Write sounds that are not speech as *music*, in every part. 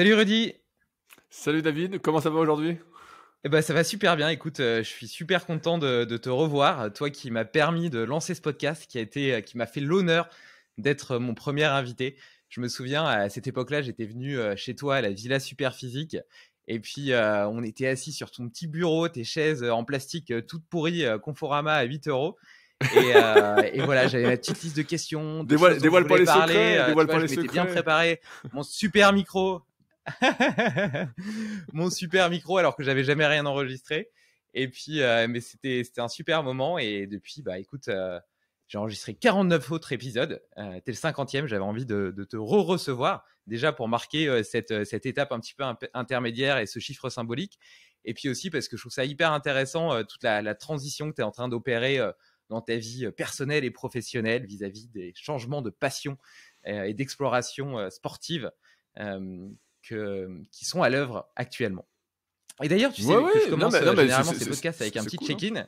Salut Rudy. Salut David, comment ça va aujourd'hui eh ben, ça va super bien. Écoute, euh, je suis super content de, te revoir. Toi qui m'as permis de lancer ce podcast, qui a été, euh, qui m'a fait l'honneur d'être euh, mon premier invité. Je me souviens, à cette époque-là, j'étais venu chez toi à la Villa Superphysique. Et puis, on était assis sur ton petit bureau, tes chaises en plastique toutes pourries, Conforama à 8 euros. *laughs* Et, voilà, j'avais ma petite liste de questions. des dévoile, les parler, je les bien préparé. Mon super micro, *laughs* mon super micro alors que j'avais jamais rien enregistré. Et puis, euh, mais c'était c'était un super moment. Et depuis, bah écoute, euh, j'ai enregistré 49 autres épisodes. tu euh, T'es le 50e, j'avais envie de, te re-recevoir déjà pour marquer cette, cette étape un petit peu intermédiaire et ce chiffre symbolique. Et puis aussi parce que je trouve ça hyper intéressant, toute la, transition que tu es en train d'opérer dans ta vie personnelle et professionnelle vis à -vis des changements de passion et d'exploration sportive. Euh, qui sont à l'œuvre actuellement. Et d'ailleurs, tu sais que je commence euh, généralement ces podcasts avec un petit hein. check-in.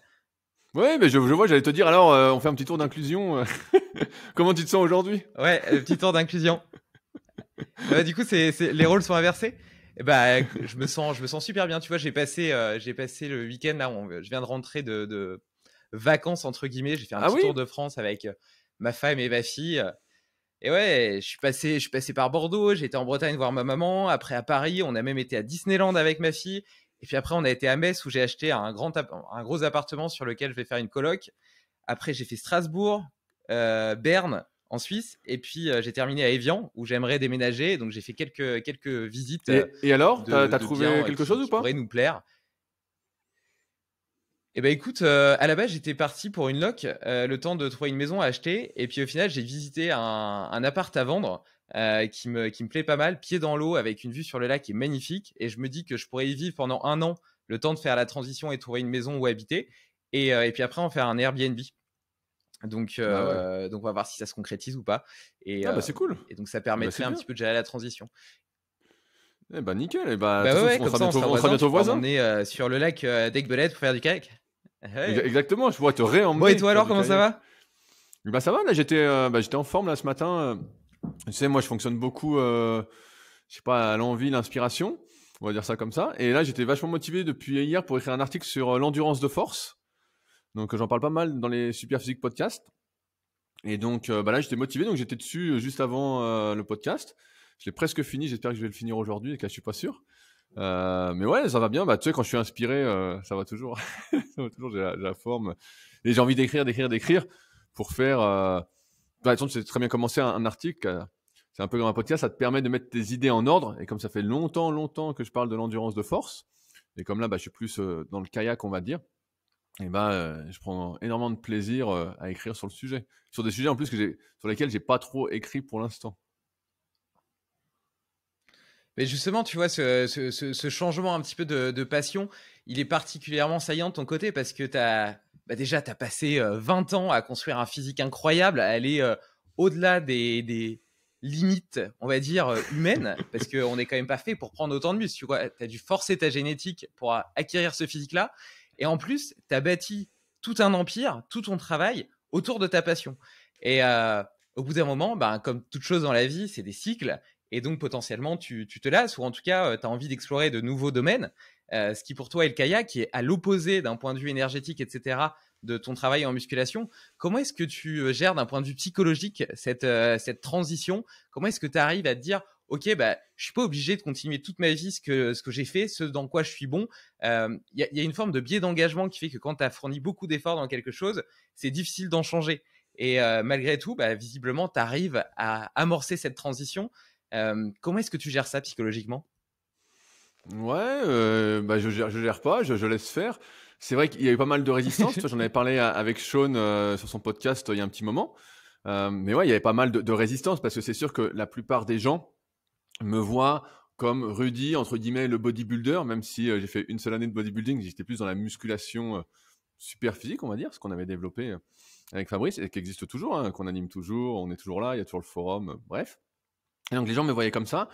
Oui, Ouais, mais je, vois, j'allais te dire, alors, euh, on fait un petit tour d'inclusion. *laughs* Comment tu te sens aujourd'hui Ouais, le petit tour d'inclusion. *laughs* bah, du coup, c'est, les rôles sont inversés. Et eh bah, je me sens, je me sens super bien. Tu vois, j'ai passé, j'ai passé le week-end là. je viens de rentrer de, vacances entre guillemets. J'ai fait un ah petit tour de France avec ma femme et ma fille. Et ouais, je suis passé, je suis passé par Bordeaux, j'ai été en Bretagne voir ma maman, après à Paris, on a même été à Disneyland avec ma fille, et puis après on a été à Metz où j'ai acheté un grand, un gros appartement sur lequel je vais faire une coloc. Après j'ai fait Strasbourg, euh, Berne en Suisse, et puis euh, j'ai terminé à Evian où j'aimerais déménager, donc j'ai fait quelques quelques visites. Et, alors, alors, euh, t'as trouvé quelque chose ou pas Pourrait nous plaire. Eh ben écoute, euh, à la base j'étais parti pour une loc, euh, le temps de trouver une maison à acheter, et puis au final j'ai visité un, appart à vendre euh, qui, me, qui me plaît pas mal, pied dans l'eau avec une vue sur le lac qui est magnifique, et je me dis que je pourrais y vivre pendant un an, le temps de faire la transition et trouver une maison où habiter, et, et puis après en faire un Airbnb. Donc, ah donc on va voir si ça se concrétise ou pas. Et, ah bah c'est cool. Et donc ça ah bah, permettrait un petit peu de gérer la transition. Eh bah nickel, et eh bah, bah on, on sera On est sur le lac d'Aigbelette pour faire du kayak. Exactement, je vois te réemmener. Bon, et toi alors, comment ça va Bah ça va, là j'étais euh, bah, j'étais en forme là ce matin. Euh. tu sais, moi je fonctionne beaucoup, euh, je sais pas, à l'envie, l'inspiration, on va dire ça comme ça. Et là j'étais vachement motivé depuis hier pour écrire un article sur l'endurance de force. Donc j'en parle pas mal dans les Super Physique Podcast. Et donc bah, là j'étais motivé, donc j'étais dessus juste avant le podcast. Je l'ai presque fini, j'espère que je vais le finir aujourd'hui, et je suis pas sûr. Euh, mais ouais, ça va bien. Bah, tu sais, quand je suis inspiré, euh, ça va toujours. *laughs* ça va toujours, j'ai la, forme. Et j'ai envie d'écrire, d'écrire, d'écrire pour faire. Euh, par exemple, c'est très bien commencer un, article. C'est un peu comme un podcast. Ça te permet de mettre tes idées en ordre. Et comme ça fait longtemps, longtemps que je parle de l'endurance de force, et comme là, bah, je suis plus dans le kayak, on va dire. Et bah, je prends énormément de plaisir à écrire sur le sujet, sur des sujets en plus que j'ai, sur lesquels j'ai pas trop écrit pour l'instant. Mais justement, tu vois, ce, changement un petit peu de, passion, il est particulièrement saillant de ton côté parce que tu bah déjà, tu as passé 20 euh, ans à construire un physique incroyable, à aller euh, au-delà des, limites, on va dire, euh, humaines, *laughs* parce qu'on n'est quand même pas fait pour prendre autant de muscles. Tu vois, as dû forcer ta génétique pour acquérir ce physique-là. Et en plus, tu as bâti tout un empire, tout ton travail autour de ta passion. Et au bout d'un moment, ben, comme toute chose dans la vie, c'est des cycles. Et donc, potentiellement, tu, te lasses ou en tout cas, euh, tu as envie d'explorer de nouveaux domaines. Euh, ce qui pour toi est le kayak, qui est à l'opposé d'un point de vue énergétique, etc., de ton travail en musculation. Comment est-ce que tu euh, gères d'un point de vue psychologique cette, cette transition Comment est-ce que tu arrives à te dire ok, bah, je suis pas obligé de continuer toute ma vie ce que, ce que j'ai fait, ce dans quoi je suis bon. Il y, a une forme de biais d'engagement qui fait que quand tu as fourni beaucoup d'efforts dans quelque chose, c'est difficile d'en changer. Et malgré tout, bah, visiblement, tu arrives à amorcer cette transition comment est-ce que tu gères ça psychologiquement Ouais, euh, bah, je, gère, je gère pas, je, laisse faire. C'est vrai qu'il y a eu pas mal de résistance. J'en avais parlé avec Sean euh, sur son podcast euh, il y a un petit moment. mais ouais, il y avait pas mal de, résistance parce que c'est sûr que la plupart des gens me voient comme Rudy, entre guillemets, le bodybuilder, même si j'ai fait une seule année de bodybuilding, j'étais plus dans la musculation super physique, on va dire, ce qu'on avait développé avec Fabrice, et qui existe toujours, hein, qu'on anime toujours, on est toujours là, il y a toujours le forum, bref. Et donc les gens me voyaient comme ça.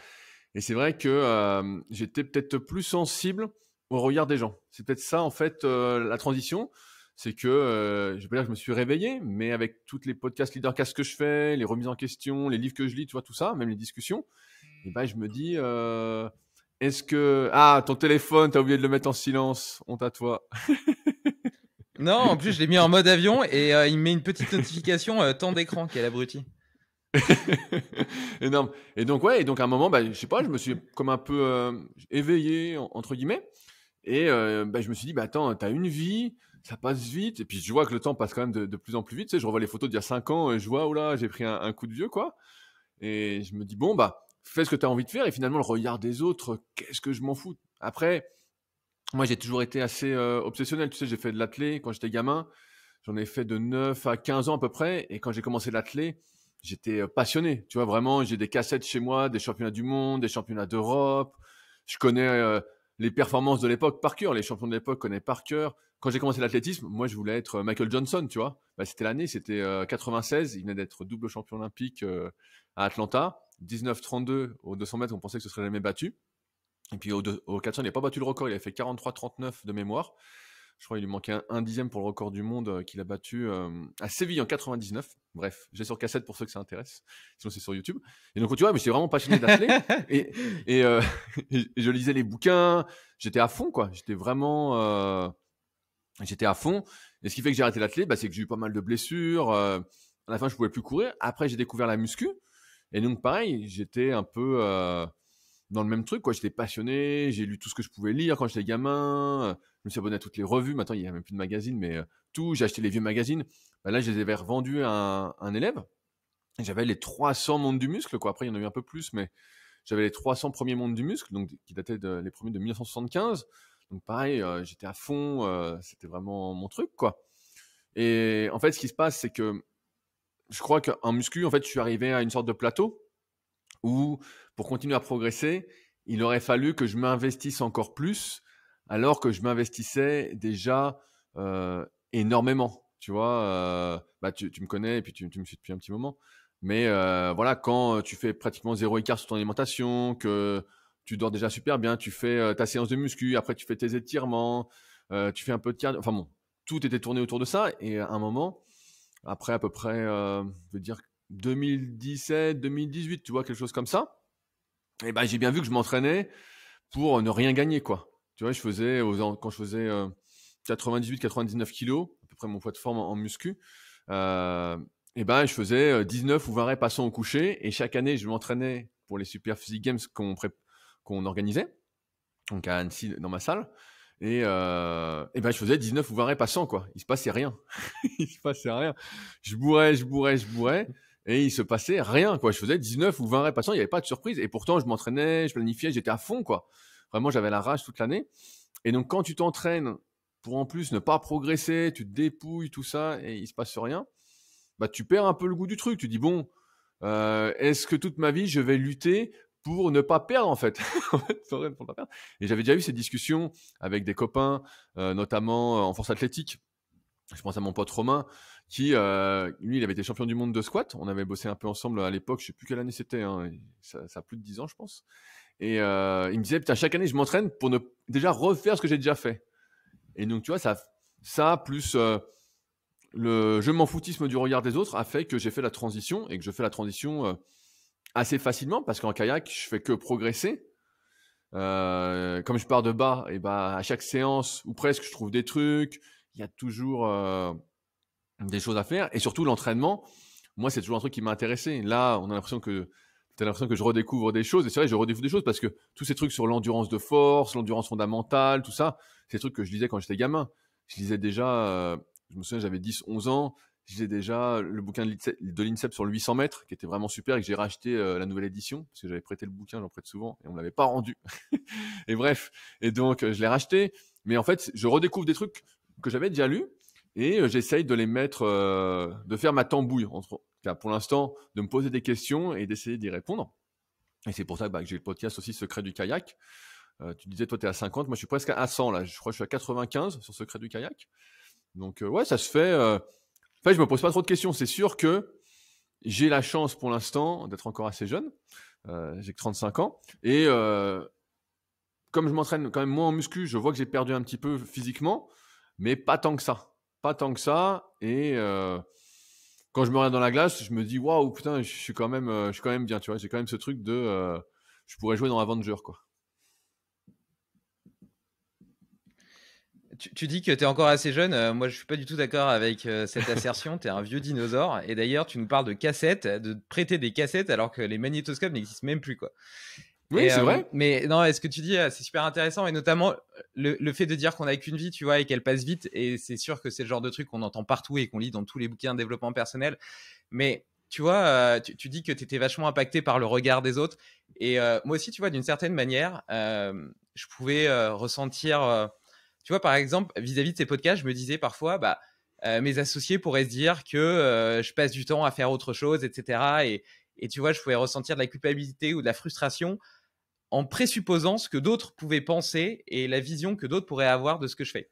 Et c'est vrai que euh, j'étais peut-être plus sensible au regard des gens. C'est peut-être ça en fait euh, la transition. C'est que euh, je vais pas dire que je me suis réveillé, mais avec toutes les podcasts leadercast que je fais, les remises en question, les livres que je lis, tu vois tout ça, même les discussions, et eh ben je me dis est-ce que ah ton téléphone t'as oublié de le mettre en silence, honte à toi. *laughs* non, en plus je l'ai mis en mode avion et il me met une petite notification temps d'écran quel abruti. *laughs* Énorme. Et donc, ouais, et donc à un moment, bah, je sais pas, je me suis comme un peu euh, éveillé, entre guillemets. Et euh, bah, je me suis dit, bah, attends, t'as une vie, ça passe vite. Et puis je vois que le temps passe quand même de, plus en plus vite. Tu sais, je revois les photos d'il y a 5 ans et je vois, oula, j'ai pris un, coup de vieux, quoi. Et je me dis, bon, bah, fais ce que t'as envie de faire. Et finalement, le regard des autres, qu'est-ce que je m'en fous Après, moi, j'ai toujours été assez euh, obsessionnel. Tu sais, j'ai fait de l'athlé quand j'étais gamin. J'en ai fait de 9 à 15 ans à peu près. Et quand j'ai commencé l'athlé, j'étais euh, passionné. Tu vois, vraiment, j'ai des cassettes chez moi, des championnats du monde, des championnats d'Europe. Je connais euh, les performances de l'époque par cœur. Les champions de l'époque connaissent par cœur. Quand j'ai commencé l'athlétisme, moi, je voulais être euh, Michael Johnson, tu vois. Bah, c'était l'année, c'était 96. Il venait d'être double champion olympique à Atlanta. 19-32 au 200 mètres, on pensait que ce serait jamais battu. Et puis au, au 400, il n'a pas battu le record. Il a fait 43-39 de mémoire. Je crois qu'il lui manquait un, dixième pour le record du monde euh, qu'il a battu euh, à Séville en 99. Bref, j'ai sur cassette pour ceux que ça intéresse. Sinon, c'est sur YouTube. Et donc, tu vois, mais j'étais vraiment passionné d'athlète. *laughs* et, euh, *laughs* et, je lisais les bouquins. J'étais à fond, quoi. J'étais vraiment. Euh, j'étais à fond. Et ce qui fait que j'ai arrêté l'athlète, bah, c'est que j'ai eu pas mal de blessures. à la fin, je pouvais plus courir. Après, j'ai découvert la muscu. Et donc, pareil, j'étais un peu dans le même truc, quoi. J'étais passionné. J'ai lu tout ce que je pouvais lire quand j'étais gamin me suis abonné à toutes les revues. Maintenant, il n'y a même plus de magazines, mais euh, tout. J'ai acheté les vieux magazines. Bah, là, je les avais revendus à un, élève. J'avais les 300 mondes du muscle, quoi. Après, il y en a eu un peu plus, mais j'avais les 300 premiers mondes du muscle, donc qui dataient de, les premiers de 1975. Donc pareil, euh, j'étais à fond, euh, c'était vraiment mon truc, quoi. Et en fait, ce qui se passe, c'est que je crois qu'en muscu, en fait, je suis arrivé à une sorte de plateau où, pour continuer à progresser, il aurait fallu que je m'investisse encore plus alors que je m'investissais déjà énormément. Tu vois, euh, bah, tu, me connais et puis tu, me suis depuis un petit moment. Mais voilà, quand tu fais pratiquement zéro écart sur ton alimentation, que tu dors déjà super bien, tu fais ta séance de muscu, après tu fais tes étirements, tu fais un peu de cardio. Enfin bon, tout était tourné autour de ça. Et à un moment, après à peu près, je veux dire 2017, 2018, tu vois, quelque chose comme ça, Eh ben j'ai bien vu que je m'entraînais pour ne rien gagner, quoi. Tu vois, je faisais, quand je faisais 98-99 euh, kilos, à peu près mon poids de forme en, muscu, euh, et eh ben, je faisais 19 euh, ou 20 repassants au coucher. Et chaque année, je m'entraînais pour les Super Physique Games qu'on qu'on organisait, donc à Annecy, dans ma salle. Et, euh, et, eh ben je faisais 19 ou 20 repassants quoi. Il se passait rien. *laughs* il se passait rien. Je bourrais, je bourrais, je bourrais et il se passait rien quoi. Je faisais 19 ou 20 repassants, il n'y avait pas de surprise et pourtant je m'entraînais, je planifiais, j'étais à fond quoi. Vraiment, j'avais la rage toute l'année. Et donc, quand tu t'entraînes pour en plus ne pas progresser, tu te dépouilles, tout ça, et il se passe rien, bah, tu perds un peu le goût du truc. Tu dis, bon, euh, est-ce que toute ma vie, je vais lutter pour ne pas perdre, en fait *laughs* Et j'avais déjà eu ces discussions avec des copains, euh, notamment euh, en force athlétique. Je pense à mon pote Romain, qui, lui, il avait été champion du monde de squat. On avait bossé un peu ensemble à l'époque, je sais plus quelle année c'était, hein. ça, ça, a plus de 10 ans, je pense. Et euh, il me disait, putain, chaque année, je m'entraîne pour ne déjà refaire ce que j'ai déjà fait. Et donc, tu vois, ça, ça plus euh, le je m'en foutisme du regard des autres a fait que j'ai fait la transition et que je fais la transition euh, assez facilement parce qu'en kayak, je fais que progresser. comme je pars de bas, et bah, à chaque séance ou presque, je trouve des trucs. Il y a toujours des choses à faire. Et surtout, l'entraînement, moi, c'est toujours un truc qui m'a intéressé. Là, on a l'impression que T'as l'impression que je redécouvre des choses. Et c'est vrai, je redécouvre des choses parce que tous ces trucs sur l'endurance de force, l'endurance fondamentale, tout ça, c'est des trucs que je lisais quand j'étais gamin. Je lisais déjà, euh, je me souviens, j'avais 10, 11 ans. Je lisais déjà le bouquin de l'INSEP sur le 800 mètres, qui était vraiment super et que j'ai racheté euh, la nouvelle édition parce que j'avais prêté le bouquin, j'en prête souvent et on ne l'avait pas rendu. *laughs* et bref. Et donc, euh, je l'ai racheté. Mais en fait, je redécouvre des trucs que j'avais déjà lus et j'essaye de les mettre, de faire ma tambouille, entre, pour l'instant, de me poser des questions et d'essayer d'y répondre. Et c'est pour ça que bah, j'ai le podcast aussi Secret du kayak. Euh, tu disais, toi, tu es à 50, moi, je suis presque à 100, là. Je crois que je suis à 95 sur Secret du kayak. Donc, euh, ouais, ça se fait. Euh, en Enfin, je me pose pas trop de questions. C'est sûr que j'ai la chance pour l'instant d'être encore assez jeune. j'ai que 35 ans. Et comme je m'entraîne quand même moins en muscu, je vois que j'ai perdu un petit peu physiquement, mais pas tant que ça. Pas tant que ça. Et quand je me regarde dans la glace, je me dis waouh, putain, je suis quand même, euh, je suis quand même bien, tu vois. J'ai quand même ce truc de, euh, je pourrais jouer dans Avenger, quoi. Tu, dis que tu es encore assez jeune. Euh, moi, je suis pas du tout d'accord avec cette assertion. tu es un vieux dinosaure. Et d'ailleurs, tu nous parles de cassettes, de prêter des cassettes alors que les magnétoscopes n'existent même plus, quoi. Oui, c'est euh, vrai. Mais non, ce que tu dis, euh, c'est super intéressant, et notamment euh, le, fait de dire qu'on n'a qu'une vie, tu vois, et qu'elle passe vite. Et c'est sûr que c'est le genre de truc qu'on entend partout et qu'on lit dans tous les bouquins de développement personnel. Mais tu vois, tu, dis que tu étais vachement impacté par le regard des autres. Et moi aussi, tu vois, d'une certaine manière, je pouvais ressentir, tu vois, par exemple, vis-à-vis de ces podcasts, je me disais parfois, bah, mes associés pourraient se dire que je passe du temps à faire autre chose, etc. Et, et tu vois, je pouvais ressentir de la culpabilité ou de la frustration en présupposant ce que d'autres pouvaient penser et la vision que d'autres pourraient avoir de ce que je fais.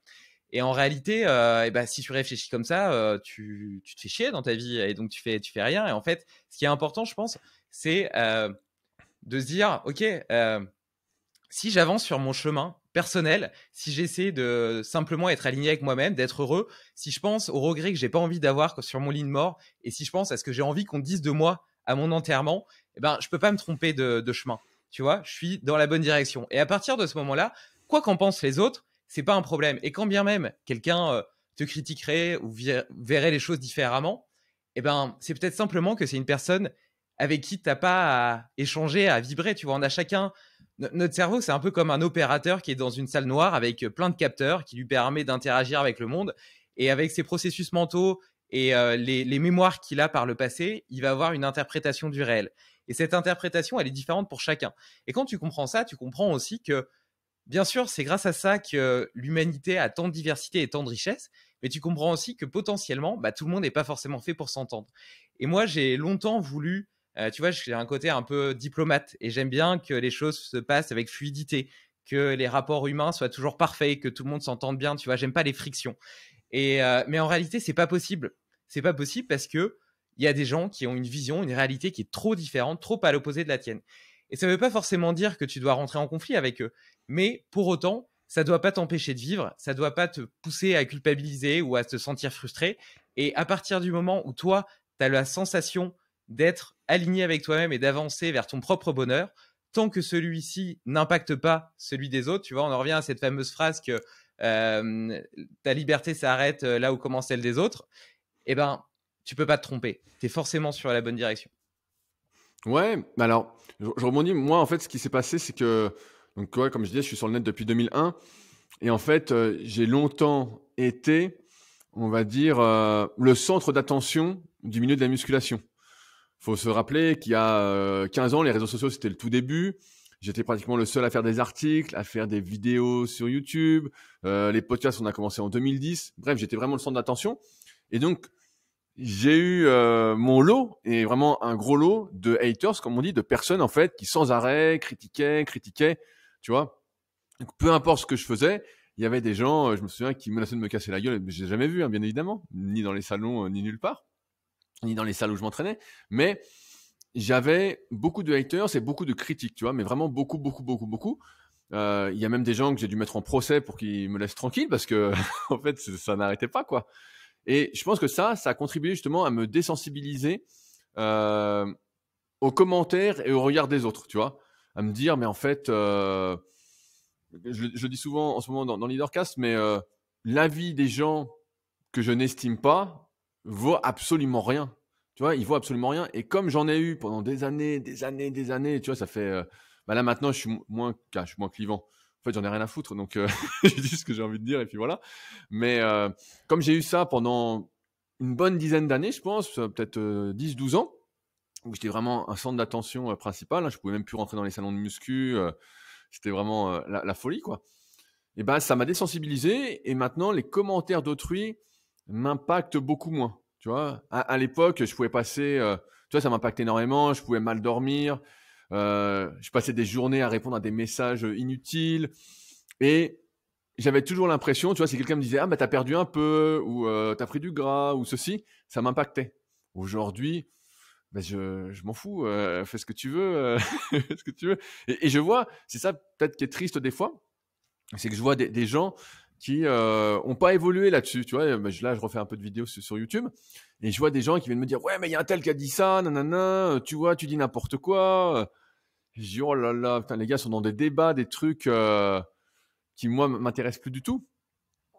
Et en réalité, euh, eh ben, si tu réfléchis comme ça, euh, tu, te fais chier dans ta vie et donc tu fais, tu fais rien. Et en fait, ce qui est important, je pense, c'est euh, de se dire, OK, si j'avance sur mon chemin personnel, si j'essaie de simplement être aligné avec moi-même, d'être heureux, si je pense aux regrets que j'ai pas envie d'avoir sur mon lit de mort, et si je pense à ce que j'ai envie qu'on dise de moi à mon enterrement, eh ben, je peux pas me tromper de chemin tu vois, je suis dans la bonne direction. Et à partir de ce moment-là, quoi qu'en pensent les autres, c'est pas un problème. Et quand bien même quelqu'un euh, te critiquerait ou verrait les choses différemment, eh ben, c'est peut-être simplement que c'est une personne avec qui t'as pas à échanger, à vibrer. Tu vois, on chacun notre cerveau, c'est un peu comme un opérateur qui est dans une salle noire avec euh, plein de capteurs qui lui permet d'interagir avec le monde. Et avec ses processus mentaux et euh, les mémoires qu'il a par le passé, il va avoir une interprétation du réel. Et cette interprétation, elle est différente pour chacun. Et quand tu comprends ça, tu comprends aussi que, bien sûr, c'est grâce à ça que l'humanité a tant de diversité et tant de richesse, mais tu comprends aussi que potentiellement, bah, tout le monde n'est pas forcément fait pour s'entendre. Et moi, j'ai longtemps voulu, euh, tu vois, j'ai un côté un peu diplomate, et j'aime bien que les choses se passent avec fluidité, que les rapports humains soient toujours parfaits, que tout le monde s'entende bien, tu vois, j'aime pas les frictions. Et, euh, mais en réalité, c'est pas possible. C'est pas possible parce que il y a des gens qui ont une vision, une réalité qui est trop différente, trop à l'opposé de la tienne. Et ça ne veut pas forcément dire que tu dois rentrer en conflit avec eux, mais pour autant, ça ne doit pas t'empêcher de vivre, ça ne doit pas te pousser à culpabiliser ou à te sentir frustré. Et à partir du moment où toi, tu as la sensation d'être aligné avec toi-même et d'avancer vers ton propre bonheur, tant que celui-ci n'impacte pas celui des autres, tu vois, on en revient à cette fameuse phrase que euh, ta liberté s'arrête euh, là où commence celle des autres, eh ben, tu peux pas te tromper. Tu es forcément sur la bonne direction. Ouais, alors, je, rebondis. Moi, en fait, ce qui s'est passé, c'est que, donc, ouais, comme je disais, je suis sur le net depuis 2001. Et en fait, euh, j'ai longtemps été, on va dire, euh, le centre d'attention du milieu de la musculation. faut se rappeler qu'il y a 15 euh, ans, les réseaux sociaux, c'était le tout début. J'étais pratiquement le seul à faire des articles, à faire des vidéos sur YouTube. les podcasts, on a commencé en 2010. Bref, j'étais vraiment le centre d'attention. Et donc, j'ai eu euh, mon lot et vraiment un gros lot de haters, comme on dit, de personnes en fait qui sans arrêt critiquaient, critiquaient, tu vois. peu importe ce que je faisais, il y avait des gens, euh, je me souviens, qui menaçaient de me casser la gueule. Mais je les jamais vu, hein, bien évidemment, ni dans les salons, euh, ni nulle part, ni dans les salles où je m'entraînais. Mais j'avais beaucoup de haters et beaucoup de critiques, tu vois, mais vraiment beaucoup, beaucoup, beaucoup, beaucoup. Il y a même des gens que j'ai dû mettre en procès pour qu'ils me laissent tranquille parce que, *laughs* en fait, ça n'arrêtait pas, quoi. Et je pense que ça, ça a contribué justement à me désensibiliser euh, aux commentaires et au regard des autres, tu vois. À me dire, mais en fait, euh, je, le dis souvent en ce moment dans, dans Leadercast, mais euh, l'avis des gens que je n'estime pas vaut absolument rien. Tu vois, il vaut absolument rien. Et comme j'en ai eu pendant des années, des années, des années, tu vois, ça fait. Bah là maintenant, je suis moins, je suis moins clivant fait, j'en ai rien à foutre. Donc, euh, *laughs* j'ai dit ce que j'ai envie de dire et puis voilà. Mais euh, comme j'ai eu ça pendant une bonne dizaine d'années, je pense, euh, peut-être 10-12 ans, où j'étais vraiment un centre d'attention principal. Hein, je pouvais même plus rentrer dans les salons de muscu. C'était vraiment la, folie, quoi. Et ben, ça m'a désensibilisé. Et maintenant, les commentaires d'autrui m'impactent beaucoup moins. Tu vois, à, l'époque, je pouvais passer. tu vois, ça m'impactait énormément. Je pouvais mal dormir euh, je passais des journées à répondre à des messages euh, inutiles. Et j'avais toujours l'impression, tu vois, si quelqu'un me disait Ah, bah, t'as perdu un peu, ou euh, t'as pris du gras, ou ceci, ça m'impactait. Aujourd'hui, bah, je, je m'en fous, fais ce que tu veux, *laughs* ce que tu veux. Et, je vois, c'est ça peut-être qui est triste des fois, c'est que je vois des, des gens qui n'ont euh, pas évolué là-dessus. Tu vois, là, je refais un peu de vidéos sur, YouTube et je vois des gens qui viennent me dire Ouais, mais il y a un tel qui a dit ça, nanana, euh, tu vois, tu dis n'importe quoi. Euh. Je dis Oh là là, les gars sont dans des débats, des trucs qui, moi, m'intéressent plus du tout.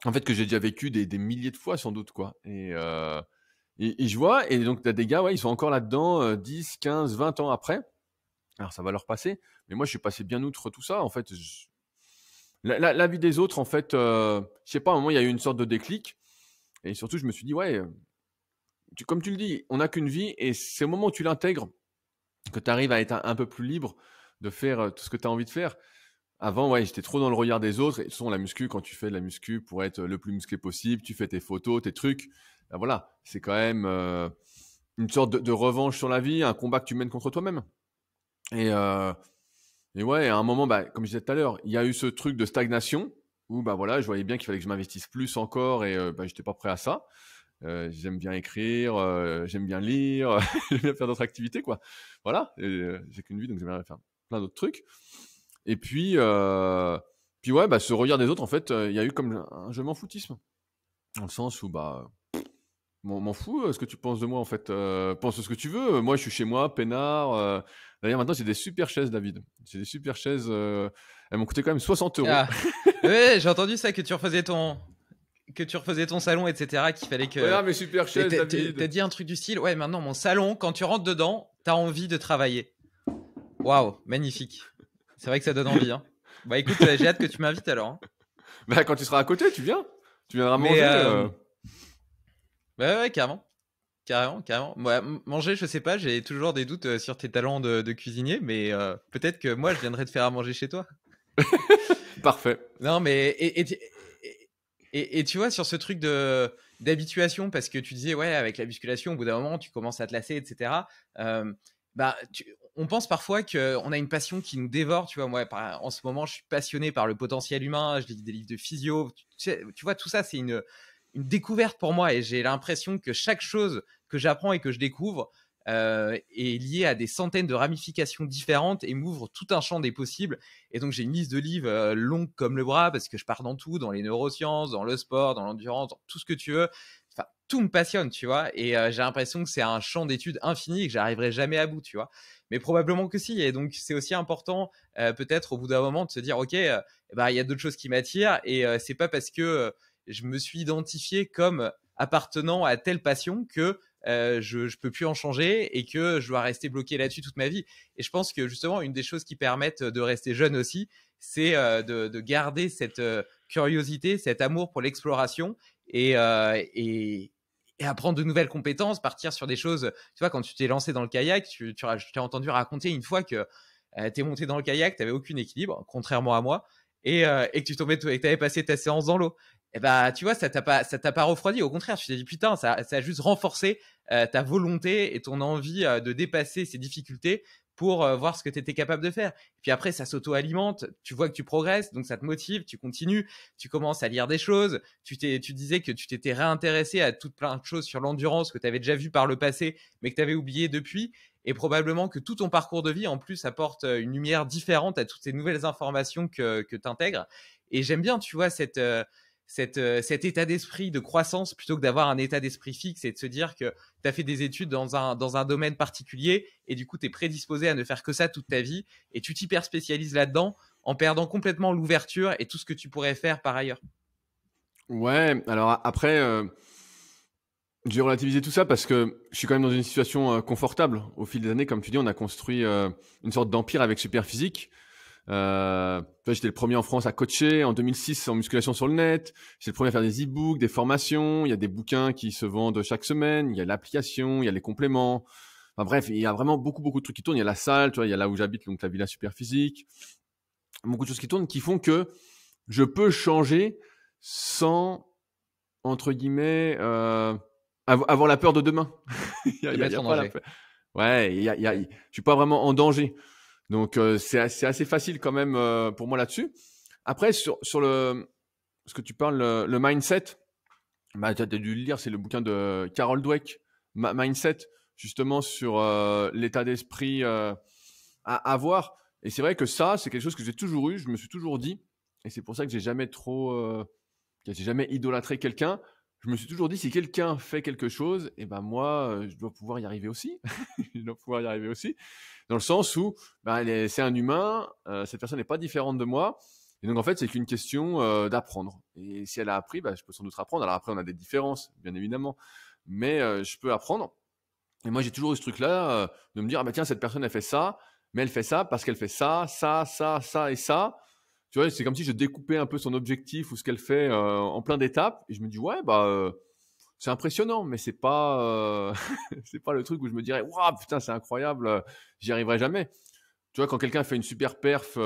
En fait, que j'ai déjà vécu des, des, milliers de fois, sans doute, quoi. Et, euh, et, je vois, et donc, tu as des gars, ouais, ils sont encore là-dedans 10, 15, 20 ans après. Alors, ça va leur passer. Mais moi, je suis passé bien outre tout ça. En fait, je, la, vie des autres, en fait, euh, je sais pas, à un moment, il y a eu une sorte de déclic. Et surtout, je me suis dit, ouais, euh, comme tu le dis, on n'a qu'une vie. Et c'est au moment où tu l'intègres que tu arrives à être un, peu plus libre de faire euh, tout ce que tu as envie de faire. Avant, ouais, j'étais trop dans le regard des autres. Et de toute façon, la muscu, quand tu fais de la muscu pour être le plus musclé possible, tu fais tes photos, tes trucs. Ben voilà, c'est quand même une sorte de, revanche sur la vie, un combat que tu mènes contre toi-même. Et et ouais, à un moment, bah, comme je disais tout à l'heure, il y a eu ce truc de stagnation où bah, voilà, je voyais bien qu'il fallait que je m'investisse plus encore et euh, bah, je n'étais pas prêt à ça. Euh, j'aime bien écrire, euh, j'aime bien lire, *laughs* j'aime bien faire d'autres activités, quoi. Voilà, j'ai qu'une vie, donc j'aimerais faire plein d'autres trucs. Et puis, puis ouais, bah, ce regard des autres, en fait, il y a eu comme un, je m'en foutisme. Dans le sens où, bah, m'en fous ce que tu penses de moi, en fait. pense ce que tu veux. Moi, je suis chez moi, peinard D'ailleurs, maintenant, j'ai des super chaises, David. J'ai des super chaises. Euh, elles m'ont coûté quand même 60 euros. Ah. *laughs* Oui, j'ai entendu ça, que tu refaisais ton que tu refaisais ton salon, etc. Qu'il fallait que. Ouais, mais super chaises, David. T'as dit un truc du style. Ouais, maintenant mon salon, quand tu rentres dedans, t'as envie de travailler. Waouh, magnifique. C'est vrai que ça donne envie. Hein. Bah écoute, euh, j'ai hâte que tu m'invites alors. Hein. Bah quand tu seras à côté, tu viens. Tu viendras manger. Euh... euh. Bah, ouais, carrément. Carrément, carrément. Moi, manger, je sais pas, j'ai toujours des doutes euh, sur tes talents de, cuisinier, mais euh, peut-être que moi, je viendrai te faire à manger chez toi. *laughs* Parfait. Non, mais et, et, tu vois, sur ce truc de d'habituation, parce que tu disais, ouais, avec la musculation, au bout d'un moment, tu commences à te lasser, etc. Euh, bah, on pense parfois qu'on a une passion qui nous dévore. Tu vois, moi, en ce moment, je suis passionné par le potentiel humain, je lis des livres de physio. Tu, tu vois, tout ça, c'est une, une découverte pour moi et j'ai l'impression que chaque chose que j'apprends et que je découvre euh, est lié à des centaines de ramifications différentes et m'ouvre tout un champ des possibles. Et donc j'ai une liste de livres euh, longue comme le bras parce que je pars dans tout, dans les neurosciences, dans le sport, dans l'endurance, dans tout ce que tu veux. Enfin, tout me passionne, tu vois. Et euh, j'ai l'impression que c'est un champ d'études infini et que j'arriverai jamais à bout, tu vois. Mais probablement que si. Et donc, c'est aussi important, peut-être au bout d'un moment, de se dire, OK, bah, il y a d'autres choses qui m'attirent. Et c'est pas parce que je me suis identifié comme appartenant à telle passion que euh, je, ne peux plus en changer et que je dois rester bloqué là-dessus toute ma vie. Et je pense que justement, une des choses qui permettent de rester jeune aussi, c'est euh, de, garder cette euh, curiosité, cet amour pour l'exploration et, apprendre de nouvelles compétences, partir sur des choses. Tu vois, quand tu t'es lancé dans le kayak, tu, tu je t'ai entendu raconter une fois que tu es monté dans le kayak, tu n'avais aucun équilibre, contrairement à moi. Et, que tu tombais, et avais passé ta séance dans l'eau bah tu vois, ça t'a pas, ça t'a pas refroidi. Au contraire, tu t'es dit putain, ça, ça a juste renforcé euh, ta volonté et ton envie euh, de dépasser ces difficultés pour euh, voir ce que tu étais capable de faire. Et puis après, ça s'auto-alimente, tu vois que tu progresses, donc ça te motive, tu continues, tu commences à lire des choses, tu, t'es, tu disais que tu t'étais réintéressé à toutes plein de choses sur l'endurance que tu avais déjà vu par le passé, mais que tu avais oublié depuis. Et probablement que tout ton parcours de vie, en plus, apporte une lumière différente à toutes ces nouvelles informations que, que tu intègres. Et j'aime bien, tu vois, cette... Euh, cet état d'esprit de croissance plutôt que d'avoir un état d'esprit fixe et de se dire que tu as fait des études dans un, domaine particulier et du coup tu es prédisposé à ne faire que ça toute ta vie et tu t'hyper spécialises là-dedans en perdant complètement l'ouverture et tout ce que tu pourrais faire par ailleurs. Ouais, alors après, euh, j'ai relativisé tout ça parce que je suis quand même dans une situation euh, confortable. Au fil des années, comme tu dis, on a construit une sorte d'empire avec Superphysique. physique euh, j'étais le premier en France à coacher en 2006 en musculation sur le net. J'étais le premier à faire des e-books, des formations. Il y a des bouquins qui se vendent chaque semaine. Il y a l'application, il y a les compléments. Enfin bref, il y a vraiment beaucoup beaucoup de trucs qui tournent. Il y a la salle, tu vois, il y a là où j'habite, donc la villa super physique. Beaucoup de choses qui tournent qui font que je peux changer sans entre guillemets euh, avoir la peur de demain. *laughs* il y a, Ouais, il y a, je suis pas vraiment en danger. Donc euh, c'est assez, facile quand même euh, pour moi là-dessus. Après, sur, sur le, ce que tu parles, euh, le, mindset, bah, tu as dû le lire, c'est le bouquin de Carol Dweck, Mindset, justement sur l'état d'esprit à avoir. Et c'est vrai que ça, c'est quelque chose que j'ai toujours eu, je me suis toujours dit, et c'est pour ça que j'ai jamais trop, j'ai jamais idolâtré quelqu'un, je me suis toujours dit, si quelqu'un fait quelque chose, eh ben moi, je dois pouvoir y arriver aussi. *laughs* je dois pouvoir y arriver aussi, dans le sens où ben, c'est un humain, euh, cette personne n'est pas différente de moi. Et donc en fait, c'est qu'une question euh, d'apprendre. Et si elle a appris, ben, je peux sans doute apprendre. Alors après, on a des différences, bien évidemment, mais euh, je peux apprendre. Et moi, j'ai toujours eu ce truc-là de me dire, ah ben tiens, cette personne a fait ça, mais elle fait ça parce qu'elle fait ça, ça, ça, ça et ça. Tu vois, c'est comme si je découpais un peu son objectif ou ce qu'elle fait euh, en plein d'étapes. Et je me dis, ouais, bah, euh, c'est impressionnant, mais c'est pas, euh, *laughs* c'est pas le truc où je me dirais, waouh, putain, c'est incroyable, j'y arriverai jamais. Tu vois, quand quelqu'un fait une super perf,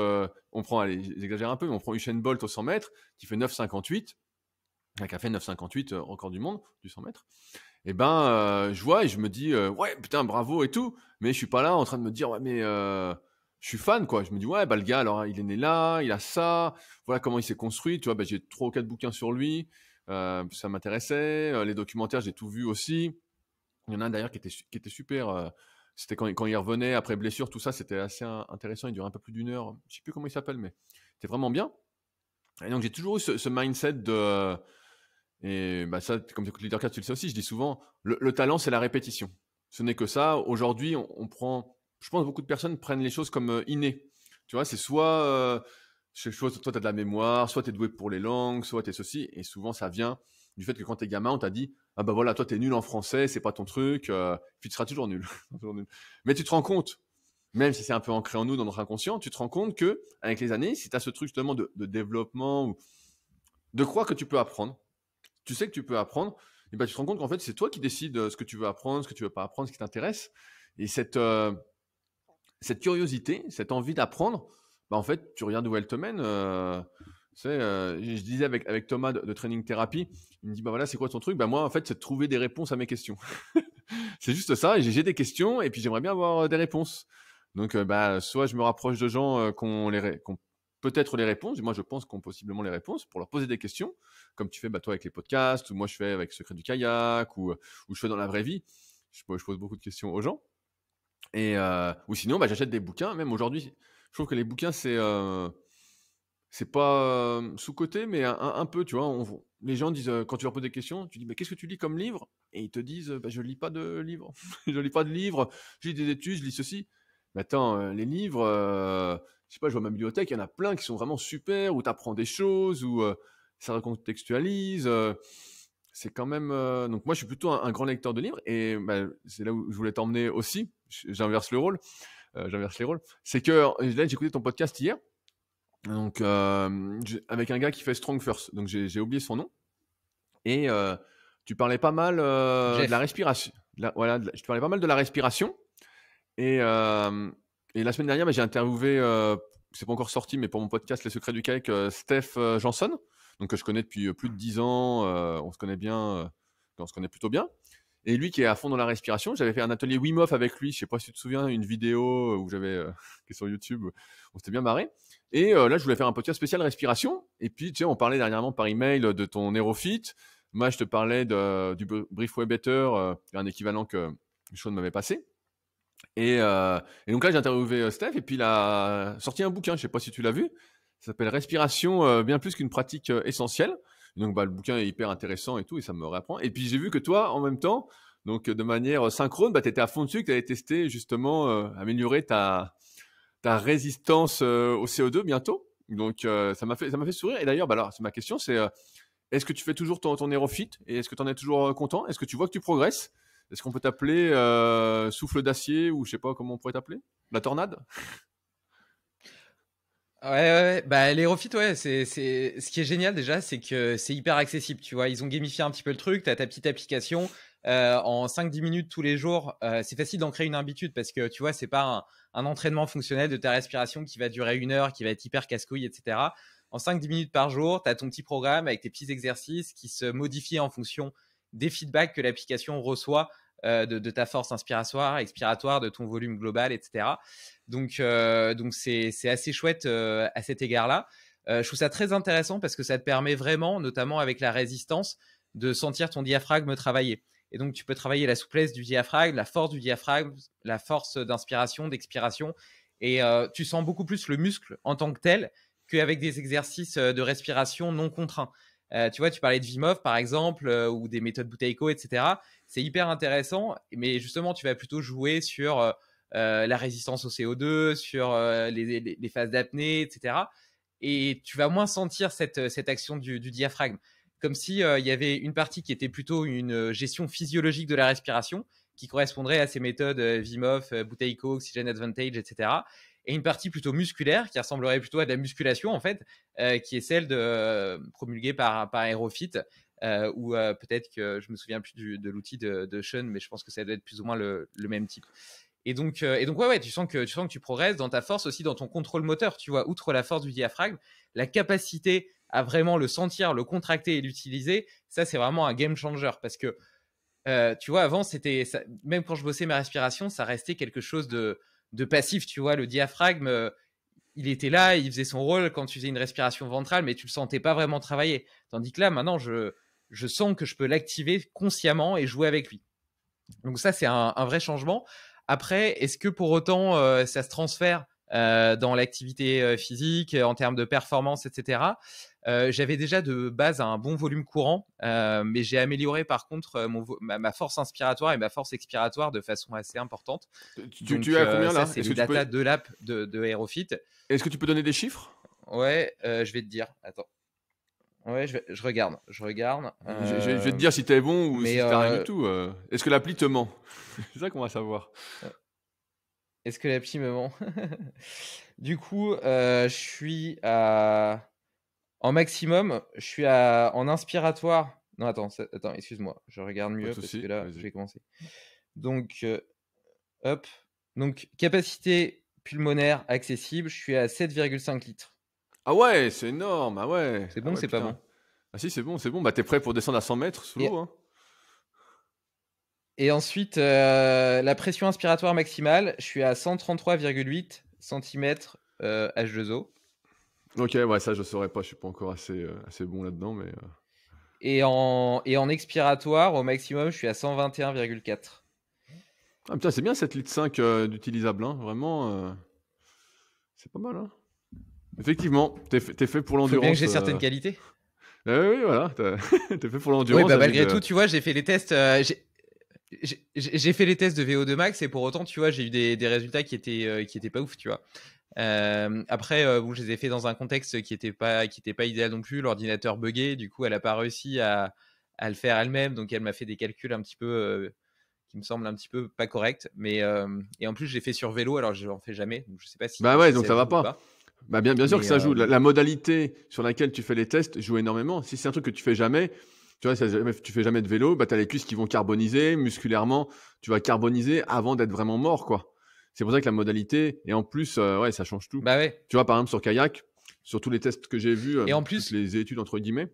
on prend, allez, j'exagère un peu, mais on prend Usain Bolt au 100 mètres, qui fait 9,58, qui a fait 9,58, encore du monde, du 100 mètres. Et eh ben, je vois et je me dis, ouais, putain, bravo et tout, mais je suis pas là en train de me dire, ouais, mais je suis fan, quoi. Je me dis, ouais, bah, le gars, alors, hein, il est né là, il a ça, voilà comment il s'est construit. Tu vois, bah, j'ai trois ou quatre bouquins sur lui, euh, ça m'intéressait. Euh, les documentaires, j'ai tout vu aussi. Il y en a un d'ailleurs qui était, qui était super. Euh, c'était quand, quand, il revenait après blessure, tout ça, c'était assez intéressant. Il durait un peu plus d'une heure. Je sais plus comment il s'appelle, mais c'était vraiment bien. Et donc, j'ai toujours eu ce, mindset de. Et bah, ça, comme leader 4, tu le sais aussi, je dis souvent, le, talent, c'est la répétition. Ce n'est que ça. Aujourd'hui, on prend je pense que beaucoup de personnes prennent les choses comme euh, innées. Tu vois, c'est soit, euh, toi, tu as de la mémoire, soit tu es doué pour les langues, soit tu es ceci. Et souvent, ça vient du fait que quand tu es gamin, on t'a dit Ah bah voilà, toi, tu es nul en français, c'est pas ton truc, euh, puis tu seras toujours nul. *laughs* Mais tu te rends compte, même si c'est un peu ancré en nous, dans notre inconscient, tu te rends compte que avec les années, si tu as ce truc justement de, développement ou de croire que tu peux apprendre, tu sais que tu peux apprendre, et ben, tu te rends compte qu'en fait, c'est toi qui décides euh, ce que tu veux apprendre, ce que tu veux pas apprendre, ce qui t'intéresse. Et cette cette curiosité, cette envie d'apprendre, bah, en fait, tu regardes où elle te mène. Euh, euh, je disais avec, Thomas de, Training thérapie, il me dit bah voilà, c'est quoi ton truc Bah moi, en fait, c'est de trouver des réponses à mes questions. *laughs* c'est juste ça. J'ai des questions et puis j'aimerais bien avoir euh, des réponses. Donc, bah, soit je me rapproche de gens qu'on les peut-être les réponses. Moi, je pense qu'on possiblement les réponses pour leur poser des questions, comme tu fais bah, toi avec les podcasts, ou moi je fais avec Secret du kayak, ou, ou je fais dans la vraie vie. Je, je pose beaucoup de questions aux gens. Et, euh, ou sinon, bah, j'achète des bouquins, même aujourd'hui. Je trouve que les bouquins, c'est euh, c'est pas euh, sous-côté, mais un, peu, tu vois. On, les gens disent, quand tu leur poses des questions, tu dis, mais qu'est-ce que tu lis comme livre Et ils te disent, «Bah, je lis pas de livres. *laughs* je lis pas de livres, je lis des études, je lis ceci. Mais attends, les livres, je sais pas, je vois ma bibliothèque, il y en a plein qui sont vraiment super, où tu apprends des choses, où ça recontextualise. c'est quand même. donc, moi, je suis plutôt un, grand lecteur de livres, et bah, c'est là où je voulais t'emmener aussi j'inverse le rôle, euh, j'inverse les rôles, c'est que là, j'ai écouté ton podcast hier, donc euh, avec un gars qui fait Strong First, donc j'ai oublié son nom, et euh, tu parlais pas mal de la respiration. voilà, je parlais pas mal de la respiration. Et, la semaine dernière, bah, j'ai interviewé, c'est pas encore sorti, mais pour mon podcast Les Secrets du Cake, Steph Johnson, donc que je connais depuis plus de 10 ans. on se connaît bien, on se connaît plutôt bien. Et lui qui est à fond dans la respiration, j'avais fait un atelier Wim Hof avec lui, je sais pas si tu te souviens, une vidéo euh, où j'avais euh, *laughs* qui est sur YouTube, on s'était bien marré. Et euh, là, je voulais faire un podcast spécial respiration. Et puis, tu sais, on parlait dernièrement par email de ton HeroFit. Moi, je te parlais du Brief Web Better, un équivalent que Sean m'avait passé. Et, donc là, j'ai interviewé Steph et puis il a sorti un bouquin, je sais pas si tu l'as vu. Ça s'appelle Respiration, bien plus qu'une pratique essentielle donc, bah, le bouquin est hyper intéressant et tout, et ça me réapprend. Et puis, j'ai vu que toi, en même temps, donc de manière euh, synchrone, bah, tu étais à fond dessus, que tu allais tester justement, euh, améliorer ta, ta résistance euh, au CO2 bientôt. Donc, ça m'a fait, ça fait sourire. Et d'ailleurs, bah, ma question, c'est est-ce que tu fais toujours ton, ton et est-ce que tu en es toujours content Est-ce que tu vois que tu progresses Est-ce qu'on peut t'appeler souffle d'acier ou je sais pas comment on pourrait t'appeler La tornade Ouais, ouais, Bah, les ouais, c'est, c'est, ce qui est génial déjà, c'est que c'est hyper accessible, tu vois. Ils ont gamifié un petit peu le truc. T'as ta petite application. Euh, en 5-10 minutes tous les jours, euh, c'est facile d'en créer une habitude parce que tu vois, c'est pas un, entraînement fonctionnel de ta respiration qui va durer une heure, qui va être hyper casse-couille, etc. En 5-10 minutes par jour, tu as ton petit programme avec tes petits exercices qui se modifient en fonction des feedbacks que l'application reçoit euh, de, ta force inspiratoire, expiratoire, de ton volume global, etc. Donc, euh, donc c'est, assez chouette euh, à cet égard-là. Euh, je trouve ça très intéressant parce que ça te permet vraiment, notamment avec la résistance, de sentir ton diaphragme travailler. Et donc, tu peux travailler la souplesse du diaphragme, la force du diaphragme, la force d'inspiration, d'expiration. Et tu sens beaucoup plus le muscle en tant que tel qu'avec des exercices de respiration non contraints. tu vois, tu parlais de Vimov, par exemple, ou des méthodes Buteiko, etc. C'est hyper intéressant, mais justement, tu vas plutôt jouer sur euh, la résistance au CO2, sur euh, les, phases d'apnée, etc. Et tu vas moins sentir cette, euh, action du, diaphragme. Comme s'il y avait une partie qui était plutôt une gestion physiologique de la respiration, qui correspondrait à ces méthodes Vimov, co Oxygen Advantage, etc. Et une partie plutôt musculaire, qui ressemblerait plutôt à de la musculation, en fait, qui est celle de, promulguée par, par Aerofit, ou peut-être que je me souviens plus de l'outil de, de Sean, mais je pense que ça doit être plus ou moins le même type. Et donc, euh, et donc ouais, ouais, tu sens que tu sens que tu progresses dans ta force aussi, dans ton contrôle moteur. Tu vois, outre la force du diaphragme, la capacité à vraiment le sentir, le contracter et l'utiliser, ça c'est vraiment un game changer parce que euh, tu vois, avant c'était même quand je bossais ma respiration, ça restait quelque chose de, de passif. Tu vois, le diaphragme, euh, il était là, il faisait son rôle quand tu faisais une respiration ventrale, mais tu le sentais pas vraiment travailler. Tandis que là, maintenant, je je sens que je peux l'activer consciemment et jouer avec lui. Donc ça, c'est un, un vrai changement. Après, est-ce que pour autant euh, ça se transfère euh, dans l'activité euh, physique, en termes de performance, etc. j'avais déjà de base un bon volume courant, mais j'ai amélioré par contre ma, force inspiratoire et ma force expiratoire de façon assez importante. Tu, as combien là C'est -ce data de l'app de, de Aerofit. Est-ce que tu peux donner des chiffres Ouais, je vais te dire. Attends. Ouais, je, regarde, je regarde. Je, vais te dire si t'es bon ou si t'as rien euh, du tout. Euh. Est-ce que l'appli te ment *laughs* C'est ça qu'on va savoir. Euh, est-ce que l'appli me ment *laughs* Du coup, je suis à... en maximum, je suis à... en inspiratoire. Non, attends, attends excuse-moi, je regarde mieux parce que là, je vais commencer. Donc, hop. Donc, capacité pulmonaire accessible, je suis à 7,5 litres. Ah ouais, c'est énorme. Ah ouais. C'est ah bon c'est pas bon Ah si, c'est bon, c'est bon. Bah, t'es prêt pour descendre à 100 mètres sous Et... l'eau. Hein. Et ensuite, euh, la pression inspiratoire maximale, je suis à 133,8 cm H2O. Ok, ouais, ça je saurais pas, je suis pas encore assez, euh, assez bon là-dedans, mais. Euh. Et en, et en expiratoire, au maximum, je suis à 121,4. Ah putain, c'est bien cette litre 5 d'utilisable, hein. vraiment. C'est pas mal, hein. Effectivement, t'es fait, fait pour l'endurance. bien que j'ai certaines qualités. oui, voilà, t'es fait pour l'endurance. Oui, malgré tout, tu vois, j'ai fait les tests. Euh, j'ai fait les tests de VO2 max et pour autant, tu vois, j'ai eu des, résultats qui étaient, euh, qui étaient pas ouf, tu vois. Euh, après, bon, je les ai fait dans un contexte qui était pas, qui était pas idéal non plus. L'ordinateur buggé, du coup, elle a pas réussi à, à le faire elle-même, donc elle m'a fait des calculs un petit peu qui me semblent un petit peu pas corrects Mais et en plus, j'ai fait sur vélo, alors je n'en fais jamais. Donc je sais pas si. Bah ouais, donc ça va pas. Bah bien, bien sûr que ça joue. Euh, la, modalité sur laquelle tu fais les tests joue énormément. Si c'est un truc que tu fais jamais, tu vois, si tu fais jamais de vélo, bah, tu as les cuisses qui vont carboniser, musculairement, tu vas carboniser avant d'être vraiment mort, quoi. C'est pour ça que la modalité, et en plus, euh, ouais, ça change tout. Bah ouais. Tu vois, par exemple, sur kayak, sur tous les tests que j'ai vus, euh, et en plus, les études, entre guillemets,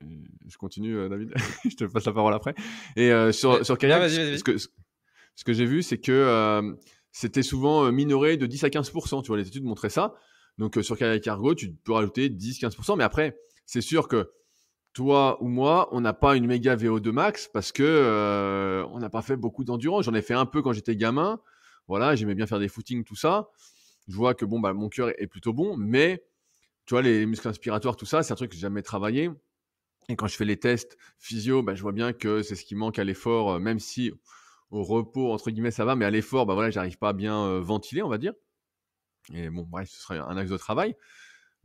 je continue, David, *laughs* je te passe la parole après. Et sur, sur kayak, ce que, ce que j'ai vu, c'est que c'était souvent euh, minoré de 10 à 15%. Tu vois, les études montraient ça. Donc, euh, sur et Cargo, tu peux rajouter 10-15%. Mais après, c'est sûr que toi ou moi, on n'a pas une méga VO2 max parce que euh, on n'a pas fait beaucoup d'endurance. J'en ai fait un peu quand j'étais gamin. Voilà, j'aimais bien faire des footings, tout ça. Je vois que bon, bah, mon cœur est plutôt bon, mais tu vois, les muscles inspiratoires, tout ça, c'est un truc que j'ai jamais travaillé. Et quand je fais les tests physio, bah, je vois bien que c'est ce qui manque à l'effort, même si au repos, entre guillemets, ça va, mais à l'effort, bah voilà, j'arrive pas à bien ventiler, on va dire. Et bon, bref, ce serait un axe de travail.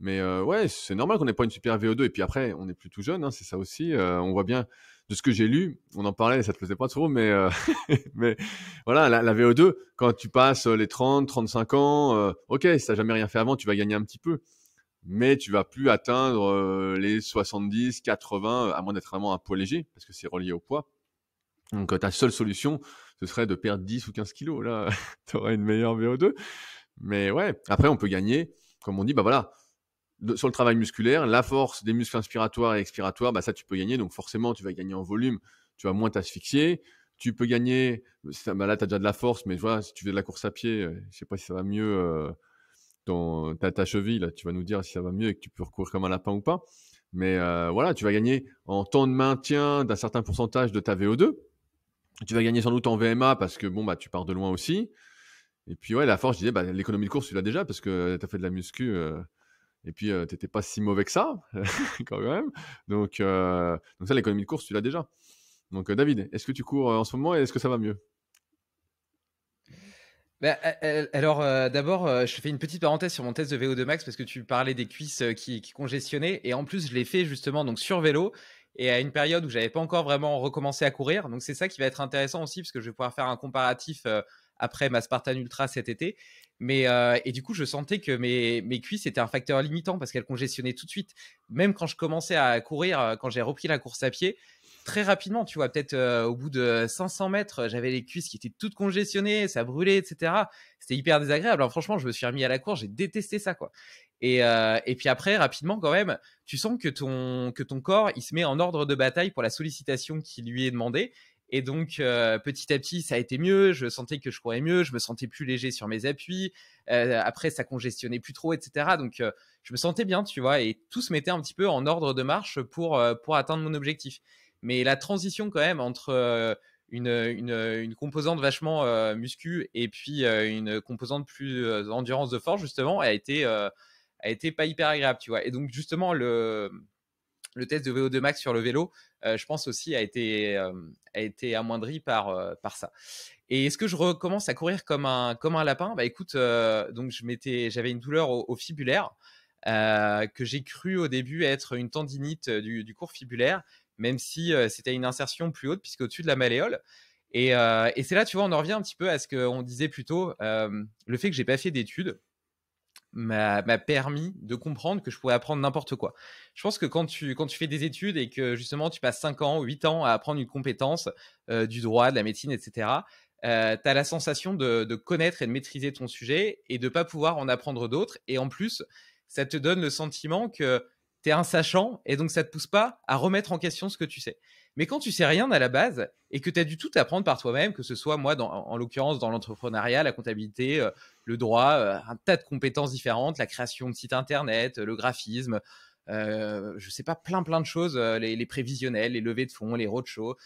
Mais ouais, c'est normal qu'on n'ait pas une super VO2. Et puis après, on est plus tout jeune, hein, c'est ça aussi. on voit bien de ce que j'ai lu, on en parlait, ça te faisait pas trop, mais, *laughs* mais voilà, la, la, VO2, quand tu passes les 30, 35 ans, ok, si t'as jamais rien fait avant, tu vas gagner un petit peu. Mais tu vas plus atteindre les 70, 80, à moins d'être vraiment un poids léger, parce que c'est relié au poids donc euh, ta seule solution, ce serait de perdre 10 ou 15 kilos. Là, *laughs* tu aurais une meilleure VO2. Mais ouais, après, on peut gagner, comme on dit, bah voilà, sur le travail musculaire, la force des muscles inspiratoires et expiratoires, bah ça, tu peux gagner. Donc forcément, tu vas gagner en volume, tu vas moins t'asphyxier. Tu peux gagner, bah là, tu as déjà de la force, mais voilà, si tu fais de la course à pied, je euh, je sais pas si ça va mieux dans euh, ta, cheville, tu vas nous dire si ça va mieux et que tu peux recourir comme un lapin ou pas. Mais voilà, tu vas gagner en temps de maintien d'un certain pourcentage de ta VO2 tu vas gagner sans doute en VMA parce que bon, bah, tu pars de loin aussi. Et puis, ouais, la force, je disais, bah, l'économie de course, tu l'as déjà parce que tu as fait de la muscu. Euh, et puis, euh, tu n'étais pas si mauvais que ça, *laughs* quand même. Donc, euh, donc ça, l'économie de course, tu l'as déjà. Donc, David, est-ce que tu cours en ce moment et est-ce que ça va mieux bah, alors d'abord, je fais une petite parenthèse sur mon test de VO2 max parce que tu parlais des cuisses qui, congestionnaient et en plus je l'ai fait justement donc sur vélo et à une période où j'avais pas encore vraiment recommencé à courir. Donc c'est ça qui va être intéressant aussi parce que je vais pouvoir faire un comparatif euh, après ma Spartan Ultra cet été. Mais euh, et du coup, je sentais que mes, mes cuisses étaient un facteur limitant parce qu'elles congestionnaient tout de suite. Même quand je commençais à courir, euh, quand j'ai repris la course à pied, très rapidement, tu vois, peut-être au bout de 500 mètres, j'avais les cuisses qui étaient toutes congestionnées, ça brûlait, etc. C'était hyper désagréable. Alors, franchement, je me suis remis à la course, j'ai détesté ça, quoi. Et, euh, et, puis après, rapidement quand même, tu sens que ton, que ton corps, il se met en ordre de bataille pour la sollicitation qui lui est demandée. Et donc, euh, petit à petit, ça a été mieux. Je sentais que je courais mieux. Je me sentais plus léger sur mes appuis. Euh, après, ça congestionnait plus trop, etc. Donc, je me sentais bien, tu vois. Et tout se mettait un petit peu en ordre de marche pour, pour atteindre mon objectif. Mais la transition, quand même, entre une, une, une, composante vachement muscu et puis une composante plus endurance de force, justement, a été a été pas hyper agréable, tu vois. Et donc justement le le test de VO2 max sur le vélo, euh, je pense aussi a été euh, a été amoindri par euh, par ça. Et est-ce que je recommence à courir comme un comme un lapin Bah écoute, donc je j'avais une douleur au, fibulaire que j'ai cru au début être une tendinite du, cours fibulaire, même si c'était une insertion plus haute puisque au-dessus de la malléole. Et, et c'est là, tu vois, on en revient un petit peu à ce qu'on disait plus tôt, le fait que j'ai pas fait d'études m'a permis de comprendre que je pouvais apprendre n'importe quoi. Je pense que quand tu, fais des études et que justement tu passes 5 ans, ou 8 ans à apprendre une compétence, euh, du droit, de la médecine, etc., euh, tu as la sensation de, connaître et de maîtriser ton sujet et de ne pas pouvoir en apprendre d'autres. Et en plus, ça te donne le sentiment que tu es un sachant et donc ça ne te pousse pas à remettre en question ce que tu sais. Mais quand tu sais rien à la base et que tu as dû tout apprendre par toi-même, que ce soit moi, en l'occurrence, dans l'entrepreneuriat, la comptabilité, euh, le droit, euh, un tas de compétences différentes, la création de sites internet, le graphisme, je euh, je sais pas, plein plein de choses, euh, les, prévisionnels, les levées de fonds, les roadshows.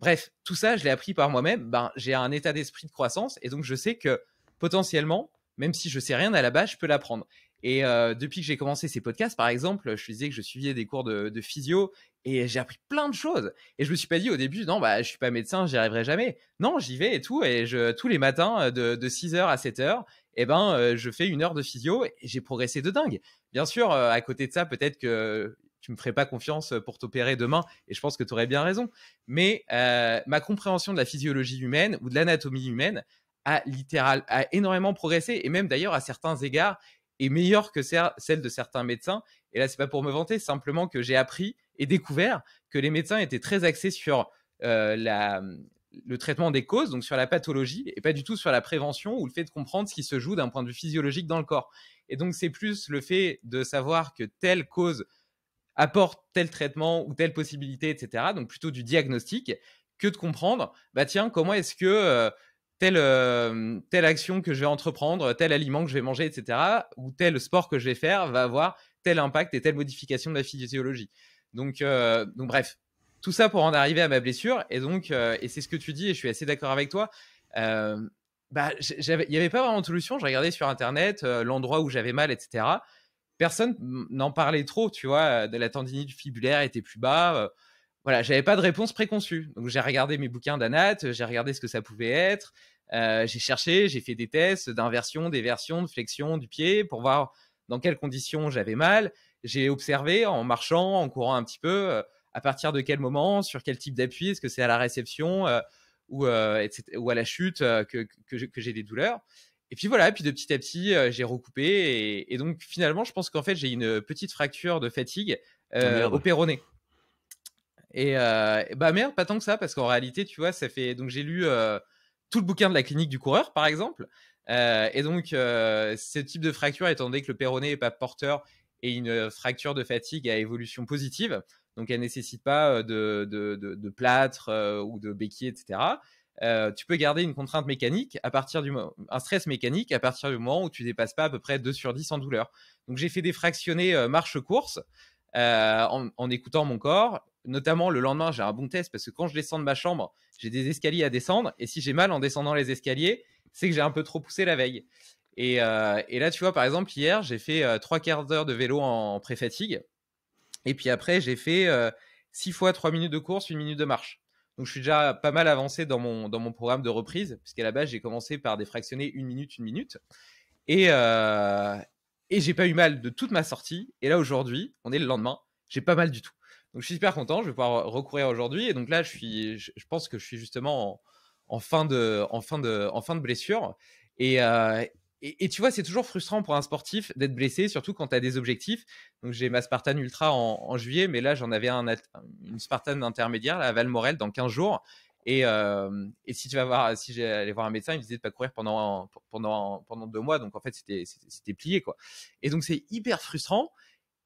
Bref, tout ça, je l'ai appris par moi-même. Ben, j'ai un état d'esprit de croissance et donc je sais que potentiellement, même si je sais rien à la base, je peux l'apprendre. Et euh, depuis que j'ai commencé ces podcasts, par exemple, je disais que je suivais des cours de, physio et j'ai appris plein de choses. Et je me suis pas dit au début, non, bah, je suis pas médecin, j'y arriverai jamais. Non, j'y vais et tout. Et je, tous les matins, euh, de, 6h à 7h, eh et ben, euh, je fais une heure de physio et j'ai progressé de dingue. Bien sûr, à côté de ça, peut-être que tu me ferais pas confiance pour t'opérer demain et je pense que tu aurais bien raison. Mais ma compréhension de la physiologie humaine ou de l'anatomie humaine a littéralement énormément progressé et même d'ailleurs à certains égards est meilleure que celle de certains médecins. Et là, c'est pas pour me vanter, simplement que j'ai appris et découvert que les médecins étaient très axés sur euh, la, le traitement des causes, donc sur la pathologie, et pas du tout sur la prévention ou le fait de comprendre ce qui se joue d'un point de vue physiologique dans le corps. Et donc, c'est plus le fait de savoir que telle cause apporte tel traitement ou telle possibilité, etc. Donc, plutôt du diagnostic que de comprendre, bah tiens, comment est-ce que euh, euh, telle, action que je vais entreprendre, tel aliment que je vais manger, etc., ou tel sport que je vais faire va avoir tel impact et telle modification de la physiologie. Donc, euh, donc bref, tout ça pour en arriver à ma blessure. Et donc, euh, et c'est ce que tu dis, et je suis assez d'accord avec toi. bah, il n'y avait pas vraiment de solution. Je regardais sur Internet l'endroit où j'avais mal, etc. Personne n'en parlait trop, tu vois. De la tendinite fibulaire était plus bas voilà, j'avais pas de réponse préconçue. Donc j'ai regardé mes bouquins d'Anat, j'ai regardé ce que ça pouvait être, euh, j'ai cherché, j'ai fait des tests d'inversion, des versions, de flexion du pied pour voir dans quelles conditions j'avais mal. J'ai observé en marchant, en courant un petit peu, euh, à partir de quel moment, sur quel type d'appui, est-ce que c'est à la réception euh, ou, ou, à la chute que, j'ai des douleurs. Et puis voilà, puis de petit à petit, j'ai recoupé. Et, et, donc finalement, je pense qu'en fait, j'ai une petite fracture de fatigue au ah, péroné. Et bah merde, pas tant que ça, parce qu'en réalité, tu vois, ça fait. Donc j'ai lu tout le bouquin de la clinique du coureur, par exemple. Euh, et donc, euh, ce type de fracture, étant donné que le péroné n'est pas porteur et une euh, fracture de fatigue à évolution positive, donc elle nécessite pas de, plâtre ou de béquille, etc. tu peux garder une contrainte mécanique à partir du un stress mécanique à partir du moment où tu dépasses pas à peu près 2 sur 10 en douleur. Donc j'ai fait des fractionnés marche-course euh, en, écoutant mon corps. Notamment le lendemain, j'ai un bon test parce que quand je descends de ma chambre, j'ai des escaliers à descendre. Et si j'ai mal en descendant les escaliers, c'est que j'ai un peu trop poussé la veille. Et, euh, là, tu vois, par exemple, hier, j'ai fait euh, trois quarts d'heure de vélo en, pré-fatigue. Et puis après, j'ai fait six fois trois minutes de course, une minute de marche. Donc, je suis déjà pas mal avancé dans mon, dans mon programme de reprise, puisqu'à la base, j'ai commencé par des fractionnés une minute, une minute. Et, et j'ai pas eu mal de toute ma sortie. Et là, aujourd'hui, on est le lendemain, j'ai pas mal du tout. Donc, je suis super content, je vais pouvoir recourir aujourd'hui. Et donc là, je, suis, je, pense que je suis justement en, fin, de, en, fin, de, en fin de blessure. Euh, et, et, tu vois, c'est toujours frustrant pour un sportif d'être blessé, surtout quand tu as des objectifs. Donc, j'ai ma Spartan Ultra en, juillet, mais là, j'en avais un, une Spartan intermédiaire à Valmorel dans 15 jours. Euh, et, si tu vas si j'allais voir un médecin, il me disait de pas courir pendant pendant pendant deux mois. Donc en fait, c'était c'était plié quoi. Et donc c'est hyper frustrant.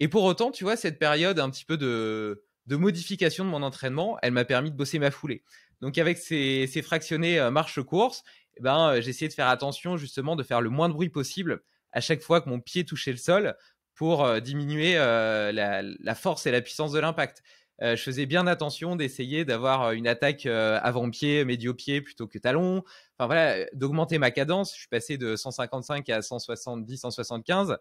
Et pour autant, tu vois, cette période un petit peu de de modification de mon entraînement, elle m'a permis de bosser ma foulée. Donc avec ces, ces fractionnés euh, marche-course, eh ben euh, j'ai essayé de faire attention justement de faire le moins de bruit possible à chaque fois que mon pied touchait le sol pour diminuer la force et la puissance de l'impact. Euh, je faisais bien attention d'essayer d'avoir euh, une attaque euh, avant-pied, médio-pied plutôt que talon. Enfin voilà, d'augmenter ma cadence. Je suis passé de 155 à 170, 175.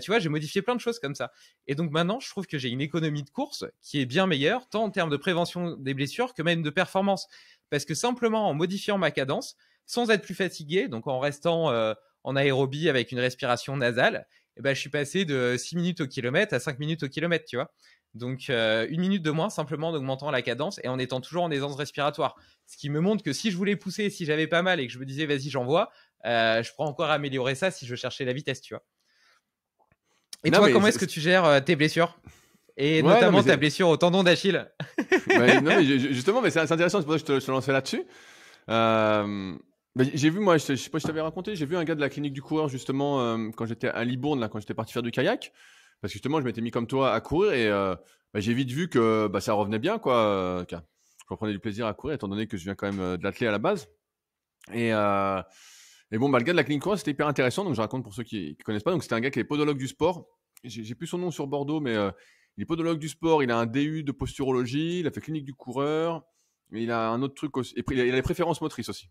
tu vois, j'ai modifié plein de choses comme ça. Et donc maintenant, je trouve que j'ai une économie de course qui est bien meilleure, tant en termes de prévention des blessures que même de performance. Parce que simplement en modifiant ma cadence, sans être plus fatigué, donc en restant en aérobie avec une respiration nasale, eh ben, je suis passé de 6 minutes au kilomètre à 5 minutes au kilomètre, tu vois. Donc euh, une minute de moins simplement en augmentant la cadence et en étant toujours en aisance respiratoire. Ce qui me montre que si je voulais pousser, si j'avais pas mal et que je me disais vas-y j'envoie, euh, je pourrais encore améliorer ça si je cherchais la vitesse, tu vois. Et toi, comment est-ce que tu gères euh, tes blessures et notamment ta blessure au tendon d'Achille. *laughs* *laughs* justement, mais c'est intéressant, c'est pour ça que je te, lançais là-dessus. Euh, bah, j'ai vu, moi, je, sais pas si je t'avais raconté, j'ai vu un gars de la clinique du coureur, justement, quand j'étais à Libourne, là, quand j'étais parti faire du kayak. Parce que justement, je m'étais mis comme toi à courir et euh, bah, j'ai vite vu que bah, ça revenait bien, quoi. Euh, je reprenais du plaisir à courir, étant donné que je viens quand même euh, de l'athlète à la base. Et, bon, le gars de la clinique c'était hyper intéressant. Donc, je raconte pour ceux qui ne connaissent pas. Donc, c'était un gars qui est podologue du sport. J'ai plus son nom sur Bordeaux, mais il est podologue du sport. Il a un DU de posturologie. Il a fait clinique du coureur. Il a un autre truc aussi. il a, les préférences motrices aussi.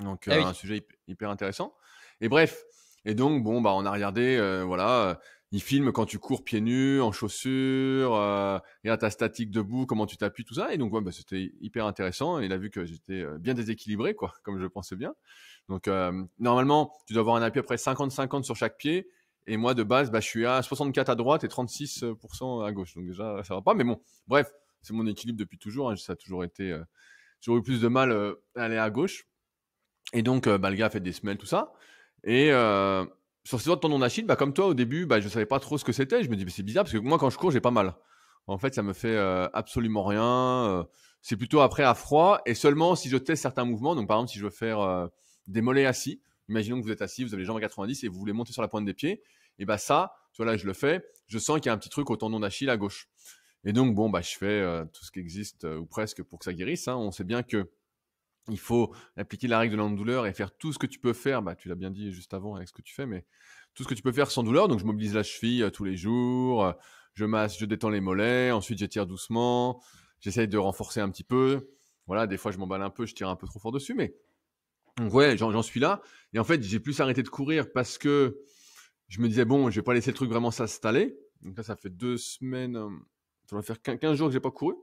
Donc, ah un sujet hyper intéressant. Et bref. Et donc, bon, bah, on a regardé, voilà, il filme quand tu cours pieds nus, en chaussures, euh, regarde ta statique debout, comment tu t'appuies, tout ça. Et donc, ouais, bah, c'était hyper intéressant. Il a vu que j'étais euh, bien déséquilibré, quoi, *laughs* comme je pensais bien. Donc, euh, normalement, tu dois avoir un appui à peu près 50-50 sur chaque pied. Et moi, de base, bah, je suis à 64 à droite et 36% à gauche. Donc, déjà, ça va pas. Mais bon, bref, c'est mon équilibre depuis toujours. Hein. Ça a toujours été. Euh, eu plus de mal euh, à aller à gauche. Et donc, bah, le gars a fait des semelles, tout ça. Et sur ces autres tendons d'Achille, bah, comme toi, au début, bah, je ne savais pas trop ce que c'était. Je me dis, mais c'est bizarre, parce que moi, quand je cours, j'ai pas mal. En fait, ça me fait euh, absolument rien. Euh, c'est plutôt après à froid, et seulement si je teste certains mouvements. Donc, par exemple, si je veux faire euh, des mollets assis, imaginons que vous êtes assis, vous avez les jambes à 90 et vous voulez monter sur la pointe des pieds, et bah ça, tu vois, là, je le fais, je sens qu'il y a un petit truc au tendon d'Achille à gauche. Et donc, bon, bah, je fais tout ce qui existe, ou presque, pour que ça guérisse. Hein. On sait bien que il faut appliquer la règle de l'endouleur et faire tout ce que tu peux faire. Bah, tu l'as bien dit juste avant avec ce que tu fais, mais tout ce que tu peux faire sans douleur. Donc, je mobilise la cheville euh, tous les jours, euh, je masse, je détends les mollets, ensuite j'étire doucement, j'essaye de renforcer un petit peu. Voilà, des fois je m'emballe un peu, je tire un peu trop fort dessus, mais donc ouais, j'en suis là. Et en fait, j'ai plus arrêté de courir parce que je me disais, bon, je vais pas laisser le truc vraiment s'installer. Donc ça fait deux semaines, euh, ça doit faire 15 jours que j'ai pas couru.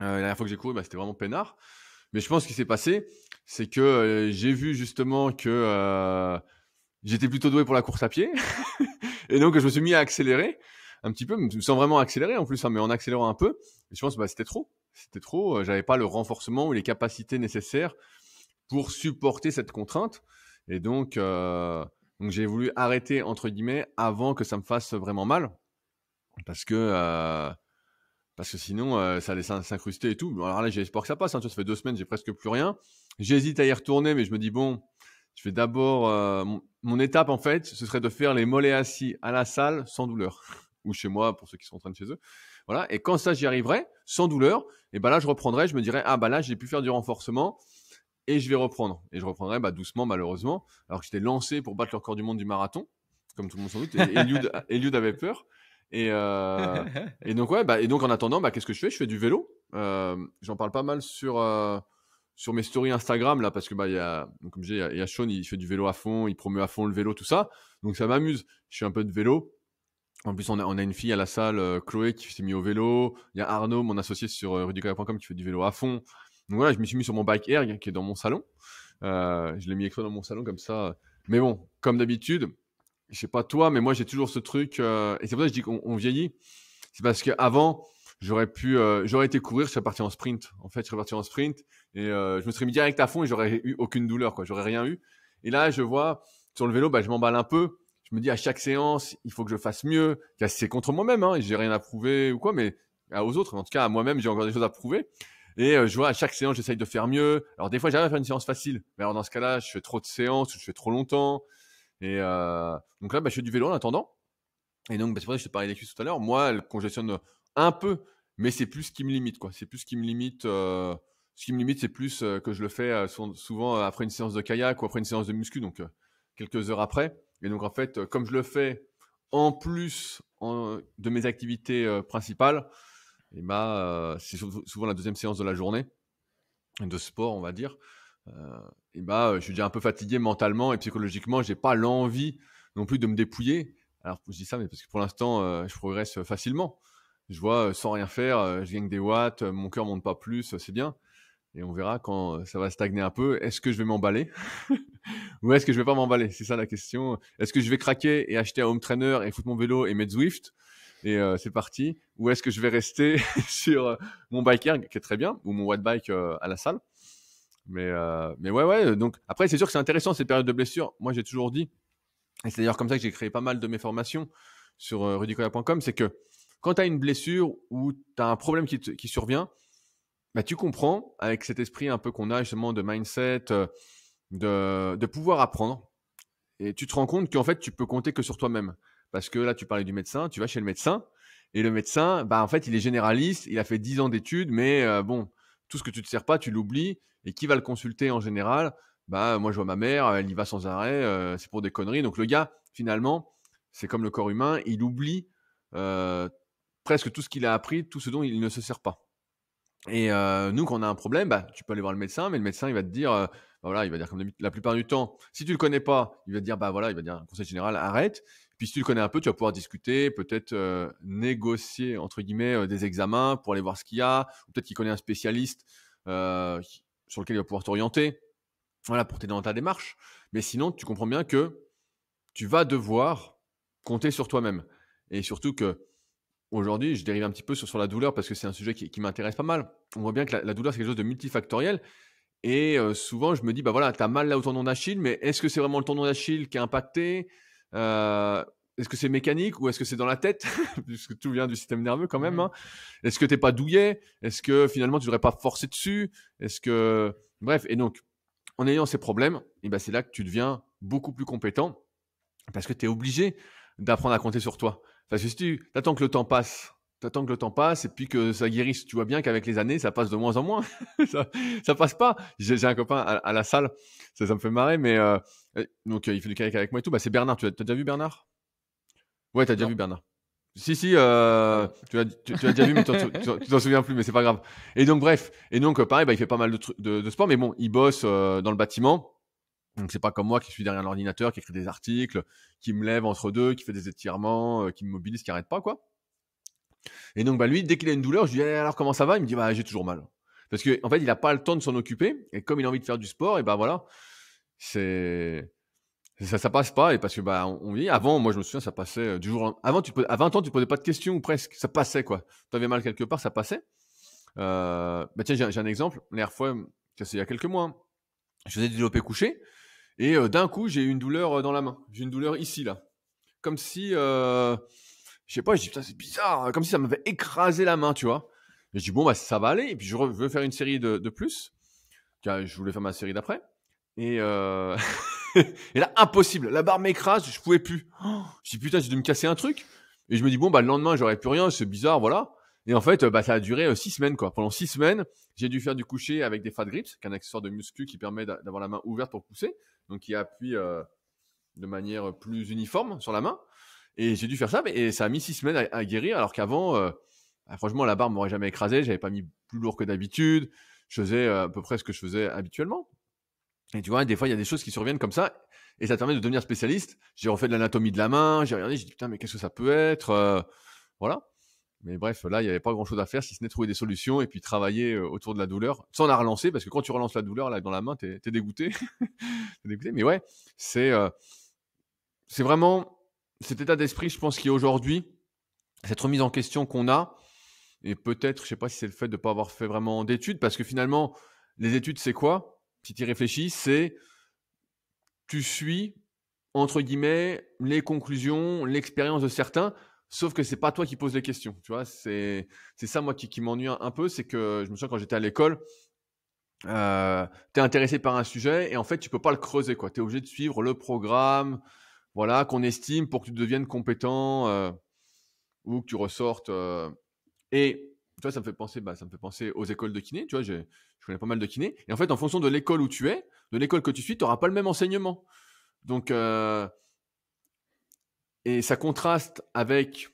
la dernière fois que j'ai couru, bah, c'était vraiment peinard. Mais je pense ce qui s'est passé, c'est que euh, j'ai vu justement que euh, j'étais plutôt doué pour la course à pied. *laughs* et donc, je me suis mis à accélérer un petit peu, sans vraiment accélérer en plus, hein, mais en accélérant un peu. Et je pense que bah, c'était trop. C'était trop. Euh, j'avais pas le renforcement ou les capacités nécessaires pour supporter cette contrainte. Et donc, donc j'ai voulu arrêter, entre guillemets, avant que ça me fasse vraiment mal. Parce que parce que sinon, euh, ça allait s'incruster et tout. Alors là, j'espère que ça passe. Hein. ça fait deux semaines, j'ai presque plus rien. J'hésite à y retourner, mais je me dis, bon, je fais d'abord. Euh, mon, étape, en fait, ce serait de faire les mollets assis à la salle sans douleur. *laughs* Ou chez moi, pour ceux qui sont en train de chez eux. Voilà. Et quand ça, j'y arriverai, sans douleur, et eh ben là, je reprendrai. Je me dirai, ah, bah là, j'ai pu faire du renforcement et je vais reprendre. Et je reprendrai bah, doucement, malheureusement, alors que j'étais lancé pour battre le record du monde du marathon, comme tout le monde s'en doute. Et Eliud, *laughs* avait peur. Et, euh, *laughs* et donc, ouais, bah, et donc en attendant, bah, qu'est-ce que je fais Je fais du vélo. Euh, j'en parle pas mal sur, euh, sur mes stories Instagram, là, parce que, bah, y a, comme j'ai, il y, a Sean, il fait du vélo à fond, il promeut à fond le vélo, tout ça. Donc ça m'amuse. Je fais un peu de vélo. En plus, on a, une fille à la salle, Chloé, qui s'est mise au vélo. Il y a Arnaud, mon associé sur rudicoya.com, qui fait du vélo à fond. Donc voilà, je me suis mis sur mon bike erg qui est dans mon salon. je l'ai mis extra dans mon salon comme ça. Mais bon, comme d'habitude, je sais pas toi, mais moi j'ai toujours ce truc. Euh, et c'est pour ça que je dis qu'on vieillit. C'est parce qu'avant, j'aurais pu, euh, j'aurais été courir, je serais parti en sprint. En fait, je serais parti en sprint et euh, je me serais mis direct à fond et j'aurais eu aucune douleur, quoi. J'aurais rien eu. Et là, je vois sur le vélo, bah, je m'emballe un peu. Je me dis à chaque séance, il faut que je fasse mieux. C'est contre moi-même, hein. J'ai rien à prouver ou quoi, mais aux autres. En tout cas, à moi-même, j'ai encore des choses à prouver. Et je vois à chaque séance, j'essaye de faire mieux. Alors des fois, j'arrive à faire une séance facile, mais alors dans ce cas-là, je fais trop de séances, ou je fais trop longtemps, et euh, donc là, bah, je fais du vélo en attendant. Et donc, bah, c'est pour que je te parlais des cuisses tout à l'heure. Moi, elle congestionne un peu, mais c'est plus ce qui me limite, quoi. C'est plus ce qui me limite. Euh, ce qui me limite, c'est plus euh, que je le fais souvent après une séance de kayak ou après une séance de muscu, donc quelques heures après. Et donc, en fait, comme je le fais en plus de mes activités principales, ben, c'est souvent la deuxième séance de la journée de sport, on va dire et bah, euh, je suis déjà un peu fatigué mentalement et psychologiquement, j'ai pas l'envie non plus de me dépouiller. Alors, je dis ça, mais parce que pour l'instant, euh, je progresse facilement. Je vois euh, sans rien faire, je gagne des watts, mon cœur monte pas plus, c'est bien. Et on verra quand ça va stagner un peu. Est-ce que je vais m'emballer *laughs* ou est-ce que je vais pas m'emballer C'est ça la question. Est-ce que je vais craquer et acheter un home trainer et foutre mon vélo et mettre Zwift et c'est parti Ou est-ce que je vais rester *laughs* sur mon biker qui est très bien ou mon watt bike à la salle mais, euh, mais ouais, ouais. Donc, après, c'est sûr que c'est intéressant ces périodes de blessure. Moi, j'ai toujours dit, et c'est d'ailleurs comme ça que j'ai créé pas mal de mes formations sur euh, rudicola.com, c'est que quand tu as une blessure ou tu as un problème qui, survient, bah, tu comprends avec cet esprit un peu qu'on a justement de mindset, euh, de, de pouvoir apprendre. Et tu te rends compte qu'en fait, tu peux compter que sur toi-même. Parce que là, tu parlais du médecin, tu vas chez le médecin, et le médecin, bah, en fait, il est généraliste, il a fait 10 ans d'études, mais bon, tout ce que tu ne te sers pas, tu l'oublies. Et qui va le consulter en général Bah, moi, je vois ma mère, elle y va sans arrêt, euh, c'est pour des conneries. Donc, le gars, finalement, c'est comme le corps humain, il oublie euh, presque tout ce qu'il a appris, tout ce dont il ne se sert pas. Et euh, nous, quand on a un problème, bah, tu peux aller voir le médecin, mais le médecin, il va te dire, euh, bah, voilà, il va dire comme la plupart du temps, si tu le connais pas, il va te dire, bah voilà, il va dire un conseil général, arrête. Puis si tu le connais un peu, tu vas pouvoir discuter, peut-être négocier entre guillemets des examens pour aller voir ce qu'il y a, peut-être qu'il connaît un spécialiste qui, sur lequel il va pouvoir t'orienter, voilà, pour t'aider dans ta démarche. Mais sinon, tu comprends bien que tu vas devoir compter sur toi-même. Et surtout que aujourd'hui, je dérive un petit peu sur, la douleur parce que c'est un sujet qui, m'intéresse pas mal. On voit bien que la, douleur, c'est quelque chose de multifactoriel. Et euh, souvent, je me dis, bah voilà, t'as mal là au tendon d'Achille, mais est-ce que c'est vraiment le tendon d'Achille qui est impacté euh, est-ce que c'est mécanique ou est-ce que c'est dans la tête *laughs* Puisque tout vient du système nerveux quand même. Hein. Est-ce que t'es pas douillet Est-ce que finalement tu devrais pas forcer dessus Est-ce que bref Et donc, en ayant ces problèmes, eh ben c'est là que tu deviens beaucoup plus compétent parce que tu es obligé d'apprendre à compter sur toi. Parce que si tu t'attends que le temps passe, t'attends que le temps passe et puis que ça guérisse. Tu vois bien qu'avec les années, ça passe de moins en moins. *laughs* ça, ça passe pas. J'ai un copain à, la salle, ça, me fait marrer, mais euh, donc euh, il fait du kayak avec moi et tout. Bah, c'est Bernard. Tu as, as déjà vu Bernard Ouais, t'as déjà vu Bernard. Si, si, euh, tu as tu, déjà vu, mais tu t'en souviens plus, mais c'est pas grave. Et donc, bref. Et donc, euh, pareil, bah, il fait pas mal de, de, de sport, mais bon, il bosse euh, dans le bâtiment. Donc, c'est pas comme moi qui suis derrière l'ordinateur, qui écrit des articles, qui me lève entre deux, qui fait des étirements, euh, qui me mobilise, qui arrête pas, quoi. Et donc, bah, lui, dès qu'il a une douleur, je lui dis, eh, alors, comment ça va? Il me dit, bah, j'ai toujours mal. Parce que, en fait, il a pas le temps de s'en occuper. Et comme il a envie de faire du sport, et bah, voilà. C'est, ça, ça passe pas et parce que bah on, vit. Avant, moi je me souviens, ça passait euh, du jour. Avant, tu à 20 ans, tu posais pas de questions presque. Ça passait quoi. Tu avais mal quelque part, ça passait. Euh... Bah tiens, j'ai un exemple. L'air dernière fois, c'est il y a quelques mois, je faisais du développé couché et euh, d'un coup j'ai eu une douleur euh, dans la main. J'ai une douleur ici là, comme si, je sais pas, je dis putain c'est bizarre, comme si ça m'avait écrasé la main, tu vois. je dis bon bah ça va aller et puis je veux faire une série de, plus. je voulais faire ma série d'après et *laughs* et là, impossible. La barre m'écrase, je pouvais plus. Oh, je dis putain, j'ai dû me casser un truc. Et je me dis bon, bah le lendemain, j'aurais plus rien, c'est bizarre, voilà. Et en fait, euh, bah, ça a duré euh, six semaines, quoi. Pendant six semaines, j'ai dû faire du coucher avec des fat grips, qui un accessoire de muscu qui permet d'avoir la main ouverte pour pousser, donc qui appuie euh, de manière plus uniforme sur la main. Et j'ai dû faire ça, mais et ça a mis six semaines à, guérir, alors qu'avant, bah, franchement, la barre m'aurait jamais écrasé, j'avais pas mis plus lourd que d'habitude, je faisais à peu près ce que je faisais habituellement. Et tu vois, des fois, il y a des choses qui surviennent comme ça, et ça te permet de devenir spécialiste. J'ai refait de l'anatomie de la main, j'ai regardé, j'ai dit putain, mais qu'est-ce que ça peut être euh, Voilà. Mais bref, là, il n'y avait pas grand-chose à faire, si ce n'est trouver des solutions et puis travailler euh, autour de la douleur, sans a relancer, parce que quand tu relances la douleur là, dans la main, tu es, dégoûté. *laughs* es dégoûté. Mais ouais, c'est euh, c'est vraiment cet état d'esprit, je pense, qui aujourd'hui, cette remise en question qu'on a, et peut-être, je ne sais pas si c'est le fait de ne pas avoir fait vraiment d'études, parce que finalement, les études, c'est quoi si tu y réfléchis, c'est tu suis, entre guillemets, les conclusions, l'expérience de certains, sauf que c'est pas toi qui poses les questions. Tu vois, c'est ça, moi, qui, m'ennuie un peu. C'est que je me souviens quand j'étais à l'école, euh, tu es intéressé par un sujet et en fait, tu peux pas le creuser. Tu es obligé de suivre le programme voilà, qu'on estime pour que tu deviennes compétent euh, ou que tu ressortes. Euh, et tu vois, ça me fait penser, bah, ça me fait penser aux écoles de kiné. Tu vois, je, connais pas mal de kiné. Et en fait, en fonction de l'école où tu es, de l'école que tu suis, tu n'auras pas le même enseignement. Donc, euh, et ça contraste avec,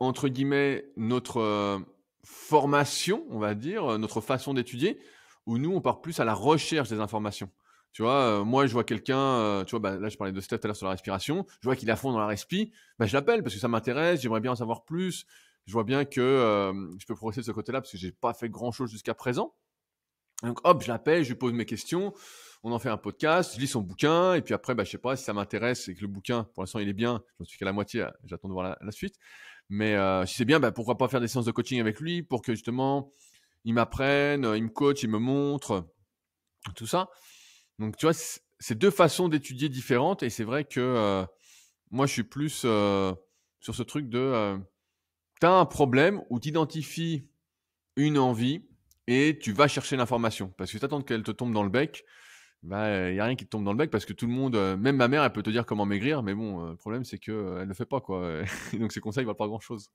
entre guillemets, notre euh, formation, on va dire, euh, notre façon d'étudier, où nous, on part plus à la recherche des informations. Tu vois, moi, je vois quelqu'un, tu vois, bah, là, je parlais de Steph tout à l'heure sur la respiration, je vois qu'il est à fond dans la respi, bah, je l'appelle parce que ça m'intéresse, j'aimerais bien en savoir plus je vois bien que euh, je peux progresser de ce côté-là parce que j'ai pas fait grand-chose jusqu'à présent. Donc hop, je l'appelle, je lui pose mes questions, on en fait un podcast, je lis son bouquin, et puis après, bah, je sais pas si ça m'intéresse et que le bouquin, pour l'instant, il est bien, je ne suis qu'à la moitié, j'attends de voir la, suite. Mais euh, si c'est bien, bah, pourquoi pas faire des séances de coaching avec lui pour que justement, il m'apprenne, euh, il me coach, il me montre, tout ça. Donc tu vois, c'est deux façons d'étudier différentes, et c'est vrai que moi, je suis plus sur ce truc de tu as un problème où tu identifies une envie et tu vas chercher l'information. Parce que tu attends qu'elle te tombe dans le bec, bah, il bah, n'y a rien qui te tombe dans le bec parce que tout le monde, euh, même ma mère, elle peut te dire comment maigrir, mais bon, euh, le problème c'est qu'elle euh, ne le fait pas. quoi. *laughs* Donc ses conseils ne valent pas grand-chose.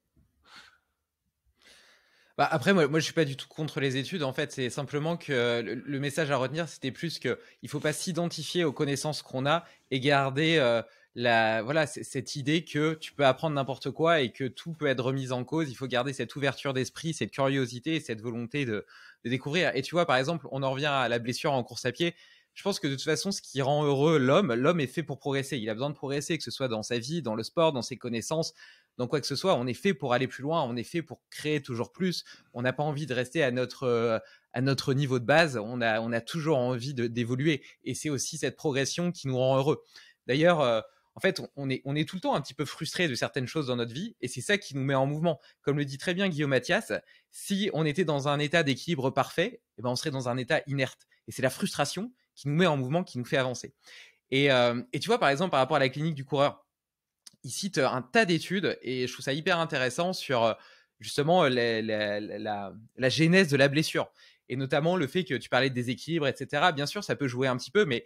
Bah, après, moi, moi, je suis pas du tout contre les études. En fait, c'est simplement que le, message à retenir, c'était plus que il faut pas s'identifier aux connaissances qu'on a et garder voilà, cette idée que tu peux apprendre n'importe quoi et que tout peut être remis en cause. Il faut garder cette ouverture d'esprit, cette curiosité cette volonté de, de, découvrir. Et tu vois, par exemple, on en revient à la blessure en course à pied. Je pense que de toute façon, ce qui rend heureux l'homme, l'homme est fait pour progresser. Il a besoin de progresser, que ce soit dans sa vie, dans le sport, dans ses connaissances, dans quoi que ce soit. On est fait pour aller plus loin, on est fait pour créer toujours plus. On n'a pas envie de rester à notre, euh, à notre niveau de base. On a, on a toujours envie d'évoluer. Et c'est aussi cette progression qui nous rend heureux. D'ailleurs, euh, en fait, on est, tout le temps un petit peu frustré de certaines choses dans notre vie, et c'est ça qui nous met en mouvement. Comme le dit très bien Guillaume Mathias, si on était dans un état d'équilibre parfait, eh ben on serait dans un état inerte. Et c'est la frustration qui nous met en mouvement, qui nous fait avancer. Et, euh, tu vois, par exemple, par rapport à la clinique du coureur, il cite euh, un tas d'études, et je trouve ça hyper intéressant sur euh, justement la, la, la genèse de la blessure, et notamment le fait que tu parlais de déséquilibre, etc. Bien sûr, ça peut jouer un petit peu, mais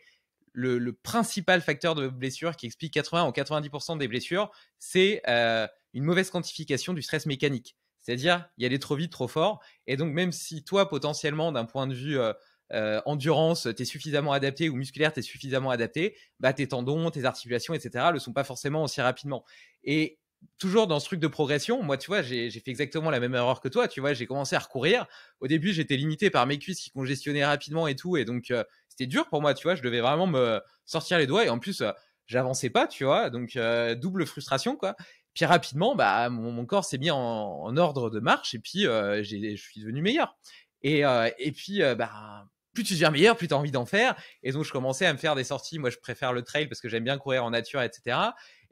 le, principal facteur de blessure qui explique 80 ou 90% des blessures, c'est euh, une mauvaise quantification du stress mécanique. C'est-à-dire, il y aller trop vite, trop fort. Et donc, même si toi, potentiellement, d'un point de vue euh, euh, endurance, tu es suffisamment adapté ou musculaire, tu es suffisamment adapté, bah, tes tendons, tes articulations, etc. ne le sont pas forcément aussi rapidement. Et toujours dans ce truc de progression, moi, tu vois, j'ai fait exactement la même erreur que toi. Tu vois, j'ai commencé à recourir. Au début, j'étais limité par mes cuisses qui congestionnaient rapidement et tout. Et donc, euh, c'était dur pour moi, tu vois. Je devais vraiment me sortir les doigts. Et en plus, euh, j'avançais pas, tu vois. Donc, euh, double frustration, quoi. Puis rapidement, bah, mon, corps s'est mis en, ordre de marche. Et puis, je suis devenu meilleur. Et, et puis, bah, plus tu deviens meilleur, plus tu as envie d'en faire. Et donc, je commençais à me faire des sorties. Moi, je préfère le trail parce que j'aime bien courir en nature, etc.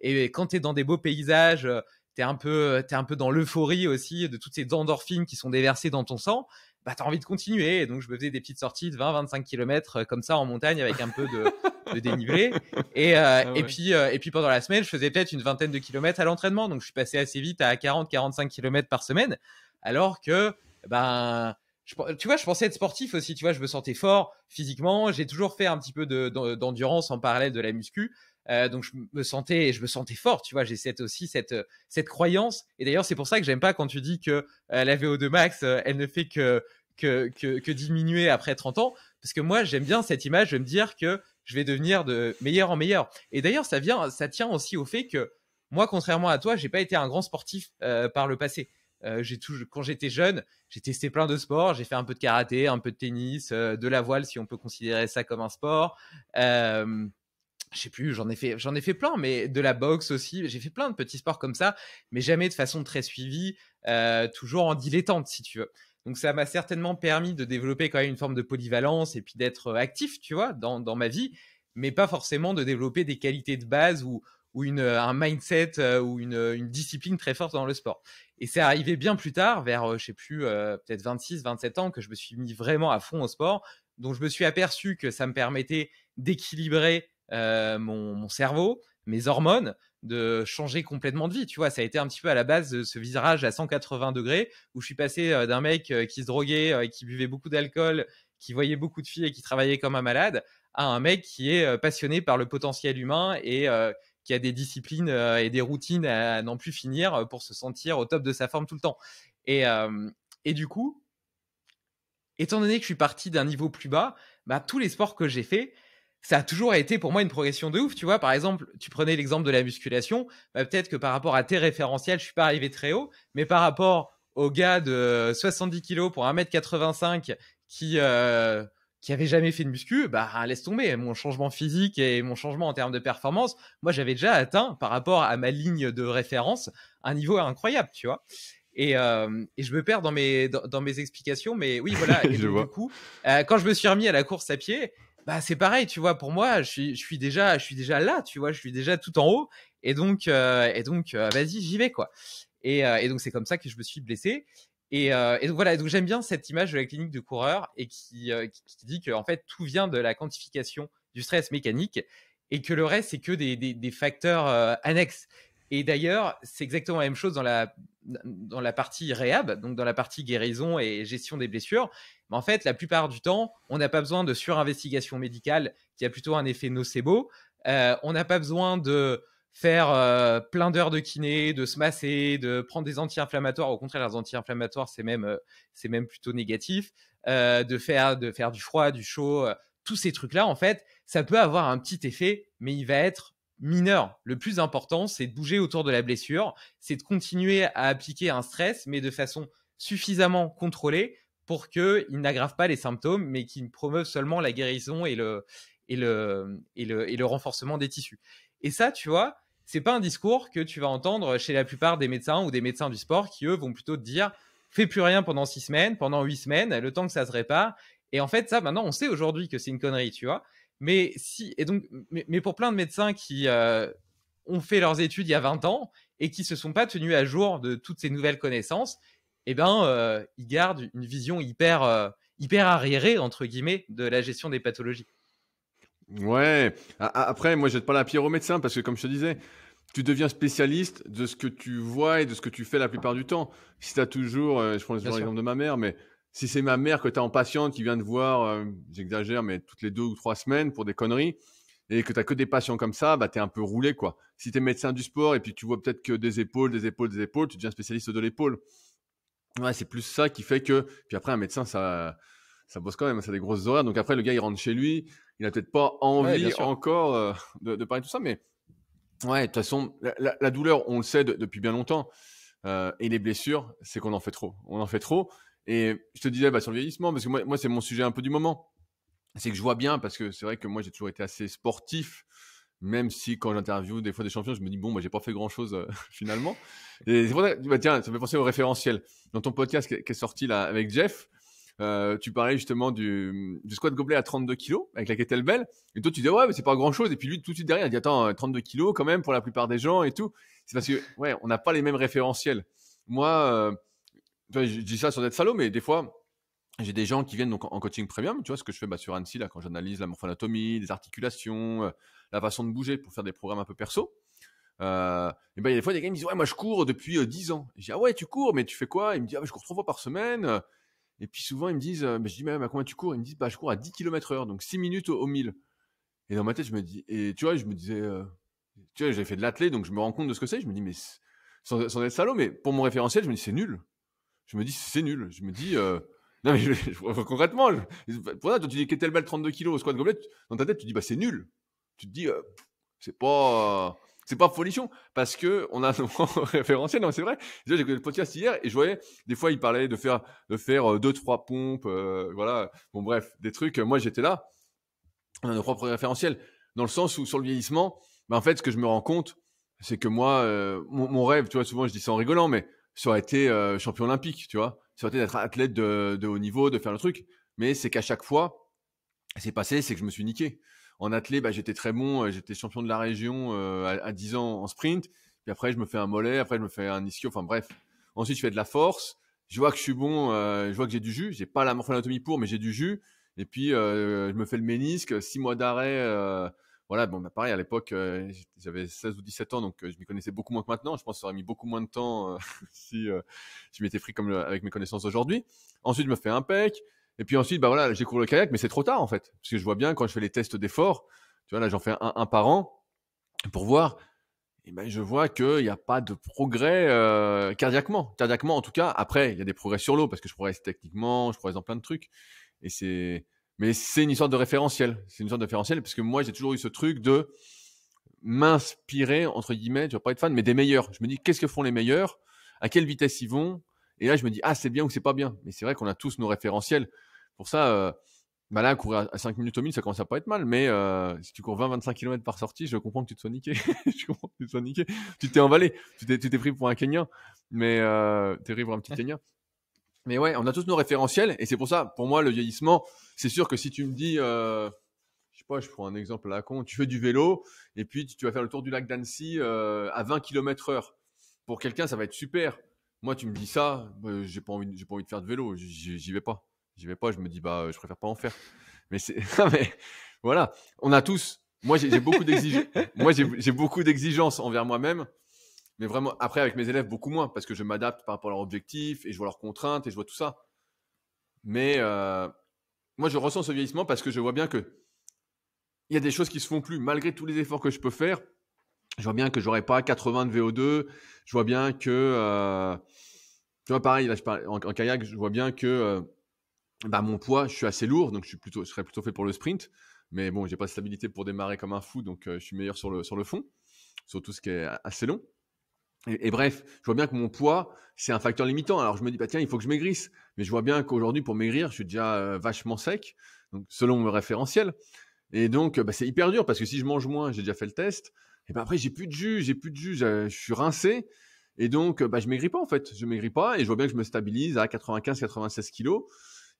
Et quand tu es dans des beaux paysages, euh, tu es, un peu, euh, es un peu dans l'euphorie aussi de toutes ces endorphines qui sont déversées dans ton sang. Bah, tu as envie de continuer. donc, je me faisais des petites sorties de 20-25 km euh, comme ça en montagne avec un peu de, dénivelé. Et, ah et, puis, et puis, pendant la semaine, je faisais peut-être une vingtaine de kilomètres à l'entraînement. Donc, je suis passé assez vite à 40-45 km par semaine. Alors que, ben, tu vois, je pensais être sportif aussi. Tu vois, je me sentais fort physiquement. J'ai toujours fait un petit peu d'endurance en parallèle de la muscu. Euh, donc je me sentais, je me sentais fort, tu vois. J'ai cette aussi cette euh, cette croyance. Et d'ailleurs, c'est pour ça que j'aime pas quand tu dis que euh, la VO2 max, elle ne fait que que, que diminuer après 30 ans, parce que moi j'aime bien cette image de me dire que je vais devenir de meilleur en meilleur. Et d'ailleurs, ça vient, ça tient aussi au fait que moi, contrairement à toi, j'ai pas été un grand sportif par le passé. j'ai tout, quand j'étais jeune, j'ai testé plein de sports. J'ai fait un peu de karaté, un peu de tennis, de la voile si on peut considérer ça comme un sport. Euh, je sais plus, j'en ai fait, j'en ai fait plein, mais de la boxe aussi, j'ai fait plein de petits sports comme ça, mais jamais de façon très suivie, euh, toujours en dilettante si tu veux. Donc ça m'a certainement permis de développer quand même une forme de polyvalence et puis d'être euh, actif, tu vois, dans, dans, ma vie, mais pas forcément de développer des qualités de base ou, ou une, euh, un mindset ou une, une, discipline très forte dans le sport. Et c'est arrivé bien plus tard, vers, je je sais plus, peut-être 26, 27 ans, que je me suis mis vraiment à fond au sport, dont je me suis aperçu que ça me permettait d'équilibrer euh, mon, cerveau, mes hormones, de changer complètement de vie. Tu vois, ça a été un petit peu à la base de euh, ce virage à 180 degrés où je suis passé euh, d'un mec qui se droguait, qui buvait beaucoup d'alcool, qui voyait beaucoup de filles et qui travaillait comme un malade, à un mec qui est passionné par le potentiel humain et qui a des disciplines et des routines à n'en plus finir pour se sentir au top de sa forme tout le temps. Et, du coup, étant donné que je suis parti d'un niveau plus bas, bah, tous les sports que j'ai faits, ça a toujours été pour moi une progression de ouf. Tu vois, par exemple, tu prenais l'exemple de la musculation. Bah, peut-être que par rapport à tes référentiels, je suis pas arrivé très haut, mais par rapport au gars de 70 kilos pour 1m85 qui euh, qui avait jamais fait de muscu, bah laisse tomber. Mon changement physique et mon changement en termes de performance, moi j'avais déjà atteint par rapport à ma ligne de référence un niveau incroyable, tu vois. Et, euh, et, je me perds dans mes dans, mes explications, mais oui voilà. *laughs* Et je vois. coup, euh, quand je me suis remis à la course à pied, bah c'est pareil, tu vois, pour moi, je suis, je suis déjà, je suis déjà là, tu vois, je suis déjà tout en haut, et donc, euh, et donc, euh, vas-y, j'y vais quoi. Et, euh, et donc c'est comme ça que je me suis blessé. Et, et donc voilà, donc j'aime bien cette image de la clinique de coureur et qui, qui, dit que en fait tout vient de la quantification du stress mécanique et que le reste c'est que des, des, des facteurs annexes. Et d'ailleurs, c'est exactement la même chose dans la dans la partie réhab, donc dans la partie guérison et gestion des blessures, mais en fait, la plupart du temps, on n'a pas besoin de surinvestigation médicale qui a plutôt un effet nocebo. Euh, on n'a pas besoin de faire euh, plein d'heures de kiné, de se masser, de prendre des anti-inflammatoires. Au contraire, les anti-inflammatoires, c'est même, euh, même plutôt négatif. de, faire, de faire du froid, du chaud, tous ces trucs-là, en fait, ça peut avoir un petit effet, mais il va être mineur. Le plus important, c'est de bouger autour de la blessure, c'est de continuer à appliquer un stress, mais de façon suffisamment contrôlée pour qu'il n'aggrave pas les symptômes, mais qu'il promeuve seulement la guérison et le, renforcement des tissus. Et ça, tu vois, c'est pas un discours que tu vas entendre chez la plupart des médecins ou des médecins du sport qui, eux, vont plutôt te dire fais plus rien pendant six semaines, pendant huit semaines, le temps que ça se répare. Et en fait, ça, maintenant, on sait aujourd'hui que c'est une connerie, tu vois. Mais si, et donc, mais, pour plein de médecins qui euh, ont fait leurs études il y a 20 ans et qui se sont pas tenus à jour de toutes ces nouvelles connaissances, eh ben, euh, ils gardent une vision hyper, euh, hyper arriérée, entre guillemets, de la gestion des pathologies. Ouais. Après, moi, je jette pas la pierre aux médecins parce que, comme je te disais, tu deviens spécialiste de ce que tu vois et de ce que tu fais la plupart du temps. Si tu as toujours, je prends l'exemple de ma mère, mais si c'est ma mère que tu as en patiente qui vient de voir, euh, j'exagère, mais toutes les deux ou trois semaines pour des conneries, et que tu as que des patients comme ça, bah, tu es un peu roulé. quoi. Si tu es médecin du sport et puis tu vois peut-être que des épaules, des épaules, des épaules, tu deviens spécialiste de l'épaule. Ouais, c'est plus ça qui fait que. Puis après, un médecin, ça, ça bosse quand même, ça a des grosses horaires. Donc après, le gars, il rentre chez lui, il n'a peut-être pas envie encore euh, de, parler de tout ça, mais ouais, de toute façon, la, douleur, on le sait depuis bien longtemps. Euh, et les blessures, c'est qu'on en fait trop. On en fait trop. Et je te disais bah, sur le vieillissement, parce que moi, moi c'est mon sujet un peu du moment. C'est que je vois bien, parce que c'est vrai que moi, j'ai toujours été assez sportif, même si quand j'interview des fois des champions, je me dis, bon, moi, bah, j'ai pas fait grand-chose euh, *laughs* finalement. Et c'est pour ça, bah, tiens, ça me fait penser au référentiel. Dans ton podcast qui est, sorti là avec Jeff, euh, tu parlais justement du, du squat gobelet à 32 kilos avec la kettlebell. Et toi, tu dis, ouais, mais c'est pas grand chose. Et puis lui, tout de suite derrière, il dit, attends, 32 euh, kilos quand même pour la plupart des gens et tout. C'est parce que, ouais, on n'a pas les mêmes référentiels. Moi, euh, je dis ça sans être salaud, mais des fois, j'ai des gens qui viennent donc en coaching premium, tu vois, ce que je fais bah, sur Annecy, là, quand j'analyse la morphanatomie, les articulations, euh, la façon de bouger pour faire des programmes un peu perso. Euh, et ben, il y a des fois des gars qui me disent Ouais, moi je cours depuis 10 euh, ans. Je dis Ah ouais, tu cours, mais tu fais quoi Ils me disent Ah, je cours trois fois par semaine. Et puis souvent, ils me disent Je dis Mais à combien tu cours Ils me disent bah, je cours à 10 km/h, donc 6 minutes au, 1000. Et dans ma tête, je me dis Et tu vois, je me disais Tu vois, j'ai fait de l'athlé, donc je me rends compte de ce que c'est. Je me dis Mais sans être salaud, mais pour mon référentiel, je me dis C'est nul je me dis c'est nul. Je me dis euh, non mais concrètement, pour ça, quand tu dis belle 32 kg au squat gobelet, dans ta tête tu dis bah c'est nul. Tu te dis euh, c'est pas euh, c'est pas folichon parce que on a un *laughs* référentiel non c'est vrai j'ai écouté le podcast hier et je voyais des fois il parlait de faire de faire deux trois pompes voilà bon bref des trucs moi j'étais là on a nos propres référentiels dans le sens où sur le vieillissement bah, en fait ce que je me rends compte c'est que moi mon, mon, rêve tu vois souvent je dis ça en rigolant mais ça aurait été euh, champion olympique, tu vois. Ça aurait été d'être athlète de, haut niveau, de faire le truc. Mais c'est qu'à chaque fois, c'est passé, c'est que je me suis niqué. En athlète, bah, j'étais très bon, euh, j'étais champion de la région euh, à, 10 ans en sprint. Puis après, je me fais un mollet, après, je me fais un ischio, enfin bref. Ensuite, je fais de la force. Je vois que je suis bon, je vois que j'ai du jus. J'ai pas la morphologie pour, mais j'ai du jus. Et puis, je me fais le ménisque, six mois d'arrêt voilà, bon, bah, pareil, à l'époque, euh, j'avais 16 ou 17 ans, donc euh, je m'y connaissais beaucoup moins que maintenant. Je pense que ça aurait mis beaucoup moins de temps euh, *laughs* si je m'étais pris comme avec mes connaissances aujourd'hui. Ensuite, je me fais un pec. Et puis ensuite, bah voilà, j'ai couru le kayak, mais c'est trop tard en fait. Parce que je vois bien quand je fais les tests d'effort, tu vois, là j'en fais un, un, par an pour voir. Et eh ben, je vois qu'il n'y a pas de progrès euh, cardiaquement. Cardiaquement, en tout cas, après, il y a des progrès sur l'eau parce que je progresse techniquement, je progresse en plein de trucs. Et c'est mais c'est une histoire de référentiel. C'est une histoire de référentiel parce que moi, j'ai toujours eu ce truc de m'inspirer, entre guillemets, je ne pas être fan, mais des meilleurs. Je me dis, qu'est-ce que font les meilleurs À quelle vitesse ils vont Et là, je me dis, ah, c'est bien ou c'est pas bien. Mais c'est vrai qu'on a tous nos référentiels. Pour ça, euh, bah là, courir à 5 minutes au mille, ça commence à pas être mal. Mais euh, si tu cours 20-25 km par sortie, je comprends que tu te sois niqué. *laughs* je comprends que tu te sois niqué. Tu t'es emballé. Tu t'es pris pour un Kenyan. Mais euh, t'es pris pour un petit Kenyan. Mais ouais, on a tous nos référentiels et c'est pour ça, pour moi, le vieillissement, c'est sûr que si tu me dis, euh, je sais pas, je prends un exemple à la con, tu fais du vélo et puis tu, vas faire le tour du lac d'Annecy euh, à 20 km heure, Pour quelqu'un, ça va être super. Moi, tu me dis ça, bah, j'ai pas envie, j'ai pas envie de faire de vélo, j'y vais pas, j'y vais pas. Je me dis bah, je préfère pas en faire. Mais c'est, *laughs* mais voilà, on a tous. Moi, j'ai beaucoup d'exigences. *laughs* moi, j'ai beaucoup d'exigences envers moi-même mais vraiment, après, avec mes élèves, beaucoup moins, parce que je m'adapte par rapport à leurs objectifs, et je vois leurs contraintes, et je vois tout ça. Mais euh, moi, je ressens ce vieillissement parce que je vois bien que il y a des choses qui se font plus, malgré tous les efforts que je peux faire. Je vois bien que j'aurai pas 80 de VO2. Je vois bien que, euh, tu vois, pareil, là, je parle, en, kayak, je vois bien que euh, bah, mon poids, je suis assez lourd, donc je, suis plutôt, je serais plutôt fait pour le sprint. Mais bon, j'ai pas de stabilité pour démarrer comme un fou, donc je suis meilleur sur le, sur le fond, sur tout ce qui est assez long. Et, bref, je vois bien que mon poids, c'est un facteur limitant. Alors je me dis, bah tiens, il faut que je maigrisse. Mais je vois bien qu'aujourd'hui, pour maigrir, je suis déjà euh, vachement sec, donc selon mon référentiel. Et donc, bah, c'est hyper dur parce que si je mange moins, j'ai déjà fait le test. Et ben après, j'ai plus de jus, j'ai plus de jus, euh, je suis rincé. Et donc, bah, je maigris pas en fait. Je maigris pas et je vois bien que je me stabilise à 95-96 kilos.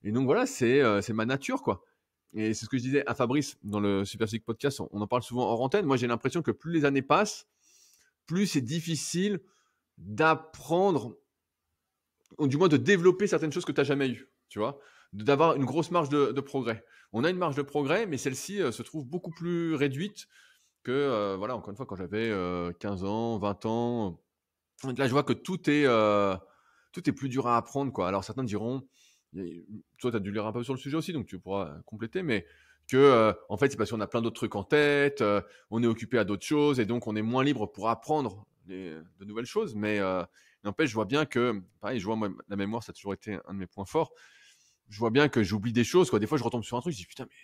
Et donc voilà, c'est euh, ma nature quoi. Et c'est ce que je disais à Fabrice dans le Super Podcast. On, en parle souvent hors antenne. Moi, j'ai l'impression que plus les années passent, plus c'est difficile d'apprendre, ou du moins de développer certaines choses que tu n'as jamais eues, tu vois, d'avoir une grosse marge de, progrès. On a une marge de progrès, mais celle-ci euh, se trouve beaucoup plus réduite que, euh, voilà, encore une fois, quand j'avais 15 euh, ans, 20 ans. Là, je vois que tout est, tout est plus dur à apprendre, quoi. Alors, certains diront, toi, tu as dû lire un peu sur le sujet aussi, donc tu pourras compléter, mais que euh, en fait c'est parce qu'on a plein d'autres trucs en tête, euh, on est occupé à d'autres choses et donc on est moins libre pour apprendre de nouvelles choses. Mais euh, n'empêche, je vois bien que pareil, je vois moi, la mémoire, ça a toujours été un de mes points forts. Je vois bien que j'oublie des choses. Quoi. Des fois, je retombe sur un truc, je dis putain mais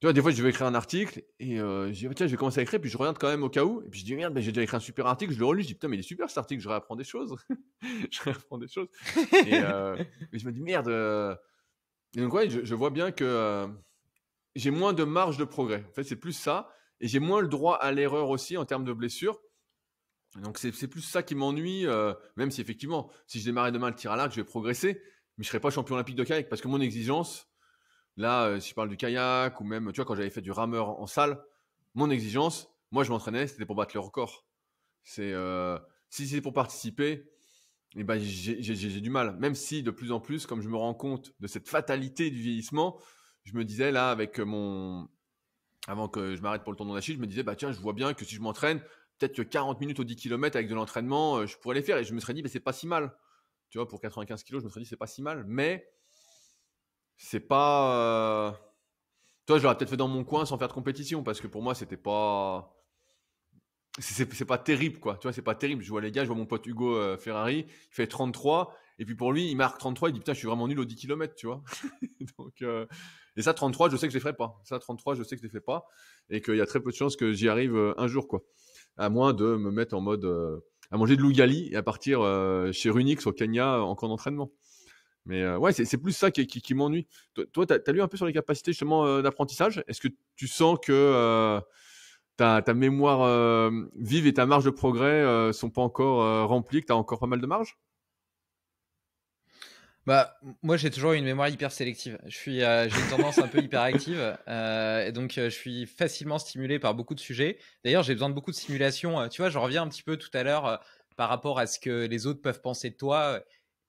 tu vois, des fois, je vais écrire un article et euh, je dis tiens, je vais commencer à écrire, puis je regarde quand même au cas où, et puis je dis merde, mais j'ai déjà écrit un super article, je le relis, je dis putain mais il est super cet article, je réapprends des choses, *laughs* je réapprends des choses. Et, *laughs* je me dis merde. et donc ouais, je, je vois bien que j'ai moins de marge de progrès. En fait, c'est plus ça. Et j'ai moins le droit à l'erreur aussi en termes de blessure. Donc, c'est plus ça qui m'ennuie, euh, même si effectivement, si je démarrais demain le tir à l'arc, je vais progresser, mais je serai pas champion olympique de kayak parce que mon exigence, là, euh, si je parle du kayak ou même, tu vois, quand j'avais fait du rameur en salle, mon exigence, moi, je m'entraînais, c'était pour battre le record. C'est, euh, si c'est pour participer, eh ben, j'ai du mal. Même si de plus en plus, comme je me rends compte de cette fatalité du vieillissement, je me disais là avec euh, mon avant que je m'arrête pour le tendon d'Achille, je me disais bah tiens, je vois bien que si je m'entraîne, peut-être que 40 minutes au 10 km avec de l'entraînement, euh, je pourrais les faire et je me serais dit mais c'est pas si mal. Tu vois, pour 95 kg, je me serais dit c'est pas si mal, mais c'est pas euh, toi, j'aurais peut-être fait dans mon coin sans faire de compétition parce que pour moi, c'était pas c'est pas terrible quoi. Tu vois, c'est pas terrible. Je vois les gars, je vois mon pote Hugo Ferrari, il fait 33, et puis pour lui, il marque 33, il dit putain, je suis vraiment nul au 10 km, tu vois. *laughs* Donc, euh... Et ça, 33, je sais que je les ferai pas. Ça, 33, je sais que je les ferai pas. Et qu'il y a très peu de chances que j'y arrive euh, un jour, quoi. À moins de me mettre en mode. Euh, à manger de l'ougali et à partir euh, chez Runix au Kenya en camp d'entraînement. Mais ouais, c'est plus ça qui, m'ennuie. Toi, tu as, lu un peu sur les capacités justement d'apprentissage. Est-ce que tu sens que. Ta, mémoire vive et ta marge de progrès euh, sont pas encore remplies, que tu as encore pas mal de marge bah, moi, j'ai toujours une mémoire hyper sélective. Je suis, euh, j'ai une tendance un peu hyperactive, *laughs* euh, et donc euh, je suis facilement stimulé par beaucoup de sujets. D'ailleurs, j'ai besoin de beaucoup de stimulation. Euh, tu vois, je reviens un petit peu tout à l'heure par rapport à ce que les autres peuvent penser de toi,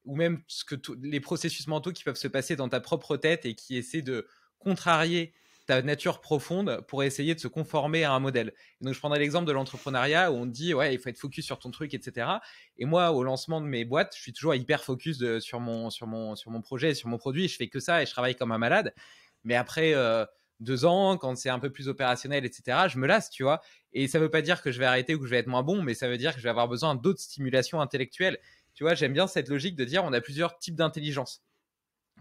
ou même ce que les processus mentaux qui peuvent se passer dans ta propre tête et qui essaient de contrarier ta nature profonde pour essayer de se conformer à un modèle. donc, je prendrais l'exemple de l'entrepreneuriat où on dit, ouais, il faut être focus sur ton truc, etc. Et moi, au lancement de mes boîtes, je suis toujours hyper focus euh, sur, mon, sur, mon, projet, sur mon produit. je fais que ça et je travaille comme un malade. Mais après euh, deux ans, quand c'est un peu plus opérationnel, etc., je me lasse, tu vois. Et ça ne veut pas dire que je vais arrêter ou que je vais être moins bon, mais ça veut dire que je vais avoir besoin d'autres stimulations intellectuelles. Tu vois, j'aime bien cette logique de dire on a plusieurs types d'intelligence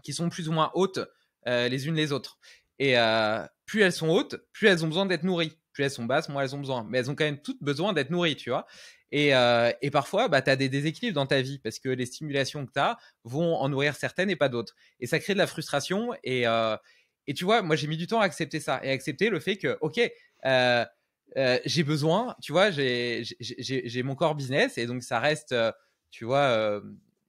qui sont plus ou moins hautes euh, les unes les autres. Et euh, plus elles sont hautes, plus elles ont besoin d'être nourries. Plus elles sont basses, moins elles ont besoin. Mais elles ont quand même toutes besoin d'être nourries, tu vois. Et, euh, parfois, bah, tu as des déséquilibres dans ta vie parce que les stimulations que tu as vont en nourrir certaines et pas d'autres. Et ça crée de la frustration. Et, euh, et tu vois, moi, j'ai mis du temps à accepter ça et accepter le fait que, OK, j'ai besoin, tu vois, j'ai mon corps business et donc ça reste, tu vois,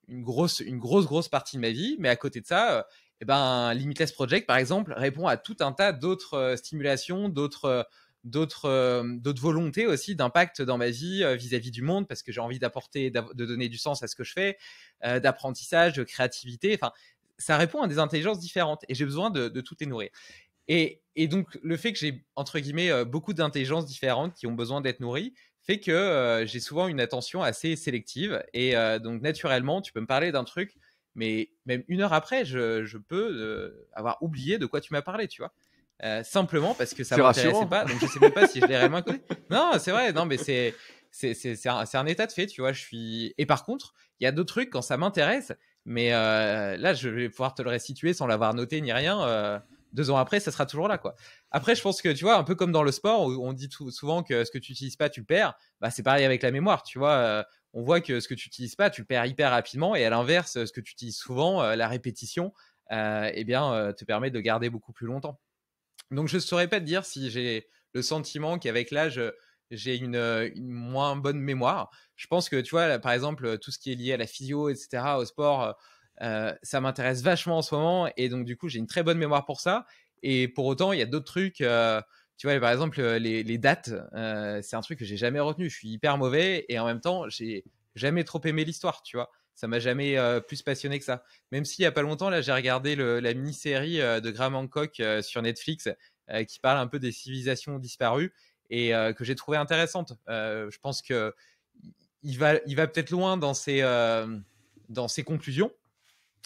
une grosse, une grosse, grosse partie de ma vie. Mais à côté de ça, eh ben, Limitless Project, par exemple, répond à tout un tas d'autres euh, stimulations, d'autres euh, d'autres euh, d'autres volontés aussi d'impact dans ma vie vis-à-vis du monde parce que j'ai envie d'apporter de donner du sens à ce que je fais d'apprentissage de créativité enfin ça répond à des intelligences différentes et j'ai besoin de, tout les nourrir et, et, donc, le fait que j'ai, entre guillemets, beaucoup d'intelligences différentes qui ont besoin d'être nourries, fait que j'ai souvent une attention assez sélective. Et donc, naturellement, tu peux me parler d'un truc mais même une heure après, je, peux euh, avoir oublié de quoi tu m'as parlé, tu vois. Euh, simplement parce que ça m'intéressait pas, donc je sais même pas si je l'ai réellement Non, c'est vrai, non, mais c'est c'est un, un, état de fait, tu vois. Je suis et par contre, il y a d'autres trucs quand ça m'intéresse, mais euh, là, je vais pouvoir te le restituer sans l'avoir noté ni rien. deux ans après, ça sera toujours là, quoi. Après, je pense que tu vois, un peu comme dans le sport, où on dit souvent que ce que tu utilises pas, tu le perds. Bah, c'est pareil avec la mémoire, tu vois on voit que ce que tu n'utilises pas, tu le perds hyper rapidement. Et à l'inverse, ce que tu utilises souvent, euh, la répétition, euh, eh bien, euh, te permet de garder beaucoup plus longtemps. Donc, je ne saurais pas te dire si j'ai le sentiment qu'avec l'âge, j'ai une, moins bonne mémoire. Je pense que, tu vois, par exemple, tout ce qui est lié à la physio, etc., au sport, ça m'intéresse vachement en ce moment. Et donc, du coup, j'ai une très bonne mémoire pour ça. Et pour autant, il y a d'autres trucs tu vois, par exemple, euh, les, dates, euh, c'est un truc que j'ai jamais retenu. Je suis hyper mauvais et en même temps, j'ai jamais trop aimé l'histoire, tu vois. Ça m'a jamais euh, plus passionné que ça. Même s'il il n'y a pas longtemps, là, j'ai regardé la mini-série de Graham Hancock sur Netflix qui parle un peu des civilisations disparues et que j'ai trouvé intéressante. je pense que va, peut-être loin dans ses, dans ses conclusions,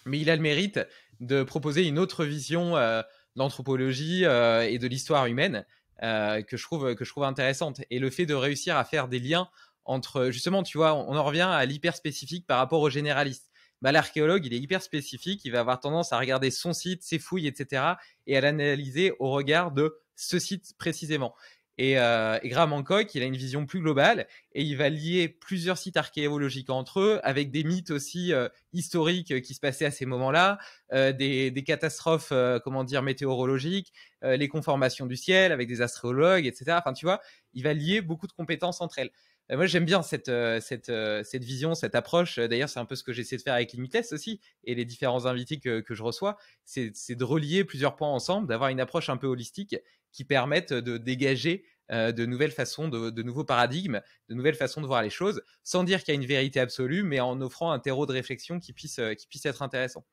mais il a le mérite de proposer une autre vision de l'anthropologie et de l'histoire humaine euh, que, je trouve, que je trouve intéressante. Et le fait de réussir à faire des liens entre, justement, tu vois, on en revient à l'hyper spécifique par rapport au généraliste. Bah, l'archéologue, il est hyper spécifique, il va avoir tendance à regarder son site, ses fouilles, etc., et à l'analyser au regard de ce site précisément. Euh, et, Graham Hancock, il a une vision plus globale et il va lier plusieurs sites archéologiques entre eux, avec des mythes aussi euh, historiques euh, qui se passaient à ces moments-là, des, des, catastrophes, comment dire, météorologiques, les conformations du ciel avec des astrologues, etc. Enfin, tu vois, il va lier beaucoup de compétences entre elles moi, j'aime bien cette, euh, cette, euh, cette vision, cette approche. D'ailleurs, c'est un peu ce que j'essaie de faire avec Limitless aussi et les différents invités que, que je reçois. C'est de relier plusieurs points ensemble, d'avoir une approche un peu holistique qui permette de dégager euh, de nouvelles façons, de, nouveaux paradigmes, de nouvelles façons de voir les choses, sans dire qu'il y a une vérité absolue, mais en offrant un terreau de réflexion qui puisse, qui puisse être intéressant.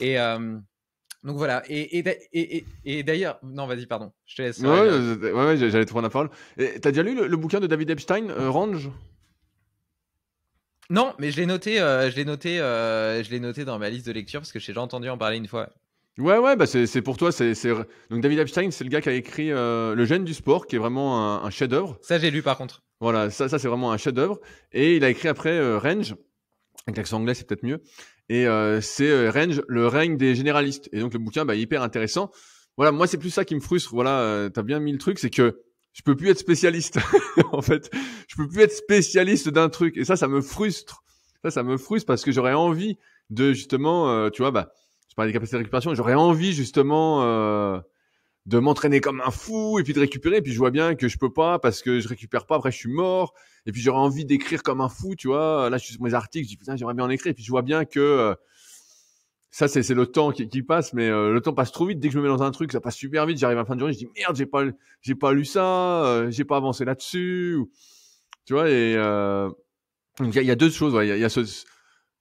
Et, donc voilà, et, et, d'ailleurs, non, vas-y, pardon, je te laisse. Ouais, ouais, j'allais te prendre la parole. T'as déjà lu le, bouquin de David Epstein, euh, Range Non, mais je l'ai noté, euh, je l'ai noté, euh, je l'ai noté dans ma liste de lecture parce que j'ai déjà entendu en parler une fois. Ouais, ouais, bah c'est pour toi. c'est Donc David Epstein, c'est le gars qui a écrit Le gène du sport, qui est vraiment un, un chef-d'œuvre. Ça, j'ai lu par contre. Voilà, ça, ça c'est vraiment un chef-d'œuvre. Et il a écrit après Range, avec l'accent anglais, c'est peut-être mieux. Et euh, c'est euh, range, le règne des généralistes. Et donc le bouquin, bah, hyper intéressant. Voilà, moi c'est plus ça qui me frustre. Voilà, euh, t'as bien mis le truc, c'est que je peux plus être spécialiste *laughs* en fait je peux plus être spécialiste d'un truc et ça ça me frustre ça ça me frustre parce que j'aurais envie de justement tu vois bah je parlais des capacités de récupération j'aurais envie justement de m'entraîner comme un fou et puis de récupérer. Et puis je vois bien que je peux pas parce que je récupère pas. Après, je suis mort. Et puis j'aurais envie d'écrire comme un fou, tu vois. Là, je suis sur mes articles. Je dis putain, j'aimerais bien en écrire. Et puis je vois bien que euh, ça, c'est c'est le temps qui, passe, mais euh, le temps passe trop vite. Dès que je me mets dans un truc, ça passe super vite. J'arrive à la fin de journée, je dis merde, j'ai pas, j'ai pas lu ça, euh, j'ai pas avancé là-dessus. Tu vois, et il y, a deux choses. Il y, a, ce,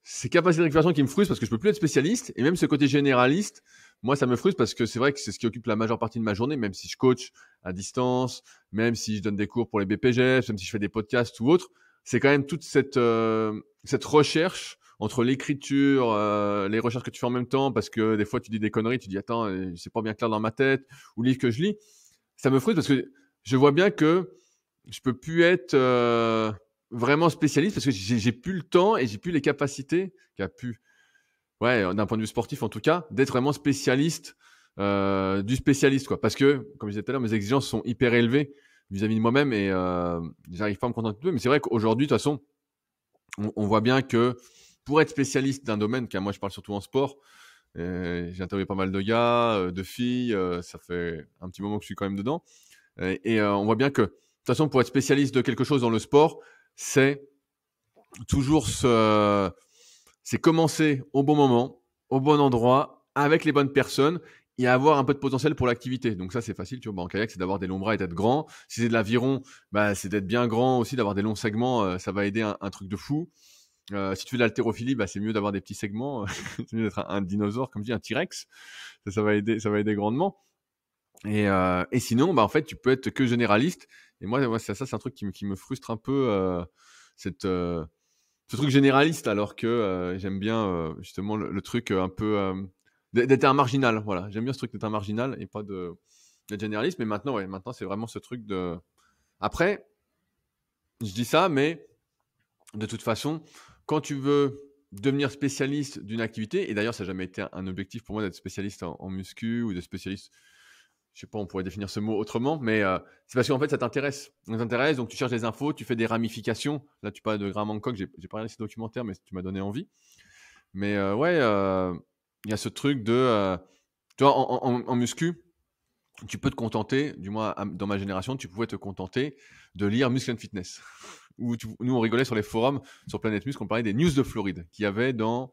ces capacités de récupération qui me frustrent parce que je peux plus être spécialiste et même ce côté généraliste moi, ça me frustre parce que c'est vrai que c'est ce qui occupe la majeure partie de ma journée, même si je coach à distance, même si je donne des cours pour les BPGF, même si je fais des podcasts ou autre. C'est quand même toute cette, euh, cette recherche entre l'écriture, euh, les recherches que tu fais en même temps, parce que des fois tu dis des conneries, tu dis attends, euh, c'est pas bien clair dans ma tête, ou livre que je lis, ça me frustre parce que je vois bien que je peux plus être vraiment spécialiste parce que j'ai plus le temps et j'ai plus les capacités, qu'a pu, ouais, euh, d'un point de vue sportif en tout cas, d'être vraiment spécialiste euh, du spécialiste, quoi. Parce que, comme je disais tout à l'heure, mes exigences sont hyper élevées vis-à-vis de moi-même et euh, j'arrive pas à me contenter de Mais c'est vrai qu'aujourd'hui, de toute façon, on, voit bien que pour être spécialiste d'un domaine, car moi je parle surtout en sport, euh, j'ai interviewé pas mal de gars, de filles, ça fait un petit moment que je suis quand même dedans, et, on voit bien que, de toute façon, pour être spécialiste de quelque chose dans le sport, c'est toujours ce c'est commencer au bon moment, au bon endroit, avec les bonnes personnes et avoir un peu de potentiel pour l'activité. Donc ça, c'est facile, tu vois. Bah, en kayak, c'est d'avoir des longs bras et d'être grand. Si c'est de l'aviron, bah, c'est d'être bien grand aussi, d'avoir des longs segments. Euh, ça va aider un, truc de fou. Euh, si tu fais de l'haltérophilie, bah, c'est mieux d'avoir des petits segments. *laughs* c'est mieux d'être un, dinosaure, comme je dis, un T-Rex. Ça, va aider, ça va aider grandement. Euh, et, sinon, bah, en fait, tu peux être que généraliste. Et moi, ça, c'est un truc qui, qui me frustre un peu. cette ce truc généraliste, alors que euh, j'aime bien euh, justement le, truc euh, un peu d'être un marginal. Voilà, j'aime bien ce truc d'être un marginal et pas de d'être généraliste. Mais maintenant, ouais, maintenant c'est vraiment ce truc de. Après, je dis ça, mais de toute façon, quand tu veux devenir spécialiste d'une activité, et d'ailleurs, ça n'a jamais été un objectif pour moi d'être spécialiste en muscu ou de spécialiste je sais pas, on pourrait définir ce mot autrement, mais euh, c'est parce qu'en fait, ça t'intéresse. Ça t'intéresse, donc tu cherches des infos, tu fais des ramifications. Là, tu parles de Graham Hancock, j'ai pas regardé ces documentaires, mais tu m'as donné envie. Mais euh, ouais, euh, il y a ce truc de. tu vois, en, muscu, tu peux te contenter, du moins dans ma génération, tu pouvais te contenter de lire Muscle and Fitness. *laughs* Où nous, on rigolait sur les forums, sur Planète Musc on parlait des news de Floride, qui y avait dans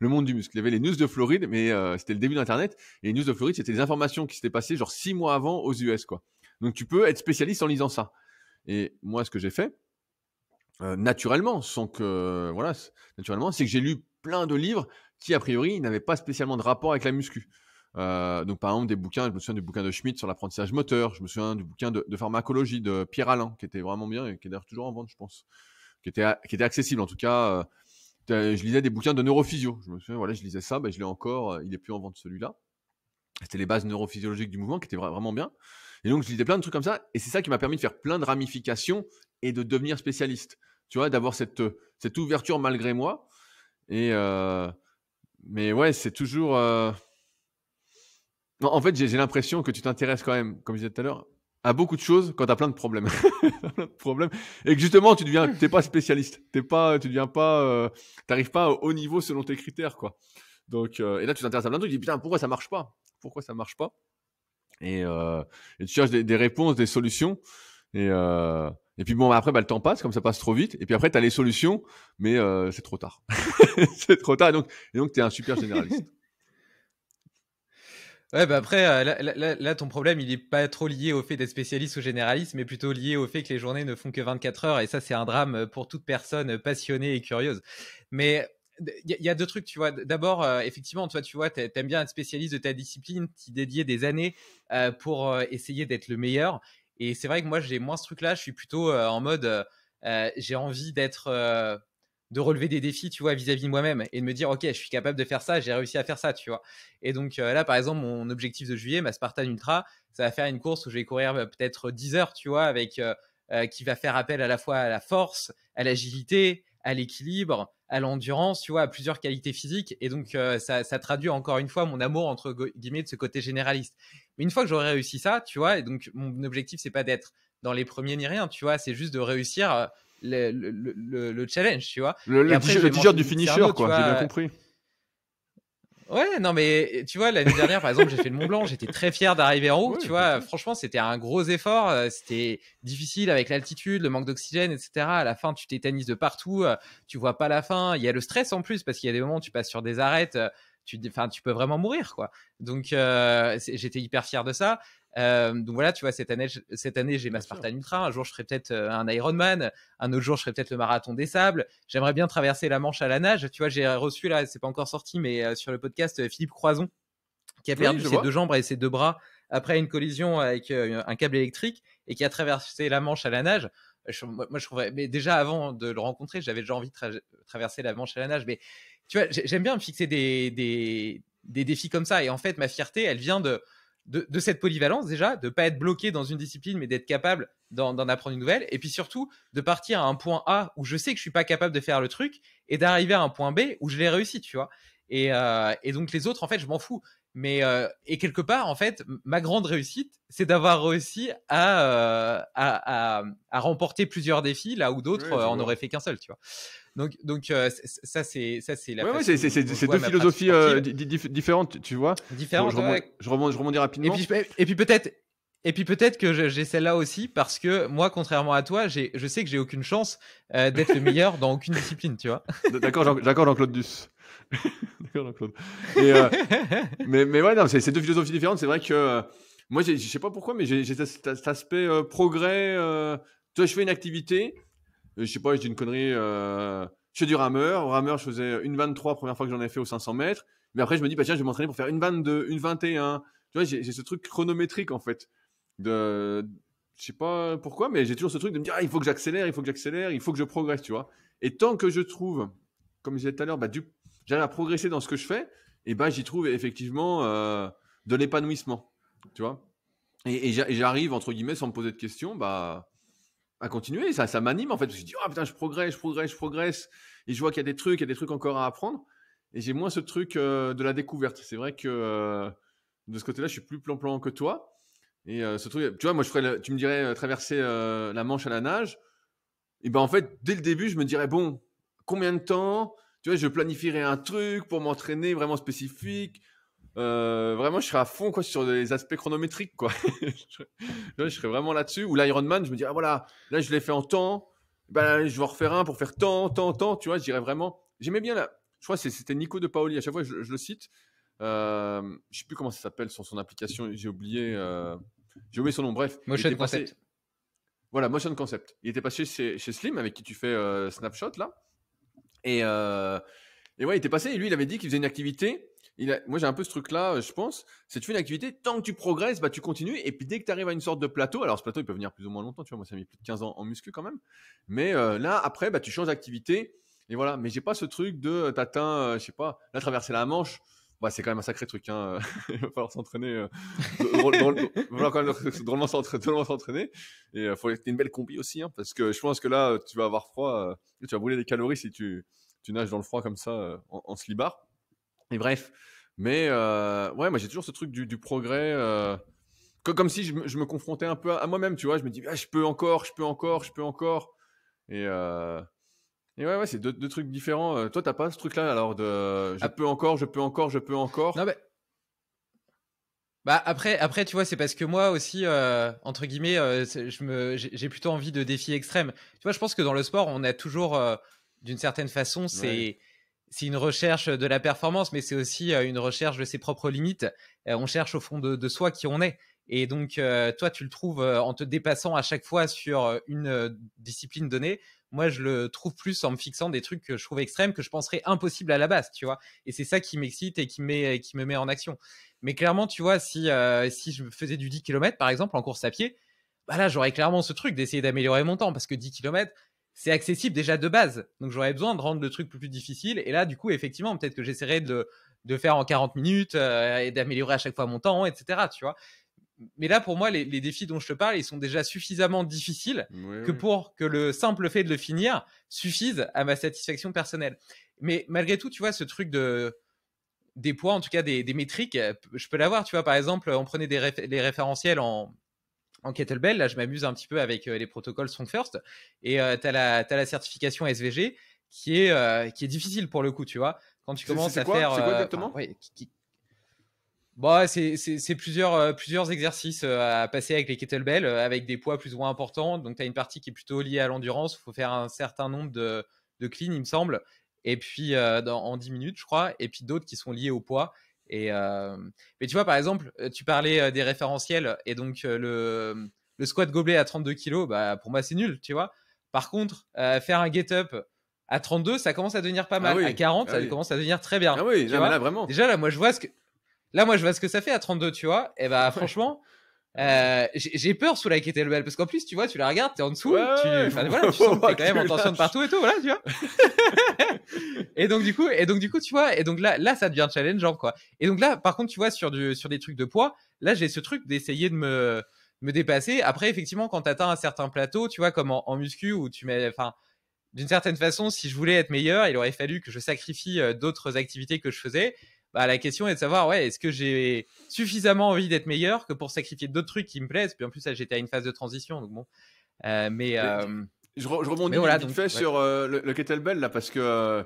le monde du muscle. Il y avait les news de Floride, mais euh, c'était le début d'Internet. Et les news de Floride, c'était des informations qui s'étaient passées genre six mois avant aux US, quoi. Donc tu peux être spécialiste en lisant ça. Et moi, ce que j'ai fait, euh, naturellement, sans que voilà, naturellement, c'est que j'ai lu plein de livres qui a priori n'avaient pas spécialement de rapport avec la muscu. Euh, donc par exemple des bouquins, je me souviens du bouquin de Schmitt sur l'apprentissage moteur, je me souviens du bouquin de, pharmacologie de Pierre Alain qui était vraiment bien et qui est d'ailleurs toujours en vente, je pense, qui était, qui était accessible en tout cas. Euh, je lisais des bouquins de neurophysio. Je me souviens, voilà, je lisais ça, ben, je l'ai encore, euh, il est plus en vente celui-là. C'était les bases neurophysiologiques du mouvement qui étaient vraiment bien. Et donc, je lisais plein de trucs comme ça. Et c'est ça qui m'a permis de faire plein de ramifications et de devenir spécialiste. Tu vois, d'avoir cette, euh, cette ouverture malgré moi. Et, euh, mais ouais, c'est toujours. Euh, en fait, j'ai l'impression que tu t'intéresses quand même, comme je disais tout à l'heure, a beaucoup de choses quand tu as plein de problèmes. *laughs* problèmes. Et que justement, tu deviens, t'es pas spécialiste. T'es pas, tu deviens pas, euh, t'arrives pas au haut niveau selon tes critères, quoi. Donc, euh, et là, tu t'intéresses à plein de trucs. Tu dis, putain, pourquoi ça marche pas? Pourquoi ça marche pas? Et, euh, tu cherches des, réponses, des solutions. Et, euh, et puis bon, après, bah, le temps passe, comme ça passe trop vite. Et puis après, tu as les solutions, mais euh, c'est trop tard. *laughs* c'est trop tard. donc, et donc tu es un super généraliste. Ouais, bah après, euh, là, ton problème, il n'est pas trop lié au fait d'être spécialiste ou généraliste, mais plutôt lié au fait que les journées ne font que 24 heures, et ça, c'est un drame euh, pour toute personne euh, passionnée et curieuse. Mais il y, a deux trucs, tu vois. D'abord, effectivement, toi, tu vois, tu aimes bien être spécialiste de ta discipline, t'y dédier des années pour essayer d'être le meilleur. Et c'est vrai que moi, j'ai moins ce truc-là. Je suis plutôt en mode, j'ai envie d'être de relever des défis, tu vois, vis-à-vis de moi-même et de me dire, OK, je suis capable de faire ça, j'ai réussi à faire ça, tu vois. Et donc euh, là, par exemple, mon objectif de juillet, ma Spartan Ultra, ça va faire une course où je vais courir bah, peut-être 10 euh, heures, tu vois, avec euh, qui va faire appel à la fois à la force, à l'agilité, à l'équilibre, à l'endurance, tu vois, à plusieurs qualités physiques. Et donc, ça, ça, traduit encore une fois mon amour, entre guillemets, de ce côté généraliste. Mais une fois que j'aurai réussi ça, tu vois, et donc mon objectif, c'est pas d'être dans les premiers ni rien, tu vois, c'est juste de réussir le, challenge, tu vois. Le, t-shirt du finisher, quoi, j'ai bien compris. Ouais, non, mais tu vois, l'année dernière, par exemple, j'ai fait le Mont Blanc, j'étais très fier d'arriver en haut, tu vois. Franchement, c'était un gros effort, euh, c'était difficile avec l'altitude, le manque d'oxygène, etc. À la fin, tu tétanises de partout, euh, tu vois pas la fin. Il y a le stress en plus, parce qu'il y a des moments où tu passes sur des arêtes, euh, tu, enfin, tu peux vraiment mourir, quoi. Donc, j'étais hyper fier de ça. Euh, donc voilà, tu vois, cette année, cette année, j'ai ma Spartan Ultra. Un jour, je ferai peut-être euh, un Ironman. Un autre jour, je ferai peut-être le marathon des sables. J'aimerais bien traverser la Manche à la nage. Tu vois, j'ai reçu là, c'est pas encore sorti, mais euh, sur le podcast Philippe Croison, qui a perdu ses deux jambes et ses deux bras après une collision avec un câble électrique et qui a traversé la Manche à la nage. moi, je mais déjà avant de le rencontrer, j'avais déjà envie de traverser la Manche à la nage. Mais tu vois, j'aime bien me fixer des défis comme ça. Et en fait, ma fierté, elle vient de de, cette polyvalence déjà, de pas être bloqué dans une discipline, mais d'être capable d'en apprendre une nouvelle, et puis surtout de partir à un point A où je sais que je suis pas capable de faire le truc, et d'arriver à un point B où je l'ai réussi, tu vois. Et, euh, et, donc les autres, en fait, je m'en fous. Mais euh, et quelque part, en fait, ma grande réussite, c'est d'avoir réussi euh, à, à, à, remporter plusieurs défis là où d'autres on en auraient fait qu'un seul, tu vois. Donc, donc euh, ça, c'est ça, c'est la. Ouais, c'est deux philosophies euh, différentes, tu vois. Différentes. Je, je, je, rapidement. Et puis, et puis peut-être. Et puis peut-être que j'ai celle-là aussi parce que moi, contrairement à toi, je sais que j'ai aucune chance euh, d'être le meilleur dans aucune discipline, tu vois. *laughs* D'accord, Jean-Claude Duss. *laughs* D'accord, Jean-Claude. *laughs* mais, mais ouais, c'est deux philosophies différentes. C'est vrai que moi, je sais pas pourquoi, mais j'ai cet, aspect progrès. tu je fais une activité, euh, je sais pas, je dis une connerie, euh, je fais du rameur. Au rameur, je faisais une 23 première fois que j'en ai fait aux 500 mètres. Mais après, je me dis, bah, tiens, je vais m'entraîner pour faire une 22, une 21. Tu vois, j'ai ce truc chronométrique, en fait. De, je sais pas pourquoi, mais j'ai toujours ce truc de me dire, ah, il faut que j'accélère, il faut que j'accélère, il faut que je progresse, tu vois. Et tant que je trouve, comme je disais tout à l'heure, bah, du... j'arrive à progresser dans ce que je fais, et bah, j'y trouve effectivement euh, de l'épanouissement, tu vois. Et, et j'arrive, entre guillemets, sans me poser de questions, bah, à continuer. Ça, ça m'anime en fait. je me dis, oh, putain, je progresse, je progresse, je progresse. Et je vois qu'il y a des trucs, il y a des trucs encore à apprendre. Et j'ai moins ce truc euh, de la découverte. C'est vrai que euh, de ce côté-là, je suis plus plan-plan que toi. Et euh, ce truc, tu vois, moi, je ferais tu me dirais traverser la Manche à la nage. Et ben en fait, dès le début, je me dirais, bon, combien de temps Tu vois, je planifierais un truc pour m'entraîner vraiment spécifique, euh, vraiment, je serais à fond quoi, sur les aspects chronométriques. Quoi. *laughs* je, serais vraiment là-dessus. Ou l'Ironman, je me dis, ah voilà, là, je l'ai fait en temps. Bah, je vais en refaire un pour faire tant, tant, tant. Tu vois, je dirais vraiment. J'aimais bien là. Je crois que c'était Nico de Paoli. À chaque fois, je, le cite. Euh, je sais plus comment ça s'appelle sur son application. J'ai oublié, euh, j'ai oublié son nom. Bref. Motion Concept. Voilà, Motion Concept. Il était passé chez, Slim avec qui tu fais euh, Snapshot là. Et, et ouais, il était passé. Et lui, il avait dit qu'il faisait une activité il a, moi j'ai un peu ce truc-là, euh, je pense. C'est tu fais une activité, tant que tu progresses, bah, tu continues. Et puis dès que tu arrives à une sorte de plateau, alors ce plateau il peut venir plus ou moins longtemps, tu vois, moi ça m'a mis plus de 15 ans en muscu quand même. Mais euh, là, après, bah, tu changes d'activité. Et voilà, mais j'ai pas ce truc de euh, t'atteins, je sais pas, là traverser la Manche, bah, c'est quand même un sacré truc. Hein. *laughs* il va falloir s'entraîner. Euh, il quand même *laughs* drôlement s'entraîner. Et il faut être une belle combi aussi, hein, parce que je pense que là, tu vas avoir froid, tu vas brûler des calories si tu, tu nages dans le froid comme ça en, en slibard. Et bref, mais euh, ouais, moi j'ai toujours ce truc du, progrès, euh, comme si je, me confrontais un peu à, moi-même, tu vois. Je me dis, ah, je peux encore, je peux encore, je peux encore. Et, euh, ouais, ouais, c'est deux, trucs différents. toi, t'as pas ce truc-là alors de je peux encore, je peux encore, je peux encore. Non, mais. Bah après, après, tu vois, c'est parce que moi aussi, entre guillemets, je me, j'ai plutôt envie de défis extrêmes. Tu vois, je pense que dans le sport, on a toujours, d'une certaine façon, c'est, c'est une recherche de la performance, mais c'est aussi euh, une recherche de ses propres limites. Euh, on cherche au fond de, soi qui on est. Et donc, euh, toi, tu le trouves en te dépassant à chaque fois sur une discipline donnée. Moi, je le trouve plus en me fixant des trucs que je trouve extrêmes, que je penserais impossibles à la base, tu vois. Et c'est ça qui m'excite et qui, met, qui me met en action. Mais clairement, tu vois, si, si je faisais du 10 km, par exemple, en course à pied, bah là, j'aurais clairement ce truc d'essayer d'améliorer mon temps, parce que 10 km, c'est accessible déjà de base. Donc j'aurais besoin de rendre le truc plus, difficile. Et là, du coup, effectivement, peut-être que j'essaierai de, faire en 40 minutes euh, et d'améliorer à chaque fois mon temps, etc. Tu vois. Mais là, pour moi, les, défis dont je te parle, ils sont déjà suffisamment difficiles que pour que le simple fait de le finir suffise à ma satisfaction personnelle. Mais malgré tout, tu vois, ce truc de des poids, en tout cas des, métriques, je peux l'avoir. Tu vois, par exemple, on prenait des les référentiels en, en kettlebell. Là, je m'amuse un petit peu avec euh, les protocoles Strong First. Et euh, tu as, la, certification SVG qui est, euh, qui est difficile pour le coup, tu vois. Quand tu commences à faire. C'est quoi exactement bah, c'est plusieurs, plusieurs exercices à passer avec les kettlebells, avec des poids plus ou moins importants. Donc, tu as une partie qui est plutôt liée à l'endurance. Il faut faire un certain nombre de, de clean, il me semble, et puis en 10 minutes, je crois. Et puis d'autres qui sont liés au poids. Et, mais tu vois, par exemple, tu parlais des référentiels et donc mmh, le, squat gobelet à 32 kilos bah, pour moi, c'est nul, tu vois. Par contre, faire un get-up à 32, ça commence à devenir pas ah mal. à 40, ah ça commence à devenir très bien. Ah oui, là, vraiment. Déjà, là, moi, je vois ce que. Là, moi, je vois ce que ça fait à 32, tu vois. Et bah, franchement, euh, j'ai peur sous la kettlebell parce qu'en plus tu vois tu la regardes t'es en dessous tu, voilà, tu sens t'es quand même en tension de partout et tout voilà tu vois *laughs* et donc du coup et donc du coup tu vois et donc là là ça devient challengeant quoi et donc là par contre tu vois sur du sur des trucs de poids là j'ai ce truc d'essayer de me me dépasser après effectivement quand t'atteins un certain plateau tu vois comme en, muscu où tu mets enfin d'une certaine façon si je voulais être meilleur il aurait fallu que je sacrifie euh, d'autres activités que je faisais bah, la question est de savoir, ouais, est-ce que j'ai suffisamment envie d'être meilleur que pour sacrifier d'autres trucs qui me plaisent Puis en plus, j'étais à une phase de transition, donc bon. Euh, mais euh, je, je, fait sur euh, le, kettlebell là, parce que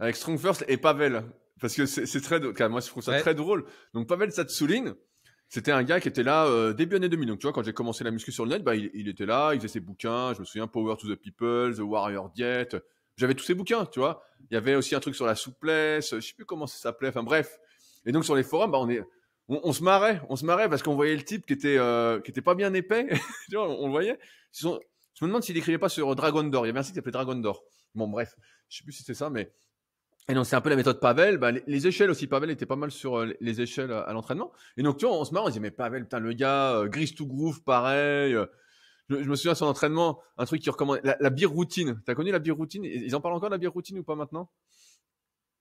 avec Strong First et Pavel, parce que c'est très, moi je trouve ça très drôle. Donc Pavel ça te souligne, c'était un gars qui était là début année 2000. Donc tu vois, quand j'ai commencé la muscu sur le net, bah, il, il, était là, il faisait ses bouquins. Je me souviens Power to the People, The Warrior Diet j'avais tous ces bouquins, tu vois. Il y avait aussi un truc sur la souplesse, je sais plus comment ça s'appelait, enfin bref. Et donc sur les forums, bah, on est, on, se marrait, on se marrait parce qu'on voyait le type qui était, euh, qui était pas bien épais, *laughs* tu vois, on, le voyait. je me demande s'il écrivait pas sur Dragon d'Or. Il y avait un site qui s'appelait Dragon d'Or. Bon bref, je sais plus si c'était ça, mais et donc c'est un peu la méthode Pavel. Bah, les, échelles aussi, Pavel était pas mal sur euh, les échelles à, l'entraînement. Et donc, tu vois, on se marrait, on se mais Pavel, putain, le gars, euh, gris to groove, pareil, je, me souviens sur son entraînement, un truc qui recommande la, la routine. T'as connu la biroutine routine Ils en parlent encore de la biroutine ou pas maintenant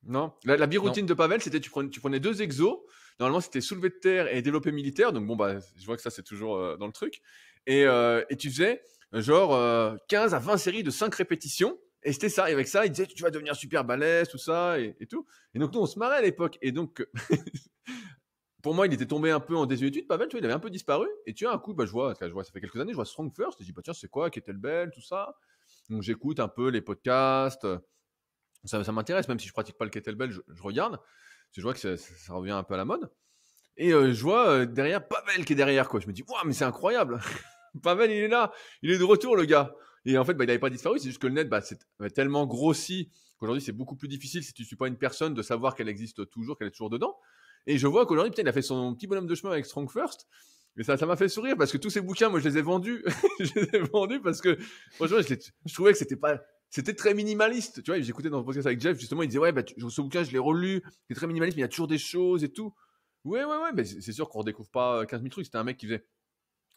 Non. La, la de Pavel, c'était tu prenais, tu prenais deux exos. Normalement, c'était soulevé de terre et développé militaire. Donc bon, bah, je vois que ça c'est toujours euh, dans le truc. Et, euh, tu faisais genre 15 euh, à 20 séries de 5 répétitions. Et c'était ça. Et avec ça, il disait, tu vas devenir super balèze, tout ça, et, et, tout. Et donc, nous, on se marrait à l'époque. Et donc, *laughs* pour moi, il était tombé un peu en désuétude, Pavel, tu vois, il avait un peu disparu. Et tu vois, un coup, bah, je, vois, je vois, ça fait quelques années, je vois Strong First, je dis, bah, tiens, c'est quoi, Kettlebell, tout ça. Donc, j'écoute un peu les podcasts. Ça, ça m'intéresse, même si je pratique pas le Kettlebell, je, regarde. je vois que ça, revient un peu à la mode. Et euh, je vois euh, derrière Pavel qui est derrière, quoi. Je me dis, waouh, mais c'est incroyable. *laughs* Pavel, il est là. Il est de retour, le gars. Et en fait, bah, il n'avait pas disparu. C'est juste que le net, bah, c'est bah, tellement grossi qu'aujourd'hui, c'est beaucoup plus difficile si tu ne suis pas une personne de savoir qu'elle existe toujours, qu'elle est toujours dedans. Et je vois qu'aujourd'hui, putain, il a fait son petit bonhomme de chemin avec Strong First. Mais ça, ça m'a fait sourire parce que tous ces bouquins, moi, je les ai vendus. *laughs* je les ai vendus parce que, franchement, je, trouvais que c'était pas, c'était très minimaliste. Tu vois, j'écoutais dans le podcast avec Jeff, justement, il disait, ouais, bah, ce bouquin, je l'ai relu. C'est très minimaliste, mais il y a toujours des choses et tout. Ouais, ouais, ouais. Mais c'est sûr qu'on redécouvre pas 15 euh, 000 trucs. C'était un mec qui faisait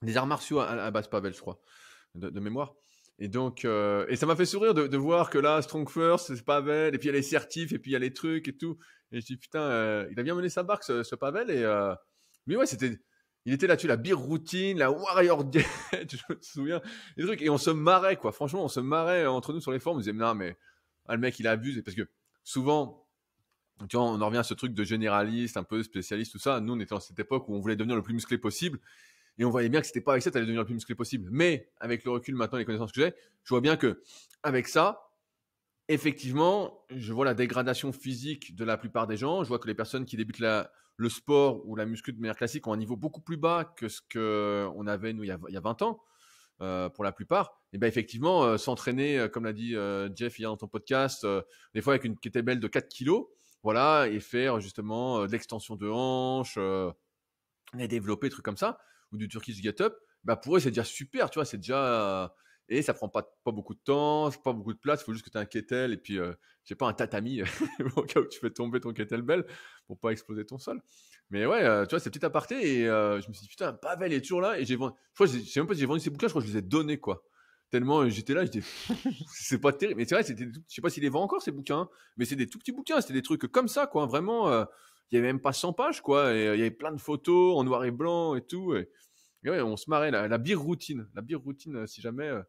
des arts martiaux à, base base belle, je crois, de mémoire. Et donc, euh, et ça m'a fait sourire de, voir que là, Strong First, c'est Pavel, et puis il y a les certifs, et puis il y a les trucs et tout. Et je dis, putain, euh, il a bien mené sa barque, ce, Pavel. Et euh, mais ouais, c'était, il était là-dessus, la beer routine, la warrior *laughs* diet, je me souviens, les trucs. Et on se marrait, quoi. Franchement, on se marrait entre nous sur les formes. On disait, non, mais ah, le mec, il abuse. Parce que souvent, tu vois, on en revient à ce truc de généraliste, un peu spécialiste, tout ça. Nous, on était dans cette époque où on voulait devenir le plus musclé possible. Et on voyait bien que c'était pas avec ça, tu devenir le plus musclé possible. Mais avec le recul maintenant, les connaissances que j'ai, je vois bien que avec ça, effectivement, je vois la dégradation physique de la plupart des gens. Je vois que les personnes qui débutent le sport ou la muscu de manière classique ont un niveau beaucoup plus bas que ce qu'on avait, nous, il y a, il 20 ans. Euh, pour la plupart, et bien effectivement, euh, s'entraîner, euh, comme l'a dit Jeff hier dans ton podcast, des fois avec une kettlebell de 4 kilos, voilà, et faire justement de l'extension de hanche, les développer, trucs comme ça, ou du Turkish Get Up, bah pour eux, c'est déjà super, tu vois, c'est déjà. Et ça prend pas, pas beaucoup de temps, pas beaucoup de place, il faut juste que tu aies un kettle et puis, euh, je sais pas, un tatami *laughs* au cas où tu fais tomber ton kettlebell pour pas exploser ton sol. Mais ouais, euh, tu vois, c'est petit aparté et euh, je me suis dit, putain, Pavel est toujours là et j'ai vendu, je sais même pas si j'ai vendu ces bouquins, je crois que je les ai donnés, quoi. Tellement euh, j'étais là, j'étais, c'est pas terrible. Mais c'est vrai, c'était, je sais pas s'il les vend encore ces bouquins, hein, mais c'est des tout petits bouquins, c'était des trucs comme ça, quoi, vraiment il n'y avait même pas 100 pages, quoi. Euh, il y avait plein de photos en noir et blanc et tout. Et, on se marrait. La, la bière routine, la bière routine, euh, si jamais. Euh,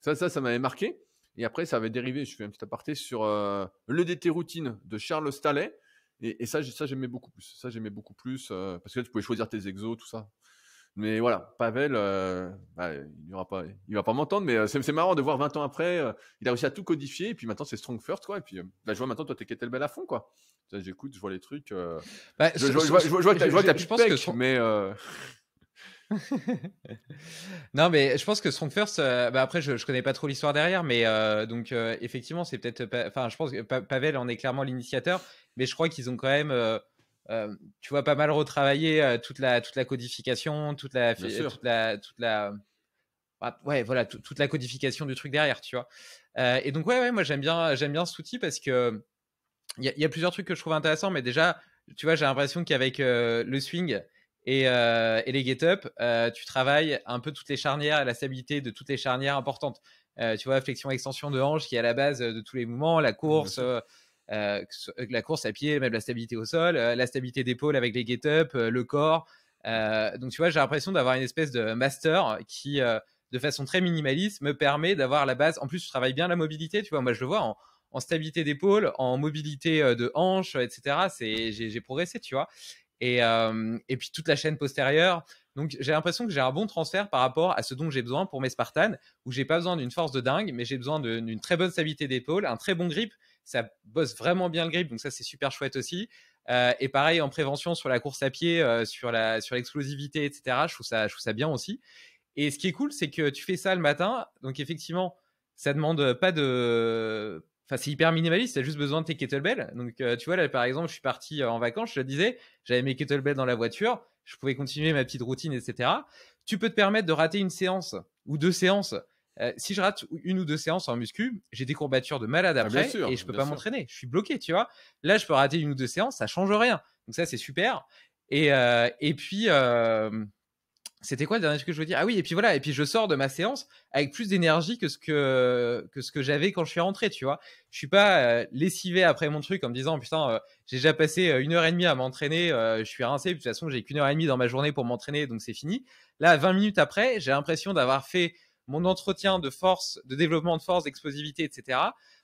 ça, ça, ça m'avait marqué. Et après, ça avait dérivé. Je fais un petit aparté sur le DT routine de Charles Stallet. Et, ça, ça j'aimais beaucoup plus. Ça, j'aimais beaucoup plus parce que tu pouvais choisir tes exos, tout ça. Mais voilà, Pavel, euh, bah, il ne pas, il va pas m'entendre, mais euh, c'est marrant de voir 20 ans après, euh, il a réussi à tout codifier, et puis maintenant c'est Strong First, quoi. Et puis bah, je vois maintenant, toi, t'es Kettlebell à fond, quoi. J'écoute, je vois les trucs. Bah, je, vois, je, vois que plus de mais. *laughs* non, mais je pense que Strong First, bah après, je, ne connais pas trop l'histoire derrière, mais donc effectivement, c'est peut-être. Enfin, je pense que Pavel en est clairement l'initiateur, mais je crois qu'ils ont quand même euh, tu vois, pas mal retravailler euh, toute, la, toute la codification, toute la, toute la, toute la euh, ah, ouais voilà toute la codification du truc derrière tu vois et donc ouais, ouais moi j'aime bien j'aime bien cet outil parce que il y, a plusieurs trucs que je trouve intéressants mais déjà tu vois j'ai l'impression qu'avec le swing et, et les get up tu travailles un peu toutes les charnières et la stabilité de toutes les charnières importantes tu vois flexion extension de hanche qui est à la base de tous les mouvements la mmh, course euh, euh, la course à pied, même la stabilité au sol, euh, la stabilité d'épaule avec les get-up, le corps. donc tu vois, j'ai l'impression d'avoir une espèce de master qui, de façon très minimaliste, me permet d'avoir la base. En plus, je travaille bien la mobilité, tu vois, moi je le vois en, en stabilité d'épaule, en mobilité de hanche, etc. J'ai progressé, tu vois. Et, et puis toute la chaîne postérieure. Donc j'ai l'impression que j'ai un bon transfert par rapport à ce dont j'ai besoin pour mes Spartans, où j'ai pas besoin d'une force de dingue, mais j'ai besoin d'une très bonne stabilité d'épaule, un très bon grip, ça bosse vraiment bien le grip, donc ça c'est super chouette aussi. Euh, et pareil en prévention sur la course à pied, euh, sur la sur l'explosivité, etc. Je trouve ça je trouve ça bien aussi. Et ce qui est cool, c'est que tu fais ça le matin, donc effectivement, ça demande pas de Enfin, c'est hyper minimaliste, tu as juste besoin de tes kettlebells. Donc, euh, tu vois, là, par exemple, je suis parti en vacances, je le disais, j'avais mes kettlebells dans la voiture, je pouvais continuer ma petite routine, etc. Tu peux te permettre de rater une séance ou deux séances euh, si je rate une ou deux séances en muscu, j'ai des courbatures de malade ah, après et je peux pas m'entraîner. Je suis bloqué, tu vois. Là, je peux rater une ou deux séances, ça change rien. Donc ça, c'est super. Et, euh, puis, euh, c'était quoi le dernier truc que je veux dire Ah oui, et puis voilà, et puis je sors de ma séance avec plus d'énergie que ce que, que, ce que j'avais quand je suis rentré, tu vois. Je suis pas lessivé après mon truc en me disant oh, putain, j'ai déjà passé une heure et demie à m'entraîner, je suis rincé, de toute façon, j'ai qu'une heure et demie dans ma journée pour m'entraîner, donc c'est fini. Là, 20 minutes après, j'ai l'impression d'avoir fait mon entretien de force, de développement de force, d'explosivité, etc.,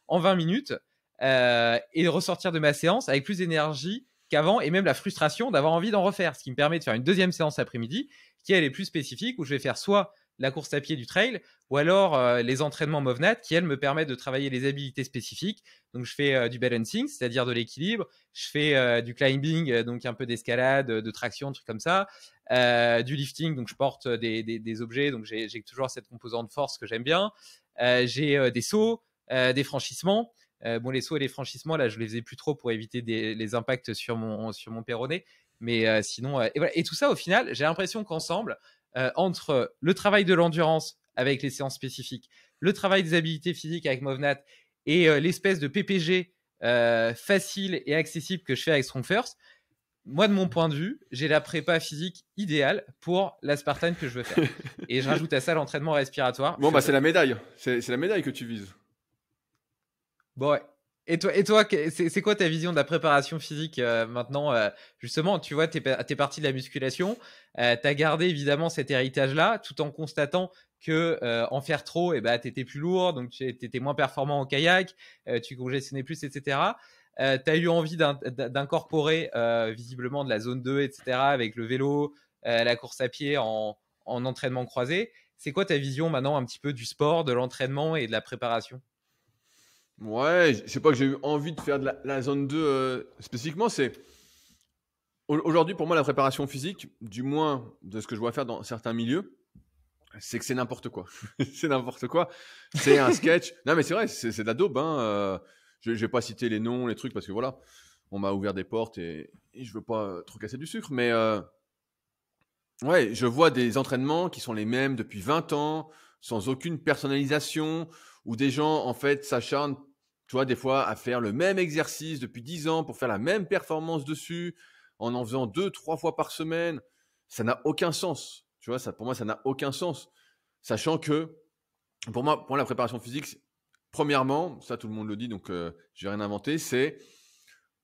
en 20 minutes euh, et ressortir de ma séance avec plus d'énergie qu'avant et même la frustration d'avoir envie d'en refaire, ce qui me permet de faire une deuxième séance après-midi qui elle est plus spécifique où je vais faire soit la course à pied du trail, ou alors euh, les entraînements Movnat qui, elles, me permettent de travailler les habilités spécifiques. Donc, je fais euh, du balancing, c'est-à-dire de l'équilibre. Je fais euh, du climbing, donc un peu d'escalade, de traction, trucs comme ça. du lifting, donc je porte des, objets, donc j'ai toujours cette composante force que j'aime bien. j'ai des sauts, des franchissements. bon, les sauts et les franchissements, là, je les faisais plus trop pour éviter les impacts sur mon, sur mon péroné. Mais sinon, et, voilà. et tout ça, au final, j'ai l'impression qu'ensemble, euh, entre le travail de l'endurance avec les séances spécifiques, le travail des habilités physiques avec Movnat et euh, l'espèce de PPG euh, facile et accessible que je fais avec Strong First, moi, de mon point de vue, j'ai la prépa physique idéale pour la Spartan que je veux faire. *laughs* et je rajoute à ça l'entraînement respiratoire. Bon, bah, c'est la médaille. C'est la médaille que tu vises. Bon, ouais. Et toi, et toi c'est quoi ta vision de la préparation physique euh, maintenant euh, Justement, tu vois, tu es, parti de la musculation, euh, tu as gardé évidemment cet héritage-là, tout en constatant que en faire trop, et eh ben, tu étais plus lourd, donc tu étais moins performant au kayak, tu congestionnais plus, etc. tu as eu envie d'incorporer visiblement de la zone 2, etc., avec le vélo, la course à pied en, en entraînement croisé. C'est quoi ta vision maintenant un petit peu du sport, de l'entraînement et de la préparation Ouais, je sais pas que j'ai eu envie de faire de la, zone 2 euh, spécifiquement. C'est aujourd'hui pour moi la préparation physique, du moins de ce que je vois faire dans certains milieux, c'est que c'est n'importe quoi. *laughs* c'est n'importe quoi. C'est un sketch. non mais c'est vrai, c'est de la daube. Hein, euh, je, vais pas citer les noms, les trucs parce que voilà, on m'a ouvert des portes et, et, je veux pas euh, trop casser du sucre. Mais ouais, je vois des entraînements qui sont les mêmes depuis 20 ans, sans aucune personnalisation où des gens, en fait, s'acharnent, tu vois, des fois à faire le même exercice depuis 10 ans pour faire la même performance dessus, en en faisant deux, trois fois par semaine. Ça n'a aucun sens. Tu vois, ça, pour moi, ça n'a aucun sens. Sachant que, pour moi, pour la préparation physique, premièrement, ça tout le monde le dit, donc euh, j'ai je n'ai rien inventé, c'est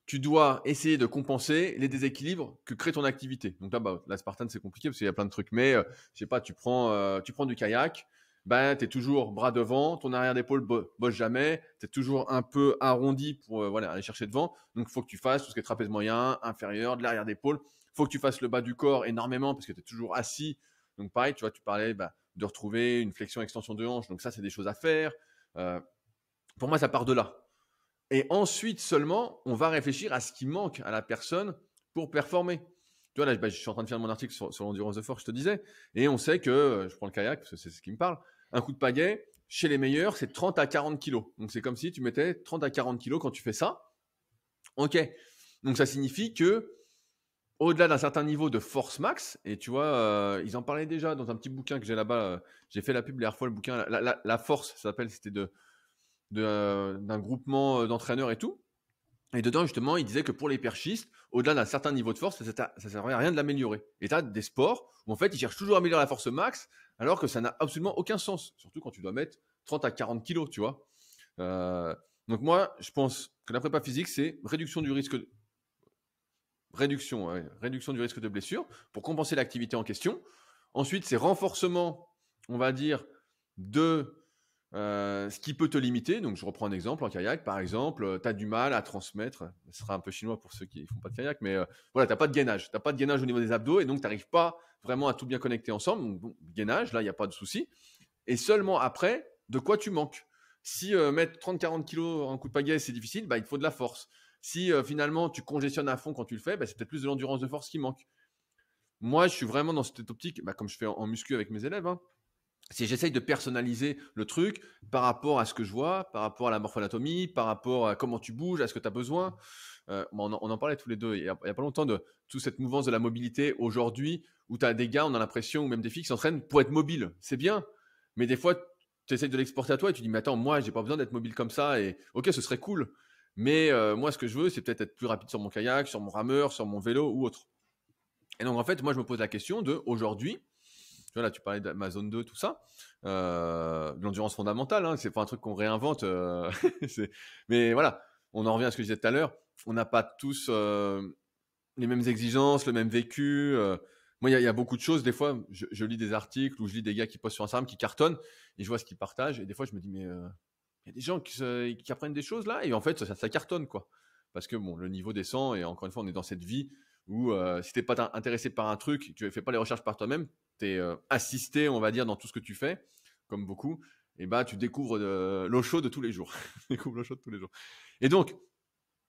tu dois essayer de compenser les déséquilibres que crée ton activité. Donc là, bah, la Spartan, c'est compliqué parce qu'il y a plein de trucs, mais euh, je sais pas, tu prends, euh, tu prends du kayak, ben, tu es toujours bras devant, ton arrière d'épaule ne bosse jamais, tu es toujours un peu arrondi pour euh, voilà, aller chercher devant. Donc, il faut que tu fasses tout ce qui est trapèze moyen, inférieur, de l'arrière d'épaule. Il faut que tu fasses le bas du corps énormément parce que tu es toujours assis. Donc, pareil, tu vois, tu parlais bah, de retrouver une flexion, extension de hanche. Donc, ça, c'est des choses à faire. Euh, pour moi, ça part de là. Et ensuite seulement, on va réfléchir à ce qui manque à la personne pour performer tu vois, là, bah, je suis en train de faire mon article sur, l'endurance de force, je te disais. Et on sait que, euh, je prends le kayak, parce que c'est ce qui me parle, un coup de pagaie, chez les meilleurs, c'est 30 à 40 kilos. Donc, c'est comme si tu mettais 30 à 40 kilos quand tu fais ça. OK. Donc, ça signifie que, au-delà d'un certain niveau de force max, et tu vois, euh, ils en parlaient déjà dans un petit bouquin que j'ai là-bas, euh, j'ai fait la pub les dernière fois, le bouquin, la, force, ça s'appelle, c'était de, d'un groupement d'entraîneurs et tout. Et dedans, justement, il disait que pour les perchistes, au-delà d'un certain niveau de force, ça ne servait à rien de l'améliorer. Et tu as des sports où, en fait, ils cherchent toujours à améliorer la force max, alors que ça n'a absolument aucun sens, surtout quand tu dois mettre 30 à 40 kilos, tu vois. Euh, donc, moi, je pense que la prépa physique, c'est réduction du risque. Réduction, réduction du risque de blessure pour compenser l'activité en question. Ensuite, c'est renforcement, on va dire, de euh, ce qui peut te limiter, donc je reprends un exemple en kayak, par exemple, euh, tu as du mal à transmettre, ce sera un peu chinois pour ceux qui ne font pas de kayak, mais euh, voilà, tu n'as pas de gainage, tu n'as pas de gainage au niveau des abdos et donc tu n'arrives pas vraiment à tout bien connecter ensemble. Donc, gainage, là, il n'y a pas de souci. Et seulement après, de quoi tu manques Si mettre 30-40 kilos en coup de pagaie, c'est difficile, bah, il faut de la force. Si finalement tu congestionnes à fond quand tu le fais, bah, c'est peut-être plus de l'endurance de force qui manque. Moi, je suis vraiment dans cette optique, bah, comme je fais en, en muscu avec mes élèves. Hein, si j'essaye de personnaliser le truc par rapport à ce que je vois, par rapport à la morpho-anatomie, par rapport à comment tu bouges, à ce que tu as besoin. Euh, on, en, parlait tous les deux il n'y a, pas longtemps de toute cette mouvance de la mobilité aujourd'hui où tu as des gars, on a l'impression, ou même des filles qui s'entraînent pour être mobile C'est bien, mais des fois, tu essaies de l'exporter à toi et tu dis, mais attends, moi, j'ai pas besoin d'être mobile comme ça. Et ok, ce serait cool, mais euh, moi, ce que je veux, c'est peut-être être plus rapide sur mon kayak, sur mon rameur, sur mon vélo ou autre. Et donc, en fait, moi, je me pose la question de aujourd'hui, tu tu parlais d'Amazon 2, tout ça. Euh, l'endurance fondamentale, Ce hein, c'est pas un truc qu'on réinvente. Euh, *laughs* mais voilà, on en revient à ce que je disais tout à l'heure. On n'a pas tous euh, les mêmes exigences, le même vécu. Moi, il y, a beaucoup de choses. Des fois, je, lis des articles ou je lis des gars qui postent sur Instagram, qui cartonnent, et je vois ce qu'ils partagent. Et des fois, je me dis, mais il y a des gens qui, apprennent des choses là, et en fait, ça, ça cartonne, quoi. Parce que bon, le niveau descend, et encore une fois, on est dans cette vie ou euh, si tu n'es pas intéressé par un truc, tu ne fais pas les recherches par toi-même, tu es euh, assisté, on va dire, dans tout ce que tu fais, comme beaucoup, et eh bah ben, tu découvres l'eau chaude de tous les jours. *laughs* tous les jours. Et donc,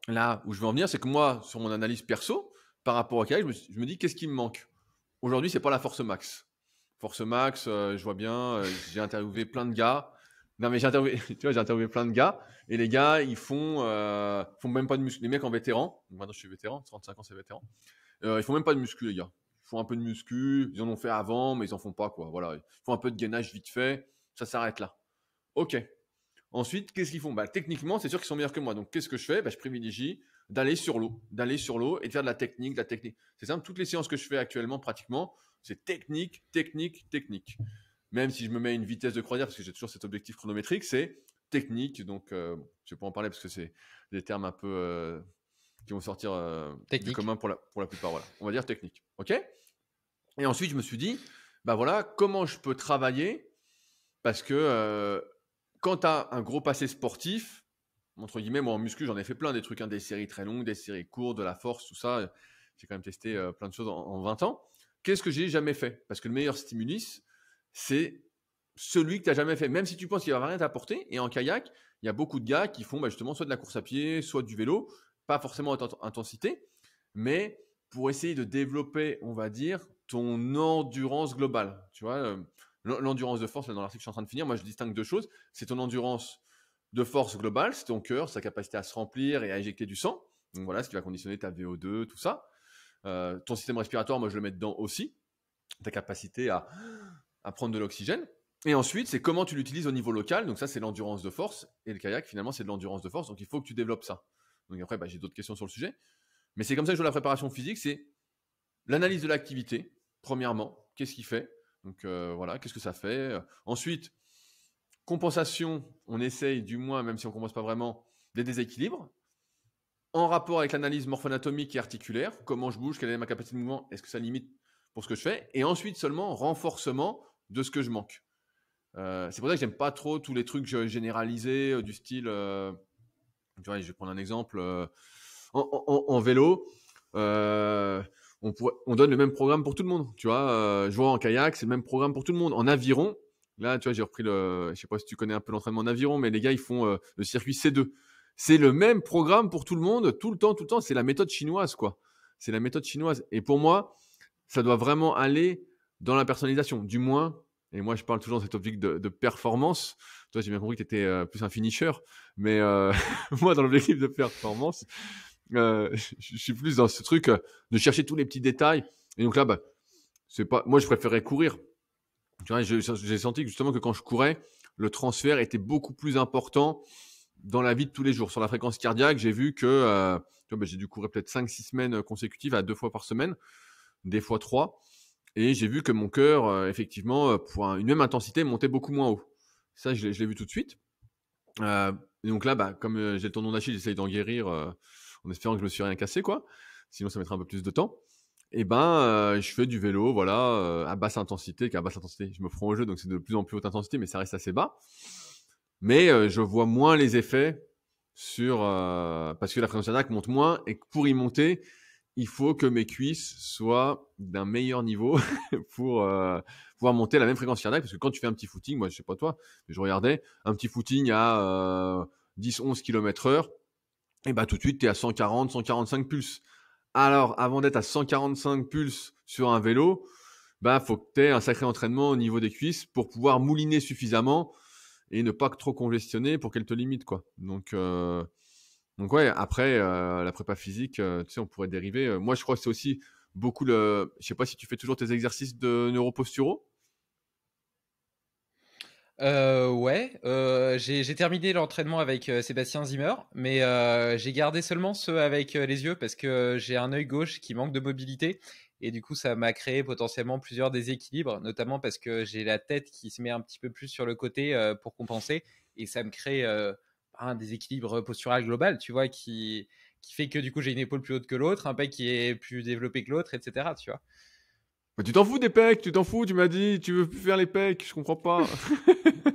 là où je veux en venir, c'est que moi, sur mon analyse perso, par rapport au carré, je me, dis, qu'est-ce qui me manque Aujourd'hui, c'est pas la force max. Force max, euh, je vois bien, j'ai interviewé plein de gars, *laughs* j'ai interviewé, plein de gars, et les gars, ils font, euh, font même pas de muscu. Les mecs en vétéran, maintenant je suis vétéran, 35 ans c'est vétéran, euh, ils font même pas de muscu, les gars. Ils font un peu de muscu, ils en ont fait avant, mais ils en font pas, quoi. Voilà, ils font un peu de gainage vite fait, ça s'arrête là. Ok. Ensuite, qu'est-ce qu'ils font bah, Techniquement, c'est sûr qu'ils sont meilleurs que moi. Donc, qu'est-ce que je fais bah, Je privilégie d'aller sur l'eau, d'aller sur l'eau et de faire de la technique, de la technique. C'est simple, toutes les séances que je fais actuellement, pratiquement, c'est technique, technique, technique même si je me mets une vitesse de croisière, parce que j'ai toujours cet objectif chronométrique, c'est technique. Donc, euh, je ne vais pas en parler parce que c'est des termes un peu euh, qui vont sortir euh, du commun pour la, pour la plupart. Voilà. On va dire technique. OK Et ensuite, je me suis dit, ben voilà, comment je peux travailler Parce que quand tu as un gros passé sportif, entre guillemets, moi en muscu, j'en ai fait plein des trucs, hein, des séries très longues, des séries courtes, de la force, tout ça. J'ai quand même testé plein de choses en, en 20 ans. Qu'est-ce que j'ai jamais fait Parce que le meilleur stimulus, c'est celui que tu n'as jamais fait, même si tu penses qu'il va rien t'apporter. Et en kayak, il y a beaucoup de gars qui font bah, justement soit de la course à pied, soit du vélo, pas forcément à intensité, mais pour essayer de développer, on va dire, ton endurance globale. Tu vois, euh, l'endurance de force, là, dans l'article que je suis en train de finir, moi je distingue deux choses. C'est ton endurance de force globale, c'est ton cœur, sa capacité à se remplir et à éjecter du sang. Donc voilà, ce qui va conditionner ta VO2, tout ça. Euh, ton système respiratoire, moi je le mets dedans aussi. Ta capacité à à prendre de l'oxygène. Et ensuite, c'est comment tu l'utilises au niveau local. Donc ça, c'est l'endurance de force. Et le kayak, finalement, c'est de l'endurance de force. Donc il faut que tu développes ça. Donc après, bah, j'ai d'autres questions sur le sujet. Mais c'est comme ça que je vois la préparation physique. C'est l'analyse de l'activité, premièrement. Qu'est-ce qu'il fait Donc euh, voilà, qu'est-ce que ça fait Ensuite, compensation. On essaye, du moins, même si on ne compense pas vraiment, des déséquilibres. En rapport avec l'analyse morpho et articulaire, comment je bouge, quelle est ma capacité de mouvement, est-ce que ça limite pour ce que je fais Et ensuite seulement renforcement de ce que je manque. Euh, c'est pour ça que j'aime pas trop tous les trucs généralisés euh, du style. Euh, tu vois, je vais prendre un exemple. En, vélo, on, donne le même programme pour tout le monde. Tu vois, jouer en kayak, c'est le même programme pour tout le monde. En aviron, là, tu vois, j'ai repris le. Je sais pas si tu connais un peu l'entraînement en aviron, mais les gars, ils font le circuit C2. C'est le même programme pour tout le monde, tout le temps, tout le temps. C'est la méthode chinoise, quoi. C'est la méthode chinoise. Et pour moi, ça doit vraiment aller dans la personnalisation. Du moins, et moi je parle toujours dans cette optique de, de performance. Toi, j'ai bien compris que tu étais euh, plus un finisher, mais euh, *laughs* moi, dans l'objectif de performance, euh, *laughs* je suis plus dans ce truc de chercher tous les petits détails. Et donc là, bah, c'est pas. Moi, je préférais courir. Tu vois, j'ai senti justement que quand je courais, le transfert était beaucoup plus important dans la vie de tous les jours. Sur la fréquence cardiaque, j'ai vu que bah, j'ai dû courir peut-être 5-6 semaines consécutives à deux fois par semaine, des fois trois. Et j'ai vu que mon cœur, euh, effectivement, euh, pour une même intensité, montait beaucoup moins haut. Ça, je, l'ai vu tout de suite. Euh, donc là, bah, comme euh, j'ai le tendon d'Achille, j'essaye d'en guérir en espérant que je me suis rien cassé, quoi. Sinon, ça mettra un peu plus de temps. Et ben, je fais du vélo, voilà, à basse intensité, qu'à basse intensité, je me prends au jeu, donc c'est de plus en plus haute intensité, mais ça reste assez bas. Mais je vois moins les effets sur parce que la fréquence cardiaque monte moins et pour y monter, il faut que mes cuisses soient d'un meilleur niveau *laughs* pour euh, pouvoir monter la même fréquence cardiaque. Parce que quand tu fais un petit footing, moi je sais pas toi, mais je regardais un petit footing à 10-11 euh, km heure, et eh bah ben, tout de suite tu es à 140, 145 pulses. Alors avant d'être à 145 pulses sur un vélo, bah faut que tu aies un sacré entraînement au niveau des cuisses pour pouvoir mouliner suffisamment et ne pas trop congestionner pour qu'elle te limite quoi. Donc euh, donc ouais, après euh, la prépa physique, euh, tu sais, on pourrait dériver. Euh, moi, je crois que c'est aussi beaucoup le. Je sais pas si tu fais toujours tes exercices de neuroposturaux. Euh, ouais, j'ai terminé l'entraînement avec Sébastien Zimmer, mais j'ai gardé seulement ceux avec les yeux parce que j'ai un œil gauche qui manque de mobilité et du coup ça m'a créé potentiellement plusieurs déséquilibres, notamment parce que j'ai la tête qui se met un petit peu plus sur le côté pour compenser et ça me crée un déséquilibre postural global, tu vois, qui, qui fait que du coup j'ai une épaule plus haute que l'autre, un pec qui est plus développé que l'autre, etc. Tu vois. tu t'en fous des pecs, tu t'en fous, tu m'as dit, tu veux plus faire les pecs, je comprends pas. *laughs*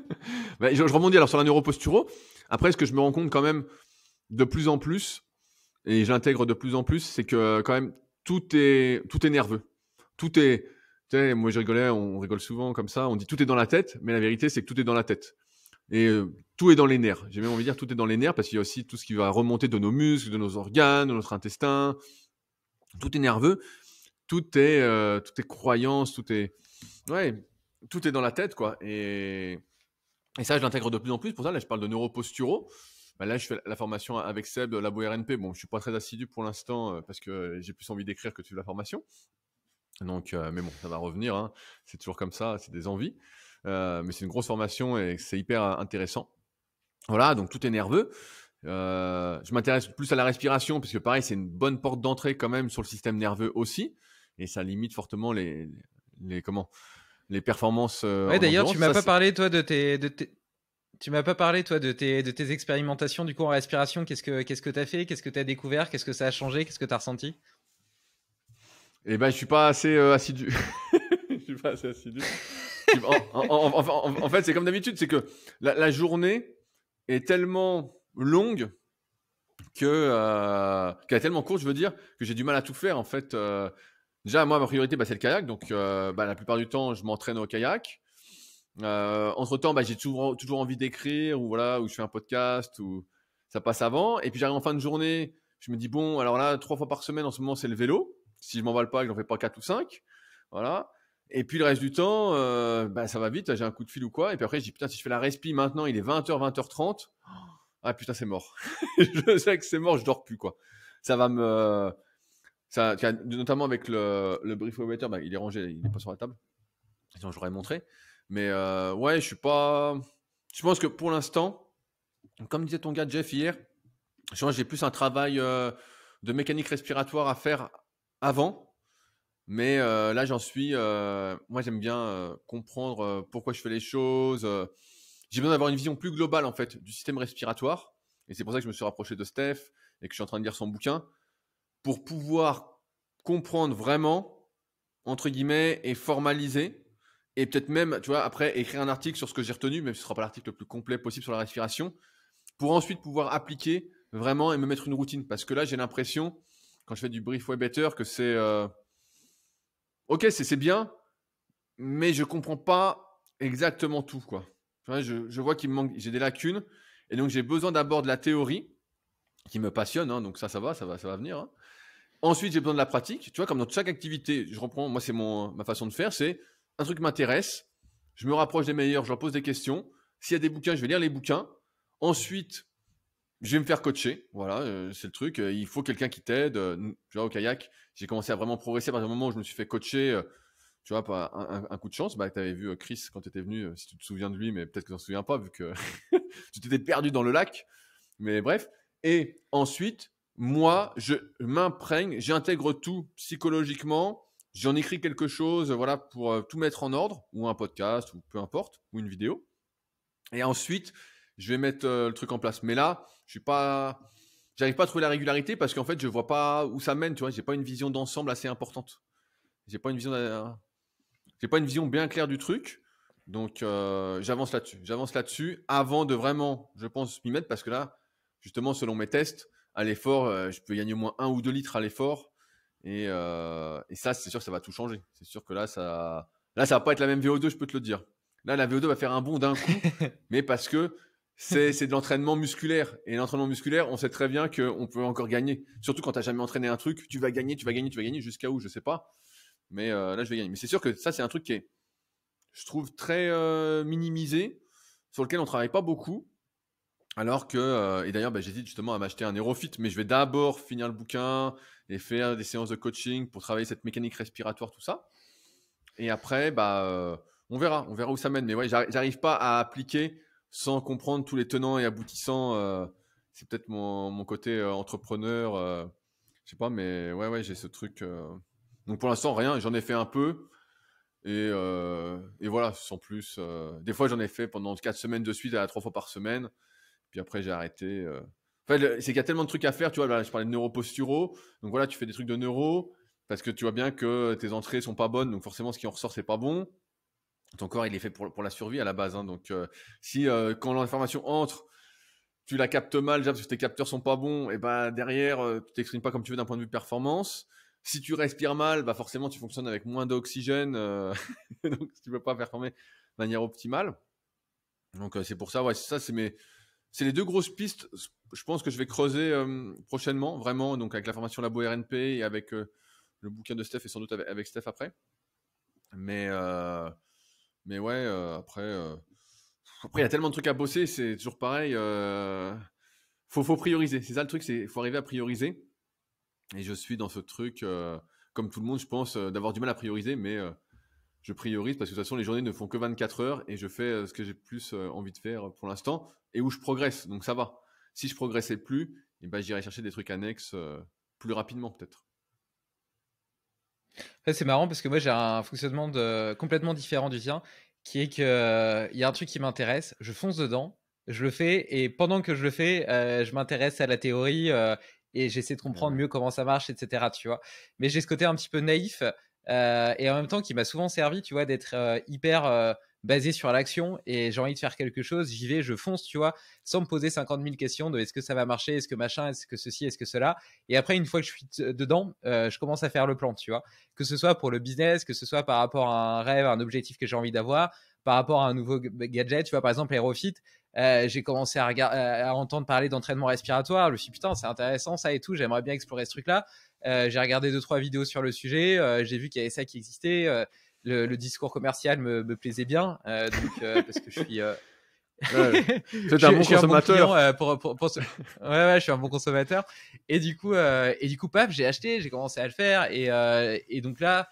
Bah, je, je, rebondis alors sur la neuroposturo. Après, ce que je me rends compte quand même de plus en plus, et j'intègre de plus en plus, c'est que quand même tout est, tout est nerveux. Tout est. Tu sais, moi je rigolais, on rigole souvent comme ça, on dit tout est dans la tête, mais la vérité c'est que tout est dans la tête. Et euh, tout est dans les nerfs. J'ai même envie de dire tout est dans les nerfs parce qu'il y a aussi tout ce qui va remonter de nos muscles, de nos organes, de notre intestin. Tout est nerveux. Tout est, euh, tout croyance, tout est. Ouais, tout est dans la tête, quoi. Et, et ça, je l'intègre de plus en plus. Pour ça, là, je parle de neuroposturaux. Bah là, je fais la formation avec Seb, euh, la RNP. Bon, je suis pas très assidu pour l'instant parce que j'ai plus envie d'écrire que de suivre la formation. Donc, mais bon, ça va revenir. Hein. C'est toujours comme ça, c'est des envies. Euh, mais c'est une grosse formation et c'est hyper euh, intéressant. Voilà, donc tout est nerveux. Euh, je m'intéresse plus à la respiration parce que pareil, c'est une bonne porte d'entrée quand même sur le système nerveux aussi, et ça limite fortement les, les comment les performances. d'ailleurs, tu m'as pas parlé toi de tes, de Tu m'as pas parlé, toi, de tes, de tes expérimentations du coup en respiration. Qu'est-ce que qu'est-ce que t'as fait Qu'est-ce que tu as découvert Qu'est-ce que ça a changé Qu'est-ce que tu as ressenti et eh ben, je suis pas assez assidu. *laughs* je suis pas assez assidu en, fait, c'est comme d'habitude, c'est que la, journée est tellement longue que euh, qu'elle est tellement courte, je veux dire, que j'ai du mal à tout faire. En fait, euh. déjà, moi, ma priorité, bah, c'est le kayak. Donc, euh, bah, la plupart du temps, je m'entraîne au kayak. entre temps, bah, j'ai toujours, toujours envie d'écrire ou voilà, ou je fais un podcast ou ça passe avant. Et puis, j'arrive en fin de journée, je me dis bon, alors là, trois fois par semaine, en ce moment, c'est le vélo. Si je m'emballe pas, je j'en fais pas quatre ou cinq, voilà. Et puis le reste du temps, euh, bah, ça va vite, j'ai un coup de fil ou quoi. Et puis après, je dis putain, si je fais la respi maintenant, il est 20h, 20h30. Ah putain, c'est mort. *laughs* je sais que c'est mort, je dors plus quoi. Ça va me. Ça, notamment avec le, le brief bah, il est rangé, il n'est pas sur la table. Sinon, j'aurais montré. Mais euh, ouais, je suis pas. Je pense que pour l'instant, comme disait ton gars Jeff hier, je pense que j'ai plus un travail euh, de mécanique respiratoire à faire avant mais euh, là, j'en suis. Euh, moi, j'aime bien euh, comprendre pourquoi je fais les choses. j'ai besoin d'avoir une vision plus globale, en fait, du système respiratoire. Et c'est pour ça que je me suis rapproché de Steph et que je suis en train de lire son bouquin pour pouvoir comprendre vraiment, entre guillemets, et formaliser. Et peut-être même, tu vois, après, écrire un article sur ce que j'ai retenu, même si ce ne sera pas l'article le plus complet possible sur la respiration, pour ensuite pouvoir appliquer vraiment et me mettre une routine. Parce que là, j'ai l'impression, quand je fais du brief web better, que c'est ok, c'est bien, mais je comprends pas exactement tout, quoi. je, vois qu'il me manque, j'ai des lacunes, et donc j'ai besoin d'abord de la théorie qui me passionne, hein, donc ça, ça va, ça va, ça va venir. Hein. Ensuite, j'ai besoin de la pratique. Tu vois, comme dans chaque activité, je reprends, moi, c'est ma façon de faire, c'est un truc m'intéresse, je me rapproche des meilleurs, je leur pose des questions. S'il y a des bouquins, je vais lire les bouquins. Ensuite, je vais me faire coacher. Voilà, euh, c'est le truc. Euh, il faut quelqu'un qui t'aide. Euh, tu vois, au kayak, j'ai commencé à vraiment progresser à partir moment où je me suis fait coacher. tu vois, pas un, coup de chance. Bah, tu avais vu Chris quand tu étais venu, si tu te souviens de lui, mais peut-être que tu t'en souviens pas vu que *laughs* tu t'étais perdu dans le lac. Mais bref. Et ensuite, moi, je m'imprègne, j'intègre tout psychologiquement. J'en écris quelque chose, voilà, pour tout mettre en ordre, ou un podcast, ou peu importe, ou une vidéo. Et ensuite, je vais mettre le truc en place. Mais là, je suis pas, j'arrive pas à trouver la régularité parce qu'en fait, je vois pas où ça mène. Tu vois, j'ai pas une vision d'ensemble assez importante. J'ai pas une vision, euh, j'ai pas une vision bien claire du truc. Donc, euh, j'avance là-dessus. J'avance là-dessus avant de vraiment, je pense, m'y mettre parce que là, justement, selon mes tests, à l'effort, euh, je peux gagner au moins un ou deux litres à l'effort. Et, ça, c'est sûr que ça va tout changer. C'est sûr que là, ça, là, ça va pas être la même VO2, je peux te le dire. Là, la VO2 va faire un bond d'un coup, *laughs* mais parce que c'est de l'entraînement musculaire. Et l'entraînement musculaire, on sait très bien qu'on peut encore gagner. Surtout quand tu n'as jamais entraîné un truc, tu vas gagner, tu vas gagner, tu vas gagner, jusqu'à où, je sais pas. Mais euh, là, je vais gagner. Mais c'est sûr que ça, c'est un truc qui est, je trouve, très euh, minimisé, sur lequel on travaille pas beaucoup. Alors que, euh, et d'ailleurs, bah, j'hésite justement à m'acheter un Aerofit, mais je vais d'abord finir le bouquin et faire des séances de coaching pour travailler cette mécanique respiratoire, tout ça. Et après, bah, on verra, on verra où ça mène. Mais ouais, j'arrive pas à appliquer sans comprendre tous les tenants et aboutissants. Euh, c'est peut-être mon, mon, côté euh, entrepreneur. je euh, je sais pas, mais ouais, ouais, j'ai ce truc. Donc pour l'instant, rien. J'en ai fait un peu. Et, et voilà, sans plus. Des fois, j'en ai fait pendant 4 semaines de suite, à 3 fois par semaine. Puis après, j'ai arrêté. fait, c'est qu'il y a tellement de trucs à faire, tu vois. Là, je parlais de neuroposturaux. Donc voilà, tu fais des trucs de neuro parce que tu vois bien que tes entrées sont pas bonnes. Donc forcément, ce qui en ressort, c'est pas bon ton corps, il est fait pour, la survie à la base. Hein. donc, euh, si euh, quand l'information entre, tu la captes mal, déjà parce que tes capteurs sont pas bons, et ben derrière, euh, tu t'exprimes pas comme tu veux d'un point de vue performance. Si tu respires mal, bah forcément, tu fonctionnes avec moins d'oxygène, *laughs* donc tu peux pas performer de manière optimale. Donc c'est pour ça, ouais, ça c'est mes, c'est les deux grosses pistes. Je pense que je vais creuser prochainement, vraiment, donc avec la formation Labo RNP et avec le bouquin de Steph et sans doute avec, avec Steph après. Mais mais ouais, euh, après, euh, après, il y a tellement de trucs à bosser, c'est toujours pareil. Euh, faut, faut prioriser. C'est ça le truc, c'est faut arriver à prioriser. Et je suis dans ce truc, comme tout le monde, je pense, d'avoir du mal à prioriser, mais je priorise parce que de toute façon, les journées ne font que 24 heures et je fais ce que j'ai plus envie de faire pour l'instant et où je progresse. Donc ça va. Si je progressais plus, eh ben, j'irais chercher des trucs annexes plus rapidement, peut-être c'est marrant parce que moi j'ai un fonctionnement complètement différent du tien, qui est qu'il euh, y a un truc qui m'intéresse, je fonce dedans, je le fais et pendant que je le fais, euh, je m'intéresse à la théorie euh, et j'essaie de comprendre mmh. mieux comment ça marche, etc. Tu vois. Mais j'ai ce côté un petit peu naïf et en même temps qui m'a souvent servi, tu vois, d'être hyper basé sur l'action et j'ai envie de faire quelque chose, j'y vais, je fonce, tu vois, sans me poser 50 000 questions de est-ce que ça va marcher, est-ce que machin, est-ce que ceci, est-ce que cela. Et après, une fois que je suis euh, dedans, euh, je commence à faire le plan, tu vois. Que ce soit pour le business, que ce soit par rapport à un rêve, un objectif que j'ai envie d'avoir, par rapport à un nouveau bah, gadget, tu vois, par exemple, Aerofit, euh, j'ai commencé à, entendre parler d'entraînement respiratoire. Je me suis dit, putain, c'est intéressant ça et tout, j'aimerais bien explorer ce truc-là. j'ai regardé deux, trois vidéos sur le sujet, j'ai vu qu'il y avait ça qui existait le, discours commercial me, plaisait bien, euh, donc, euh, parce que euh, *laughs* je suis. un bon consommateur. ouais, je suis un bon consommateur. Et du coup, et du coup, paf, j'ai acheté, j'ai commencé à le faire, et, et donc là,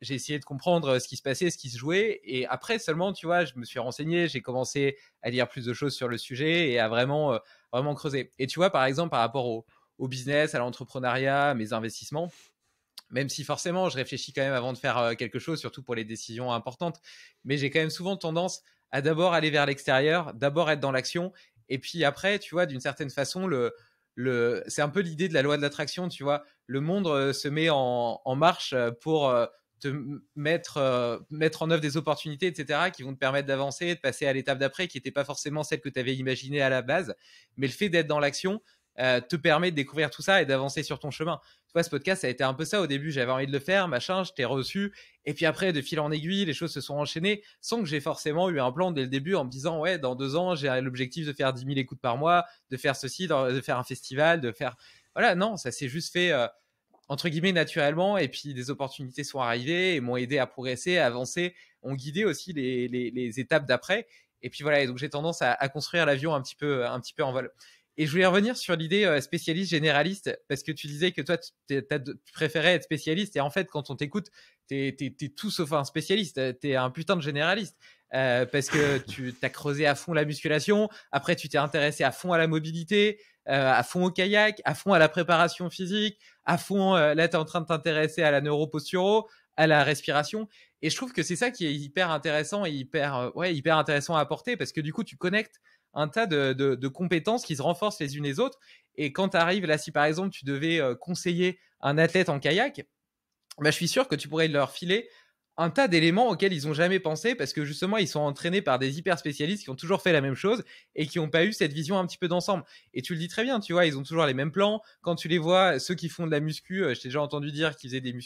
j'ai essayé de comprendre ce qui se passait, ce qui se jouait, et après seulement, tu vois, je me suis renseigné, j'ai commencé à lire plus de choses sur le sujet et à vraiment, vraiment creuser. Et tu vois, par exemple, par rapport au, au business, à l'entrepreneuriat, mes investissements, même si forcément je réfléchis quand même avant de faire euh, quelque chose, surtout pour les décisions importantes. Mais j'ai quand même souvent tendance à d'abord aller vers l'extérieur, d'abord être dans l'action, et puis après, tu vois, d'une certaine façon, c'est un peu l'idée de la loi de l'attraction, tu vois, le monde euh, se met en, marche euh, pour te mettre, mettre en œuvre des opportunités, etc., qui vont te permettre d'avancer, de passer à l'étape d'après, qui n'était pas forcément celle que tu avais imaginée à la base. Mais le fait d'être dans l'action, euh, te permet de découvrir tout ça et d'avancer sur ton chemin. Tu vois, ce podcast, ça a été un peu ça. Au début, j'avais envie de le faire, machin, je t'ai reçu. Et puis après, de fil en aiguille, les choses se sont enchaînées sans que j'ai forcément eu un plan dès le début en me disant, ouais, dans deux ans, j'ai l'objectif de faire 10 000 écoutes par mois, de faire ceci, de faire un festival, de faire. Voilà, non, ça s'est juste fait. Euh, entre guillemets naturellement et puis des opportunités sont arrivées et m'ont aidé à progresser à avancer ont guidé aussi les, les, étapes d'après et puis voilà, et donc j'ai tendance à, à construire l'avion un petit peu, un petit peu en vol. Et je voulais revenir sur l'idée euh, spécialiste généraliste parce que tu disais que toi tu, préférais être spécialiste et en fait quand on t'écoute t'es es, tout sauf un spécialiste euh, t'es un putain de généraliste euh, parce que *laughs* tu t'as creusé à fond la musculation après tu t'es intéressé à fond à la mobilité à fond au kayak à fond à la préparation physique à fond Là, là t'es en train de t'intéresser à la neuroposturo à la respiration et je trouve que c'est ça qui est hyper intéressant et hyper ouais hyper intéressant à apporter parce que du coup tu connectes un tas de, compétences qui se renforcent les unes les autres. Et quand tu arrives là, si par exemple tu devais euh, conseiller un athlète en kayak, bah, je suis sûr que tu pourrais leur filer un tas d'éléments auxquels ils n'ont jamais pensé parce que justement ils sont entraînés par des hyper spécialistes qui ont toujours fait la même chose et qui n'ont pas eu cette vision un petit peu d'ensemble. Et tu le dis très bien, tu vois, ils ont toujours les mêmes plans. Quand tu les vois, ceux qui font de la muscu, euh, je t'ai déjà entendu dire qu'ils faisaient des,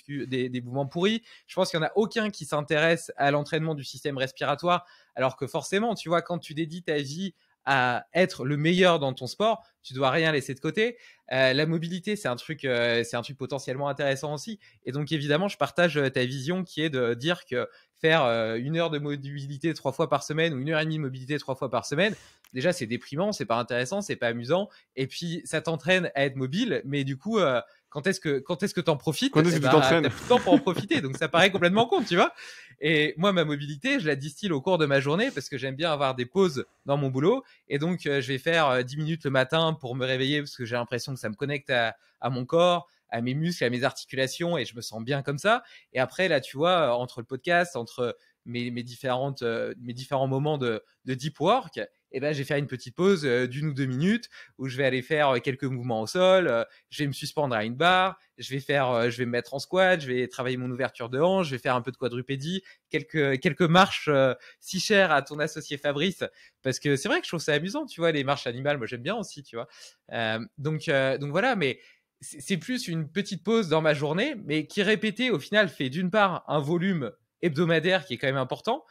des, mouvements pourris. Je pense qu'il n'y en a aucun qui s'intéresse à l'entraînement du système respiratoire alors que forcément, tu vois, quand tu dédies ta vie à être le meilleur dans ton sport, tu dois rien laisser de côté. Euh, la mobilité, c'est un truc, euh, c'est un truc potentiellement intéressant aussi. Et donc évidemment, je partage euh, ta vision qui est de dire que faire euh, une heure de mobilité trois fois par semaine ou une heure et demie de mobilité trois fois par semaine, déjà c'est déprimant, c'est pas intéressant, c'est pas amusant. Et puis ça t'entraîne à être mobile, mais du coup quand est-ce que quand est-ce que t'en profites Quand est-ce eh que tu ben, t'entraînes temps pour en profiter, donc ça paraît complètement con, tu vois. Et moi, ma mobilité, je la distille au cours de ma journée parce que j'aime bien avoir des pauses dans mon boulot. Et donc, euh, je vais faire 10 euh, minutes le matin pour me réveiller parce que j'ai l'impression que ça me connecte à, mon corps à mes muscles, à mes articulations, et je me sens bien comme ça. Et après, là, tu vois, euh, entre le podcast, entre mes, différentes, mes différents moments de, de deep work, eh ben, je vais faire une petite pause euh, d'une ou deux minutes où je vais aller faire euh, quelques mouvements au sol, euh, je vais me suspendre à une barre, je vais faire, je vais me mettre en squat, je vais travailler mon ouverture de hanche, je vais faire un peu de quadrupédie, quelques quelques marches si chères à ton associé Fabrice, parce que c'est vrai que je trouve ça amusant, tu vois, les marches animales, moi j'aime bien aussi, tu vois. donc donc voilà, mais c'est plus une petite pause dans ma journée, mais qui répétée au final fait d'une part un volume hebdomadaire qui est quand même important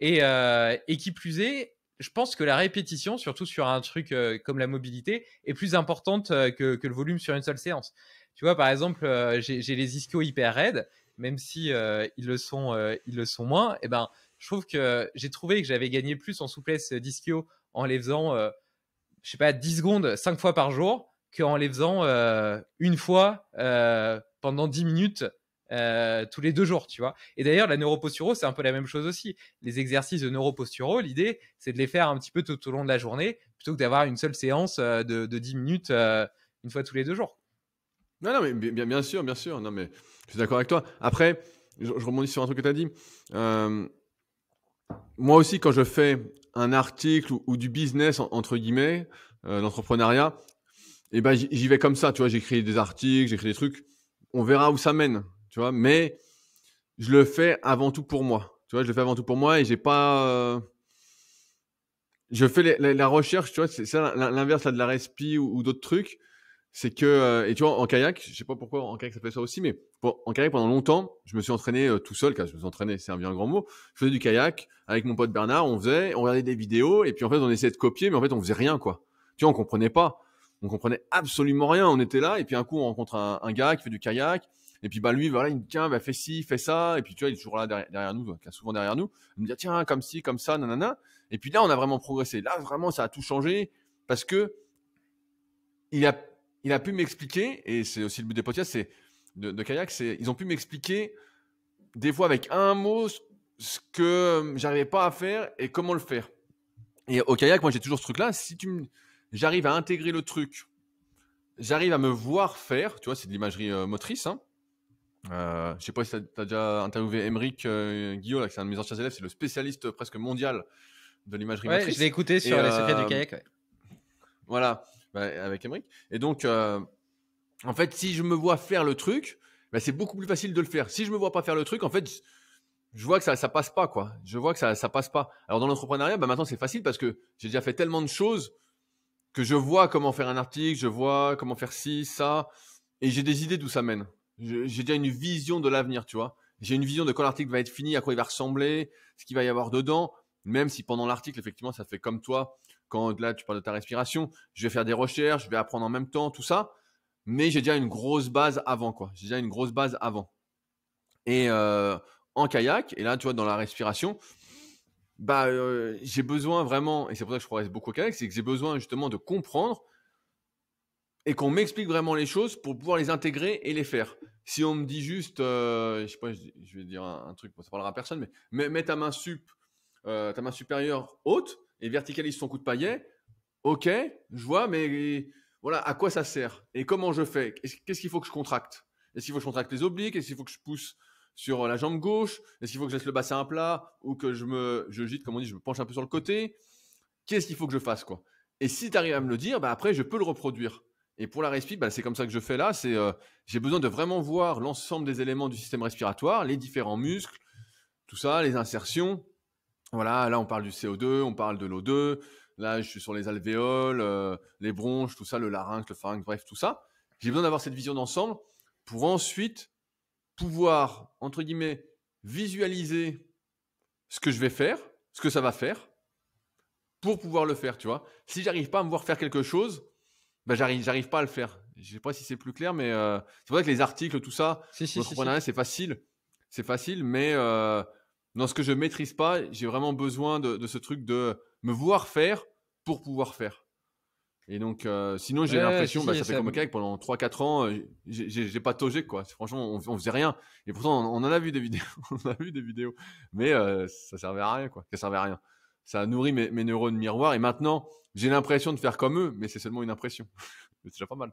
et, et qui plus est je pense que la répétition, surtout sur un truc euh, comme la mobilité, est plus importante euh, que, le volume sur une seule séance. Tu vois, par exemple, euh, j'ai les ischios hyper raides, même si ils le sont, ils le sont moins. Et eh ben, je trouve que j'ai trouvé que j'avais gagné plus en souplesse d'ischio en les faisant, je sais pas, 10 secondes 5 fois par jour, qu'en les faisant une fois pendant 10 minutes euh, tous les deux jours, tu vois. Et d'ailleurs, la neuroposturo, c'est un peu la même chose aussi. Les exercices de neuroposturo, l'idée, c'est de les faire un petit peu tout au long de la journée, plutôt que d'avoir une seule séance euh, de, 10 minutes euh, une fois tous les deux jours. Non, non, mais bien, bien sûr, bien sûr. Non, mais je suis d'accord avec toi. Après, je, je, rebondis sur un truc que tu as dit. moi aussi, quand je fais un article ou, du business, entre guillemets, l'entrepreneuriat, et eh ben, j'y vais comme ça, tu vois, j'écris des articles, j'écris des trucs, on verra où ça mène. Mais je le fais avant tout pour moi, tu vois. Je le fais avant tout pour moi et j'ai pas. Euh, je fais la, recherche, tu vois. C'est ça l'inverse de la respi ou, d'autres trucs. C'est que euh, et tu vois en kayak, je sais pas pourquoi en kayak ça fait ça aussi, mais en kayak pendant longtemps, je me suis entraîné euh, tout seul. Car je me suis entraîné, c'est un bien grand mot. Je faisais du kayak avec mon pote Bernard. On faisait, on regardait des vidéos et puis en fait on essayait de copier, mais en fait on faisait rien quoi. Tu vois, on comprenait pas on comprenait absolument rien. On était là et puis un coup on rencontre un gars qui fait du kayak, et puis bah lui, voilà, il me dit tiens, bah, fais ci, fais ça. Et puis tu vois, il est toujours là derrière, nous nous, est souvent derrière nous. Il me dit ah, tiens, comme ci, comme ça, nanana. Et puis là, on a vraiment progressé. Là, vraiment, ça a tout changé parce que il a, il a pu m'expliquer, et c'est aussi le but des podcasts, c'est de, kayak, c'est ils ont pu m'expliquer des fois avec un mot ce que j'arrivais pas à faire et comment le faire. Et au kayak, moi j'ai toujours ce truc-là. Si tu j'arrive à intégrer le truc, j'arrive à me voir faire, tu vois, c'est de l'imagerie euh, motrice. Hein, euh, je sais pas si tu as, déjà interviewé Emeric euh, Guillaume, c'est un de mes anciens élèves, c'est le spécialiste presque mondial de l'imagerie ouais, Je l'ai écouté sur les secrets du euh, kayak. Voilà, bah, avec Emeric Et donc, euh, en fait, si je me vois faire le truc, bah, c'est beaucoup plus facile de le faire. Si je me vois pas faire le truc, en fait, je, vois que ça, ça passe pas, quoi. Je vois que ça, ça passe pas. Alors dans l'entrepreneuriat, bah, maintenant c'est facile parce que j'ai déjà fait tellement de choses que je vois comment faire un article, je vois comment faire ci, ça, et j'ai des idées d'où ça mène j'ai déjà une vision de l'avenir, tu vois. J'ai une vision de quand l'article va être fini, à quoi il va ressembler, ce qu'il va y avoir dedans. Même si pendant l'article, effectivement, ça fait comme toi, quand là tu parles de ta respiration, je vais faire des recherches, je vais apprendre en même temps, tout ça. Mais j'ai déjà une grosse base avant, quoi. J'ai déjà une grosse base avant. Et euh, en kayak, et là, tu vois, dans la respiration, bah, euh, j'ai besoin vraiment, et c'est pour ça que je progresse beaucoup au kayak, c'est que j'ai besoin justement de comprendre et qu'on m'explique vraiment les choses pour pouvoir les intégrer et les faire. Si on me dit juste, euh, je sais pas, je vais dire un, truc, pour ça parlera à personne, mais mets, ta main sup, euh, ta main supérieure haute et verticalise son coup de paillet. Ok, je vois, mais voilà, à quoi ça sert et comment je fais Qu'est-ce qu'il faut que je contracte Est-ce qu'il faut que je contracte les obliques Est-ce qu'il faut que je pousse sur euh, la jambe gauche Est-ce qu'il faut que je laisse le bassin à plat ou que je me, je comme on dit, je me penche un peu sur le côté Qu'est-ce qu'il faut que je fasse quoi Et si tu arrives à me le dire, bah, après je peux le reproduire. Et pour la respi, bah, c'est comme ça que je fais là. C'est euh, j'ai besoin de vraiment voir l'ensemble des éléments du système respiratoire, les différents muscles, tout ça, les insertions. Voilà, là on parle du CO2, on parle de l'O2. Là, je suis sur les alvéoles, euh, les bronches, tout ça, le larynx, le pharynx, bref, tout ça. J'ai besoin d'avoir cette vision d'ensemble pour ensuite pouvoir entre guillemets visualiser ce que je vais faire, ce que ça va faire, pour pouvoir le faire, tu vois. Si j'arrive pas à me voir faire quelque chose, ben j'arrive, j'arrive pas à le faire. Je sais pas si c'est plus clair, mais euh, c'est vrai que les articles, tout ça, si, c'est facile, c'est facile, mais euh, dans ce que je maîtrise pas, j'ai vraiment besoin de, ce truc de me voir faire pour pouvoir faire. Et donc, euh, sinon, j'ai l'impression, bah, ça fait comme pendant 3-4 ans, j'ai pas togé. quoi. Franchement, on, on, faisait rien. Et pourtant, on, on, en a vu des vidéos, *laughs* on a vu des vidéos, mais ça servait à rien, quoi. Ça servait à rien ça a nourri mes, mes neurones miroirs. Et maintenant, j'ai l'impression de faire comme eux, mais c'est seulement une impression. *laughs* c'est déjà pas mal.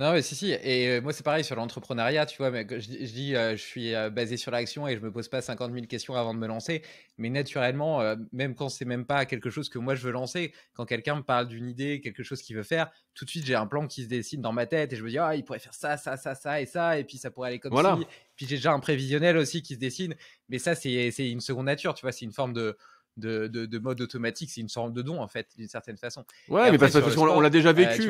Non, mais si, si. Et moi, c'est pareil sur l'entrepreneuriat, tu vois. Mais je, dis, je suis basé sur l'action et je me pose pas 50 000 questions avant de me lancer. Mais naturellement, même quand c'est même pas quelque chose que moi je veux lancer, quand quelqu'un me parle d'une idée, quelque chose qu'il veut faire, tout de suite j'ai un plan qui se dessine dans ma tête et je me dis, ah, il pourrait faire ça, ça, ça, ça et ça, et puis ça pourrait aller comme ça Puis j'ai déjà un prévisionnel aussi qui se dessine. Mais ça, c'est une seconde nature, tu vois. C'est une forme de de, mode automatique, c'est une sorte de don en fait, d'une certaine façon. Ouais, mais parce, qu'on l'a déjà euh, vécu,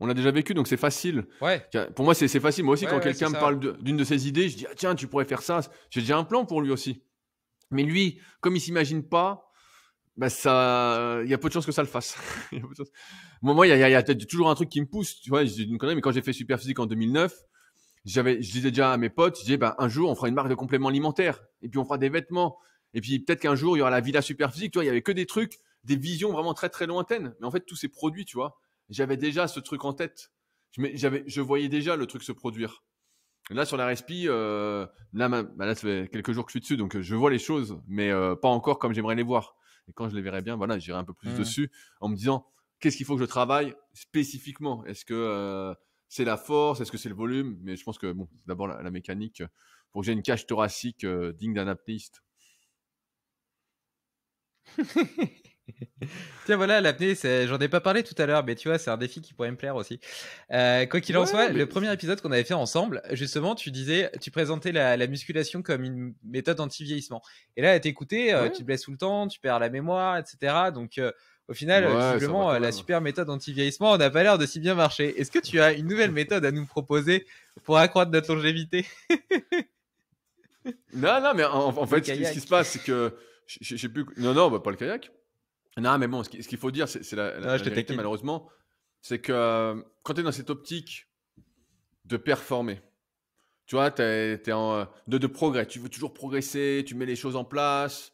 on, l'a déjà vécu, donc c'est facile. Ouais. Pour moi, c'est facile. Moi aussi, quand quelqu'un me parle d'une de, ses idées, je dis ah, tiens, tu pourrais faire ça. J'ai déjà un plan pour lui aussi. Mais lui, comme il s'imagine pas, bah ça, il y a peu de chances que ça le fasse. *laughs* moi, il y a, toujours un truc qui me pousse. Tu vois, je dis mais quand j'ai fait Physique en 2009, j'avais, je disais déjà à mes potes, je disais, ben un jour, on fera une marque de compléments alimentaires, et puis on fera des vêtements, et puis peut-être qu'un jour, il y aura la villa physique. tu vois, il y avait que des trucs, des visions vraiment très très lointaines. Mais en fait, tous ces produits, tu vois, j'avais déjà ce truc en tête. J'avais, je voyais déjà le truc se produire. là, sur la respi, euh, là, bah, là, ça fait quelques jours que je suis dessus, donc euh, je vois les choses, mais euh, pas encore comme j'aimerais les voir. Et quand je les verrai bien, voilà, j'irai un peu plus mmh. dessus en me disant qu'est-ce qu'il faut que je travaille spécifiquement. Est-ce que euh, c'est la force Est-ce que c'est le volume Mais je pense que bon, d'abord la, mécanique pour que j'ai une cage thoracique digne d'un apnéiste *laughs* Tiens, voilà, l'apnée, j'en ai pas parlé tout à l'heure, mais tu vois, c'est un défi qui pourrait me plaire aussi. Euh, quoi qu'il en soit, le premier épisode qu'on avait fait ensemble, justement, tu disais, tu présentais la, musculation comme une méthode anti-vieillissement. Et là, à t'écouter, euh, tu te blesses tout le temps, tu perds la mémoire, etc. Donc, euh, au final, ouais, la super méthode anti-vieillissement n'a pas l'air de si bien marcher. Est-ce que tu as une nouvelle méthode à nous proposer pour accroître notre longévité *laughs* Non, non, mais en, fait, ce qui se passe, c'est que plus. Non, non, bah, pas le kayak. Non, mais bon, ce qu'il faut dire, c'est la, ah, malheureusement, c'est que euh, quand tu es dans cette optique de performer, tu vois, tu es, en, euh, de, de, progrès, tu veux toujours progresser, tu mets les choses en place.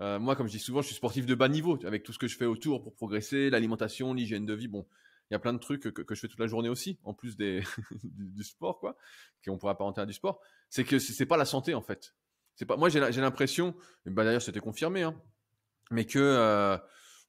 Euh, moi, comme je dis souvent, je suis sportif de bas niveau, avec tout ce que je fais autour pour progresser, l'alimentation, l'hygiène de vie, bon, il y a plein de trucs que, je fais toute la journée aussi, en plus des, *laughs* du, sport, quoi, qu'on pourrait apparenter à du sport. C'est que c'est pas la santé, en fait. C'est pas, moi, j'ai l'impression, bah d'ailleurs, c'était confirmé, hein, mais que euh,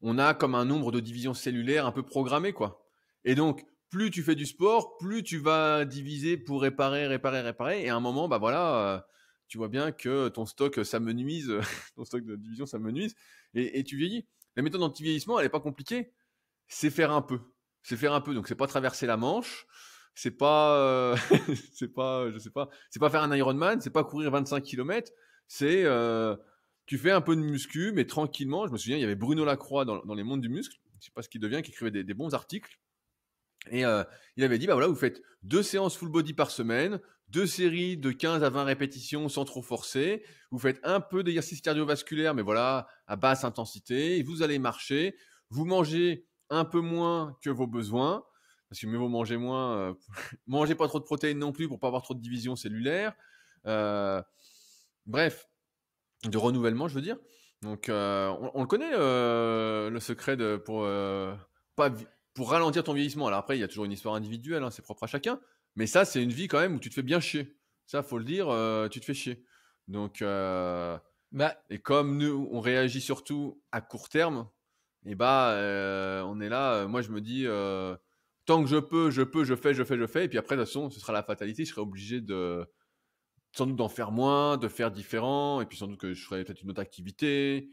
on a comme un nombre de divisions cellulaires un peu programmé. quoi. Et donc, plus tu fais du sport, plus tu vas diviser pour réparer, réparer, réparer. Et à un moment, bah voilà, euh, tu vois bien que ton stock, ça euh, *laughs* ton stock de division, ça me nuise, et, tu vieillis. La méthode anti-vieillissement, elle n'est pas compliquée. C'est faire un peu. C'est faire un peu. Donc, c'est pas traverser la Manche c'est pas, euh, *laughs* c'est pas, euh, je sais pas, c'est pas faire un Ironman, c'est pas courir 25 km, c'est euh, tu fais un peu de muscu, mais tranquillement. Je me souviens, il y avait Bruno Lacroix dans, dans les mondes du muscle, je sais pas ce qu'il devient, qui écrivait des, bons articles. Et il avait dit, bah voilà, vous faites deux séances full body par semaine, deux séries de 15 à 20 répétitions sans trop forcer. Vous faites un peu d'exercice cardiovasculaire, mais voilà, à basse intensité. Et vous allez marcher. Vous mangez un peu moins que vos besoins. Parce que mieux vaut manger moins. Euh, *laughs* manger pas trop de protéines non plus pour pas avoir trop de division cellulaire. Euh, bref, de renouvellement, je veux dire. Donc, euh, on, le connaît, le secret pour, pas, pour ralentir ton vieillissement. Alors après, il y a toujours une histoire individuelle, hein, c'est propre à chacun. Mais ça, c'est une vie quand même où tu te fais bien chier. Ça, faut le dire, tu te fais chier. Donc, bah et comme nous, on réagit surtout à court terme, et eh bah, on est là. moi, je me dis, tant que je peux, je peux, je fais, je fais, je fais. Et puis après, de toute façon, ce sera la fatalité. Je serai obligé de, sans doute d'en faire moins, de faire différent. Et puis sans doute que je ferai peut-être une autre activité.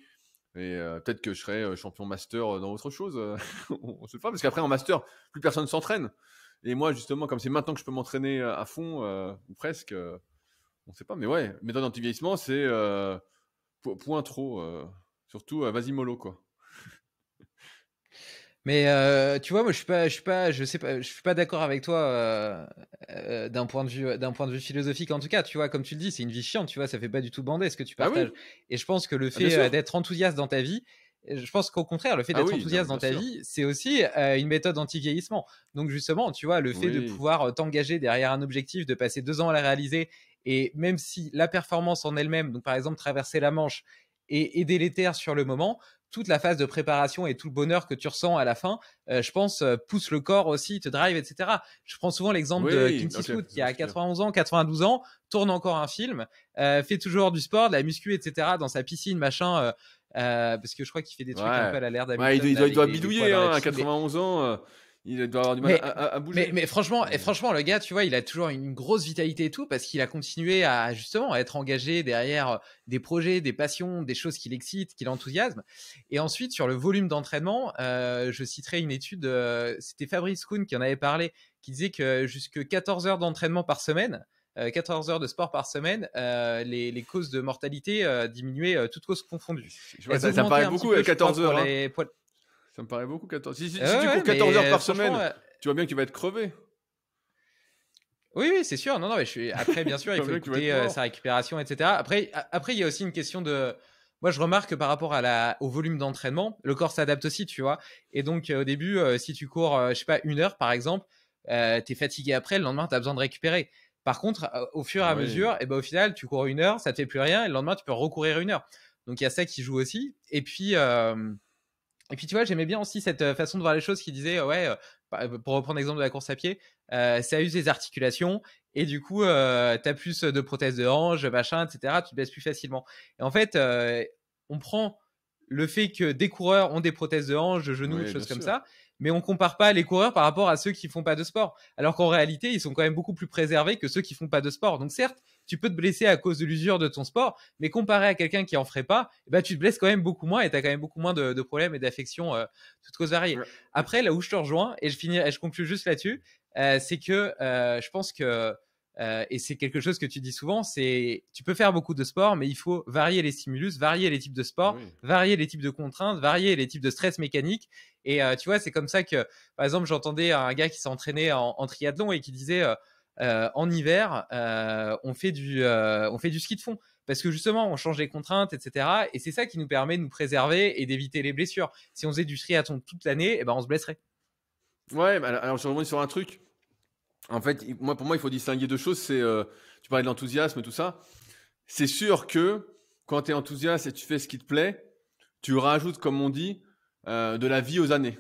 Et euh, peut-être que je serai euh, champion master euh, dans autre chose. *laughs* on ne sait pas. Parce qu'après, en master, plus personne s'entraîne. Et moi, justement, comme c'est maintenant que je peux m'entraîner à fond, ou presque, on ne sait pas. Mais ouais, méthode anti-vieillissement, c'est point trop. surtout, vas-y mollo, quoi. Mais euh, tu vois, moi, je suis pas, je suis pas, je sais pas, je suis pas d'accord avec toi euh, euh, d'un point de vue, d'un point de vue philosophique en tout cas. Tu vois, comme tu le dis, c'est une vie chiante. Tu vois, ça fait pas du tout bander ce que tu ah partages. Et je pense que le ah, fait d'être enthousiaste dans ta vie, je pense qu'au contraire, le fait ah d'être enthousiaste dans ta vie, c'est aussi une méthode anti-vieillissement. Donc justement, tu vois, le fait de pouvoir t'engager derrière un objectif, de passer deux ans à la réaliser, et même si la performance en elle-même, donc par exemple traverser la Manche et aider les terres sur le moment, toute la phase de préparation et tout le bonheur que tu ressens à la fin, euh, je pense, euh, pousse le corps aussi, te drive, etc. Je prends souvent l'exemple de Clint qui a 91 ans, 92 ans, tourne encore un film, euh, fait toujours du sport, de la muscu, etc. dans sa piscine, machin. parce que je crois qu'il fait des trucs un peu à l'air d'améliorer. il doit, bidouiller à 91 hein, ans il doit avoir du mal à, bouger. Mais, franchement, et franchement, le gars, tu vois, il a toujours une grosse vitalité et tout parce qu'il a continué à justement à être engagé derrière euh, des projets, des passions, des choses qui l'excitent, qui l'enthousiasment. Et ensuite, sur le volume d'entraînement, euh, je citerai une étude, euh, c'était Fabrice Kuhn qui en avait parlé, qui disait que jusque 14 heures d'entraînement par semaine, 14 heures de sport par semaine, les, causes de mortalité diminuaient, toutes causes confondues. ça, paraît beaucoup, 14 heures. Ça me paraît beaucoup 14. Si, si, tu cours 14 heures par semaine, tu vois bien que tu vas être crevé. Oui, oui, c'est sûr. Non, non, mais je suis... après, bien sûr, *laughs* il faut écouter euh, sa récupération, etc. Après, après, il y a aussi une question de. Moi, je remarque que par rapport à la... au volume d'entraînement, le corps s'adapte aussi, tu vois. Et donc, euh, au début, euh, si tu cours, je sais pas, une heure par exemple, tu es fatigué après, le lendemain, tu as besoin de récupérer. Par contre, au fur et à ah mesure, et eh ben, au final, tu cours une heure, ça te fait plus rien, et le lendemain, tu peux recourir une heure. Donc, il y a ça qui joue aussi. Et puis, et puis tu vois, j'aimais bien aussi cette euh, façon de voir les choses qui disait, ouais, euh, bah, euh, pour reprendre l'exemple de la course à pied, euh, ça use les articulations et du coup, euh, tu as plus de prothèses de hanche, machin, etc. Tu te plus facilement. Et en fait, euh, on prend le fait que des coureurs ont des prothèses de hanche, de genoux, des choses comme ça, mais on compare pas les coureurs par rapport à ceux qui font pas de sport. Alors qu'en réalité, ils sont quand même beaucoup plus préservés que ceux qui font pas de sport. Donc certes, tu peux te blesser à cause de l'usure de ton sport, mais comparé à quelqu'un qui en ferait pas, eh ben, tu te blesses quand même beaucoup moins et tu as quand même beaucoup moins de, problèmes et d'affections, euh, toutes causes variées. Après, là où je te rejoins, et je, finis, je conclue juste là-dessus, euh, c'est que euh, je pense que, et c'est quelque chose que tu dis souvent, c'est tu peux faire beaucoup de sport, mais il faut varier les stimulus, varier les types de sport, varier les types de contraintes, varier les types de stress mécanique. Et tu vois, c'est comme ça que, par exemple, j'entendais un gars qui s'entraînait en, en triathlon et qui disait... Euh, en hiver, euh, on, fait du, euh, on fait du ski de fond. Parce que justement, on change les contraintes, etc. Et c'est ça qui nous permet de nous préserver et d'éviter les blessures. Si on faisait du triathlon toute l'année, eh ben, on se blesserait. Ouais, bah, alors, alors je reviens sur un truc. En fait, moi, pour moi, il faut distinguer deux choses. C'est, tu parlais de l'enthousiasme, tout ça. C'est sûr que quand tu es enthousiaste et tu fais ce qui te plaît, tu rajoutes, comme on dit, de la vie aux années.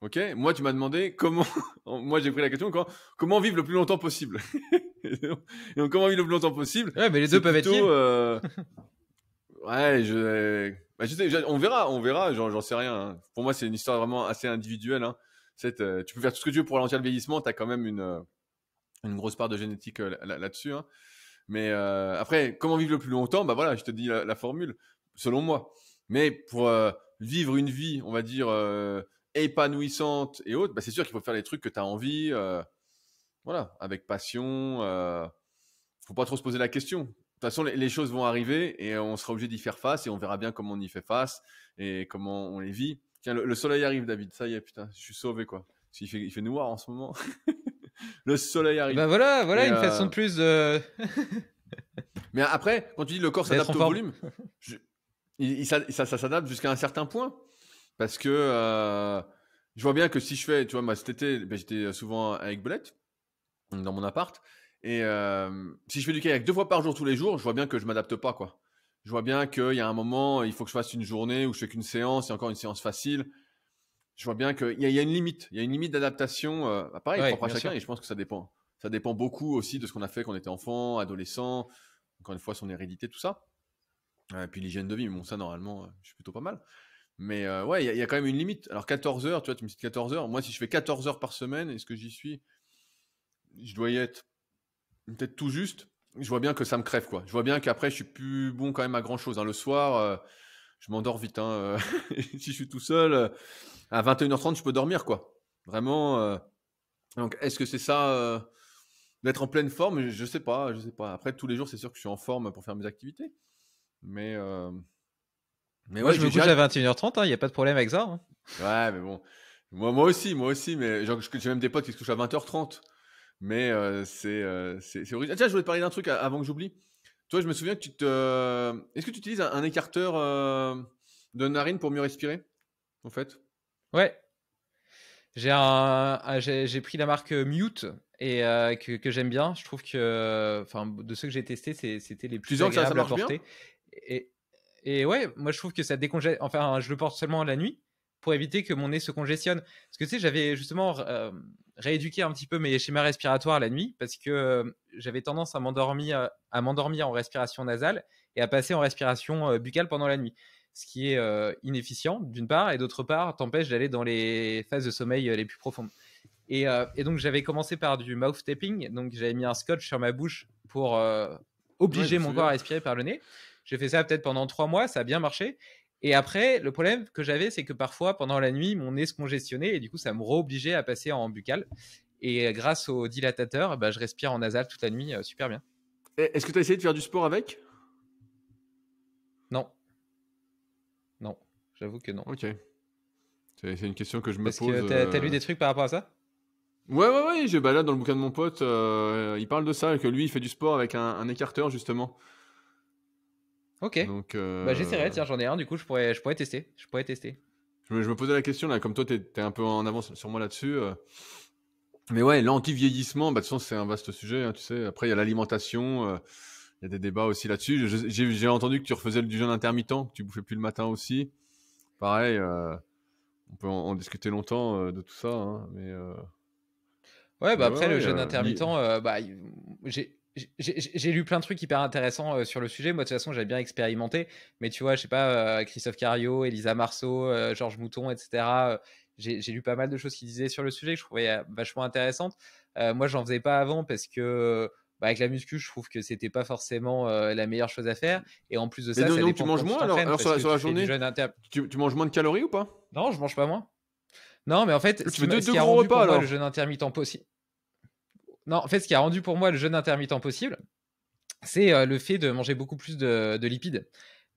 Ok, moi tu m'as demandé comment, *laughs* moi j'ai pris la question comment vivre le plus longtemps possible. *laughs* et donc comment vivre le plus longtemps possible Ouais, mais les deux peuvent être. Euh... ouais, je... Bah, on verra, on verra, j'en sais rien. Hein. Pour moi, c'est une histoire vraiment assez individuelle. Hein. Euh, tu peux faire tout ce que tu veux pour ralentir le vieillissement, tu as quand même une, euh, une grosse part de génétique euh, là-dessus. Hein. Mais après, comment vivre le plus longtemps Bah voilà, je te dis la, la formule, selon moi. Mais pour vivre une vie, on va dire épanouissante et autres, bah, c'est sûr qu'il faut faire les trucs que tu as envie, euh, voilà, avec passion. Euh, faut pas trop se poser la question. De toute façon, les, choses vont arriver et on sera obligé d'y faire face et on verra bien comment on y fait face et comment on les vit. le, soleil arrive, David. Ça y est, putain, je suis sauvé, quoi. Il fait, noir en ce moment. *laughs* le soleil arrive. Bah, voilà, voilà une façon euh, de plus. *laughs* Mais après, quand tu dis le corps s'adapte au volume, ça s'adapte jusqu'à un certain point. Parce que euh, je vois bien que si je fais, tu vois, moi cet été, ben, j'étais souvent avec Belette dans mon appart. Et euh, si je fais du kayak deux fois par jour, tous les jours, je vois bien que je m'adapte pas, quoi. Je vois bien qu'il y a un moment, il faut que je fasse une journée où je fais qu'une séance et encore une séance facile. Je vois bien qu'il y, a une limite, il y a une limite d'adaptation, euh, bah, pareil, ouais, propre à chacun, et je pense que ça dépend. Ça dépend beaucoup aussi de ce qu'on a fait quand on était enfant, adolescent, encore une fois, son hérédité, tout ça. Et puis l'hygiène de vie, bon, ça, normalement, euh, je suis plutôt pas mal. Mais euh, ouais, il y, a quand même une limite. Alors 14 heures, tu vois, tu me dis 14 heures. Moi, si je fais 14 heures par semaine, est-ce que j'y suis Je dois y être peut-être tout juste. Je vois bien que ça me crève, quoi. Je vois bien qu'après, je suis plus bon quand même à grand chose. Hein. Le soir, euh, je m'endors vite. Hein, euh, *laughs* si je suis tout seul, à 21h30, je peux dormir, quoi. Vraiment. Donc, est-ce que c'est ça d'être en pleine forme je, je sais pas, je sais pas. Après, tous les jours, c'est sûr que je suis en forme pour faire mes activités, mais mais moi, je me couche à 21h30, il n'y a pas de problème avec ça. Hein. Ouais, mais bon. Moi, moi aussi, moi aussi, mais j'ai même des potes qui se couchent à 20h30. Mais euh, euh, c'est, horrible. Ah, tiens, je voulais te parler d'un truc avant que j'oublie. Toi, je me souviens que tu te. Euh, est-ce que tu utilises un, écarteur de narine pour mieux respirer, en fait Ouais. J'ai, j'ai, pris la marque Mute et que, j'aime bien. Je trouve que, enfin, de ceux que j'ai testés, c'était les plus agréables à porter. et et ouais, moi je trouve que ça décongestionne. Enfin, je le porte seulement la nuit pour éviter que mon nez se congestionne. Parce que tu sais, j'avais justement euh, rééduqué un petit peu mes schémas respiratoires la nuit parce que euh, j'avais tendance à m'endormir, euh, à m'endormir en respiration nasale et à passer en respiration buccale pendant la nuit. Ce qui est inefficient d'une part et d'autre part t'empêche d'aller dans les phases de sommeil les plus profondes. Et, donc j'avais commencé par du mouth tapping, donc j'avais mis un scotch sur ma bouche pour obliger bah, mon corps à respirer par le nez. J'ai fait ça peut-être pendant trois mois, ça a bien marché. Et après, le problème que j'avais, c'est que parfois, pendant la nuit, mon nez se congestionnait et du coup, ça me re-obligeait à passer en buccal. Et grâce au dilatateur, bah, je respire en nasal toute la nuit euh, super bien. Est-ce que tu as essayé de faire du sport avec Non. Non, j'avoue que non. Ok. C'est une question que je me pose. que tu as, lu des trucs par rapport à ça Ouais, ouais, ouais, je balade dans le bouquin de mon pote, euh, il parle de ça, Et que lui, il fait du sport avec un, un écarteur, justement. Ok. Donc, euh, bah, j'essaierai, tiens, j'en ai un, du coup, je pourrais, je pourrais tester. Je pourrais tester. Je me, posais la question, là, comme toi, tu es, un peu en avance sur moi là-dessus. Euh, mais ouais, l'anti-vieillissement, bah, de toute façon, c'est un vaste sujet, hein, tu sais. Après, il y a l'alimentation, euh, il y a des débats aussi là-dessus. J'ai entendu que tu refaisais du jeûne intermittent, que tu bouffais plus le matin aussi. Pareil, on peut en, discuter longtemps de tout ça, hein, mais. Ouais, bah, après, le jeûne intermittent, bah, j'ai j'ai lu plein de trucs hyper intéressants euh, sur le sujet. Moi, de toute façon, j'avais bien expérimenté. Mais tu vois, je sais pas, euh, Christophe Cario, Elisa Marceau, euh, Georges Mouton, etc. j'ai lu pas mal de choses qu'ils disaient sur le sujet que je trouvais vachement intéressantes. Moi, moi, j'en faisais pas avant parce que bah, avec la muscu, je trouve que c'était pas forcément la meilleure chose à faire. Et en plus de ça, tu manges moins alors, sur, la, journée. Tu, manges moins de calories ou pas Non, je mange pas moins. Non, mais en fait, tu fais deux, deux gros repas Le jeûne intermittent possible. Non, en fait, ce qui a rendu pour moi le jeûne intermittent possible, c'est euh, le fait de manger beaucoup plus de, lipides.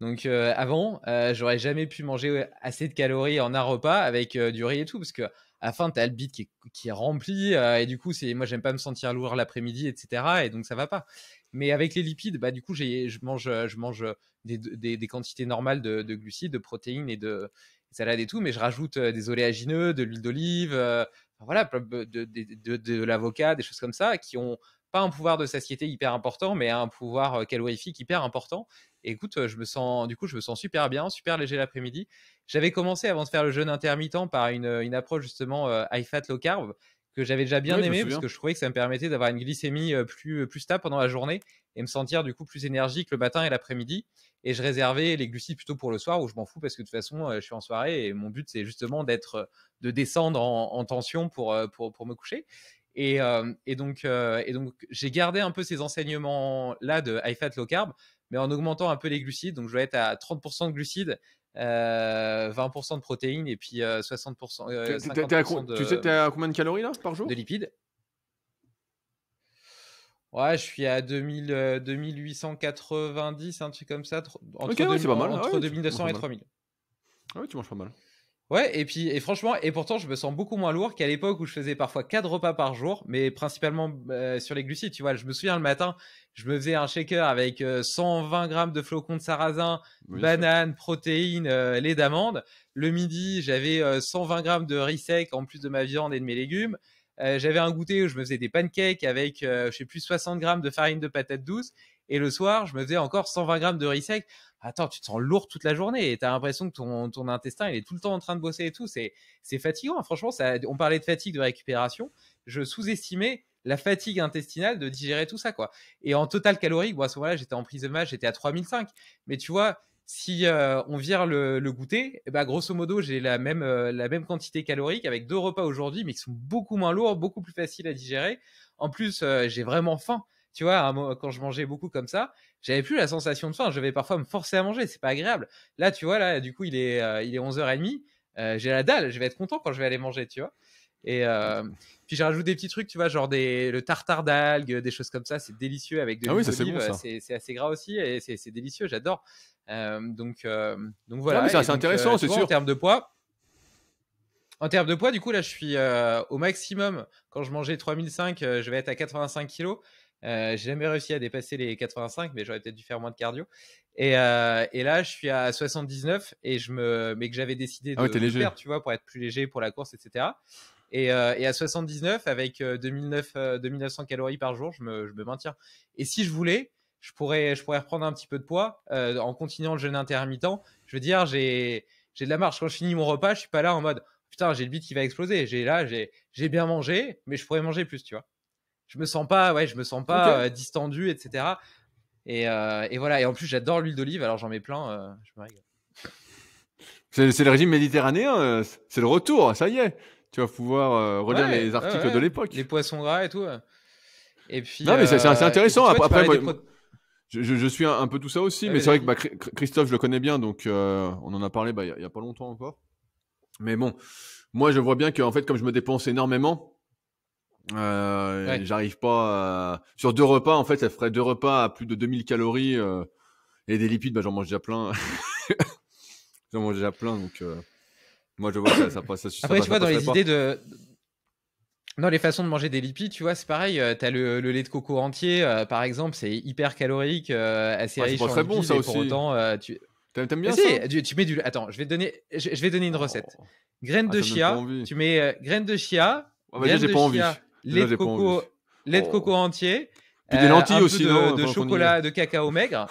Donc euh, avant, euh, j'aurais jamais pu manger assez de calories en un repas avec du riz et tout, parce que à la fin, t'as le bide qui est, rempli, et du coup, c'est moi, j'aime pas me sentir lourd l'après-midi, etc. Et donc, ça va pas. Mais avec les lipides, bah, du coup, je mange, je mange des, quantités normales de, de, glucides, de protéines et de salades et tout, mais je rajoute des oléagineux, de l'huile d'olive, voilà, de, l'avocat, des choses comme ça, qui n'ont pas un pouvoir de satiété hyper important, mais un pouvoir calorifique euh, hyper important. Et écoute, euh, je me sens, du coup, je me sens super bien, super léger l'après-midi. J'avais commencé avant de faire le jeûne intermittent par une, euh, approche justement high fat low carb que j'avais déjà bien aimé parce que je trouvais que ça me permettait d'avoir une glycémie plus stable pendant la journée et me sentir du coup plus énergique le matin et l'après-midi. Et je réservais les glucides plutôt pour le soir où je m'en fous parce que de toute façon, euh, je suis en soirée et mon but, c'est justement d'être, de descendre en, tension pour, euh, pour, pour, me coucher. Et, euh, et donc, et donc j'ai gardé un peu ces enseignements-là de high fat, low carb, mais en augmentant un peu les glucides. Donc, je vais être à 30% de glucides, 20% de protéines et puis 60%. 50 de, tu sais, à combien de calories là par jour De lipides. Ouais, je suis à 2000, 2890, euh, un truc comme ça. Entre Entre 2200 ah et 3000. Ah oui, tu manges pas mal. Ouais, et puis, et franchement, et pourtant, je me sens beaucoup moins lourd qu'à l'époque où je faisais parfois 4 repas par jour, mais principalement euh, sur les glucides. Tu vois, je me souviens le matin, je me faisais un shaker avec 120 euh, grammes de flocons de sarrasin, banane bananes, protéines, lait d'amande. Le midi, j'avais 120 grammes de riz sec en plus de ma viande et de mes légumes. Euh, j'avais un goûter où je me faisais des pancakes avec, euh, je sais plus, 60 grammes de farine de patate douce. Et le soir, je me faisais encore 120 grammes de riz sec. Attends, tu te sens lourd toute la journée et tu as l'impression que ton, ton, intestin, il est tout le temps en train de bosser et tout. C'est, c'est fatigant. Hein. Franchement, on parlait de fatigue, de récupération. Je sous-estimais la fatigue intestinale de digérer tout ça, quoi. Et en total calorique, à ce moment-là, j'étais en prise de masse, j'étais à 3005. Mais tu vois, si euh, on vire le, goûter, bah, grosso modo, j'ai la même, euh, la même quantité calorique avec deux repas aujourd'hui, mais qui sont beaucoup moins lourds, beaucoup plus faciles à digérer. En plus, euh, j'ai vraiment faim. Tu vois, quand je mangeais beaucoup comme ça, j'avais plus la sensation de faim. Je vais parfois me forcer à manger, c'est pas agréable. Là, tu vois, là, du coup, il est, il est 11h30. j'ai la dalle, je vais être content quand je vais aller manger, tu vois. Et euh, puis j'ajoute des petits trucs, tu vois, genre des, le tartare d'algues, des choses comme ça, c'est délicieux avec de ah oui, ça, c'est, C'est, assez gras aussi et c'est, délicieux, j'adore. Euh, donc, euh, donc ah, voilà. c'est intéressant, c'est sûr. En termes de poids, en termes de poids, du coup, là, je suis au maximum. Quand je mangeais 3005, je vais être à 85 kilos. j'ai jamais réussi à dépasser les 85, mais j'aurais peut-être dû faire moins de cardio. Et, et, là, je suis à 79 et je me, mais que j'avais décidé ah de, tu vois, pour être plus léger pour la course, etc. Euh, et, à 79, avec 2009, euh, 2900 euh, calories par jour, je me, je me, maintiens. Et si je voulais, je pourrais, je pourrais reprendre un petit peu de poids en continuant le jeûne intermittent. Je veux dire, j'ai de la marche. Quand je finis mon repas, je suis pas là en mode putain, j'ai le bide qui va exploser. J'ai là, j'ai bien mangé, mais je pourrais manger plus, tu vois. Je me sens pas, ouais, je me sens pas distendu, etc. Et, et, voilà. Et en plus, j'adore l'huile d'olive, alors j'en mets plein. je me C'est, le régime méditerranéen, c'est le retour, ça y est. Tu vas pouvoir euh, relire les articles de l'époque. Les poissons gras et tout. Et puis, non, mais c'est euh, intéressant. après, je, suis un, peu tout ça aussi, mais c'est vrai que bah, Christophe, je le connais bien, donc euh, on en a parlé bah, il bah, n'y a, a, pas longtemps encore. Mais bon, moi, je vois bien qu'en fait, comme je me dépense énormément, euh, J'arrive pas à... sur deux repas en fait, ça ferait deux repas à plus de 2000 calories euh, et des lipides, bah, j'en mange déjà plein. *laughs* j'en mange déjà plein donc. Moi, je vois ça, ça Après, tu vois, dans les idées de. dans les façons de manger des lipides, tu vois, c'est pareil. Euh, tu as le, lait de coco entier, euh, par exemple, c'est hyper calorique, euh, assez ah, riche C'est très bon, ça aussi. tu T'aimes bien ça tu, mets du. Attends, je vais te donner, je, vais donner une oh. recette. Ah, graines de chia. Tu ah, mets bah, graines de chia. pas envie. lait, de coco, oh. lait de coco entier. Puis des lentilles aussi, de chocolat, de cacao maigre.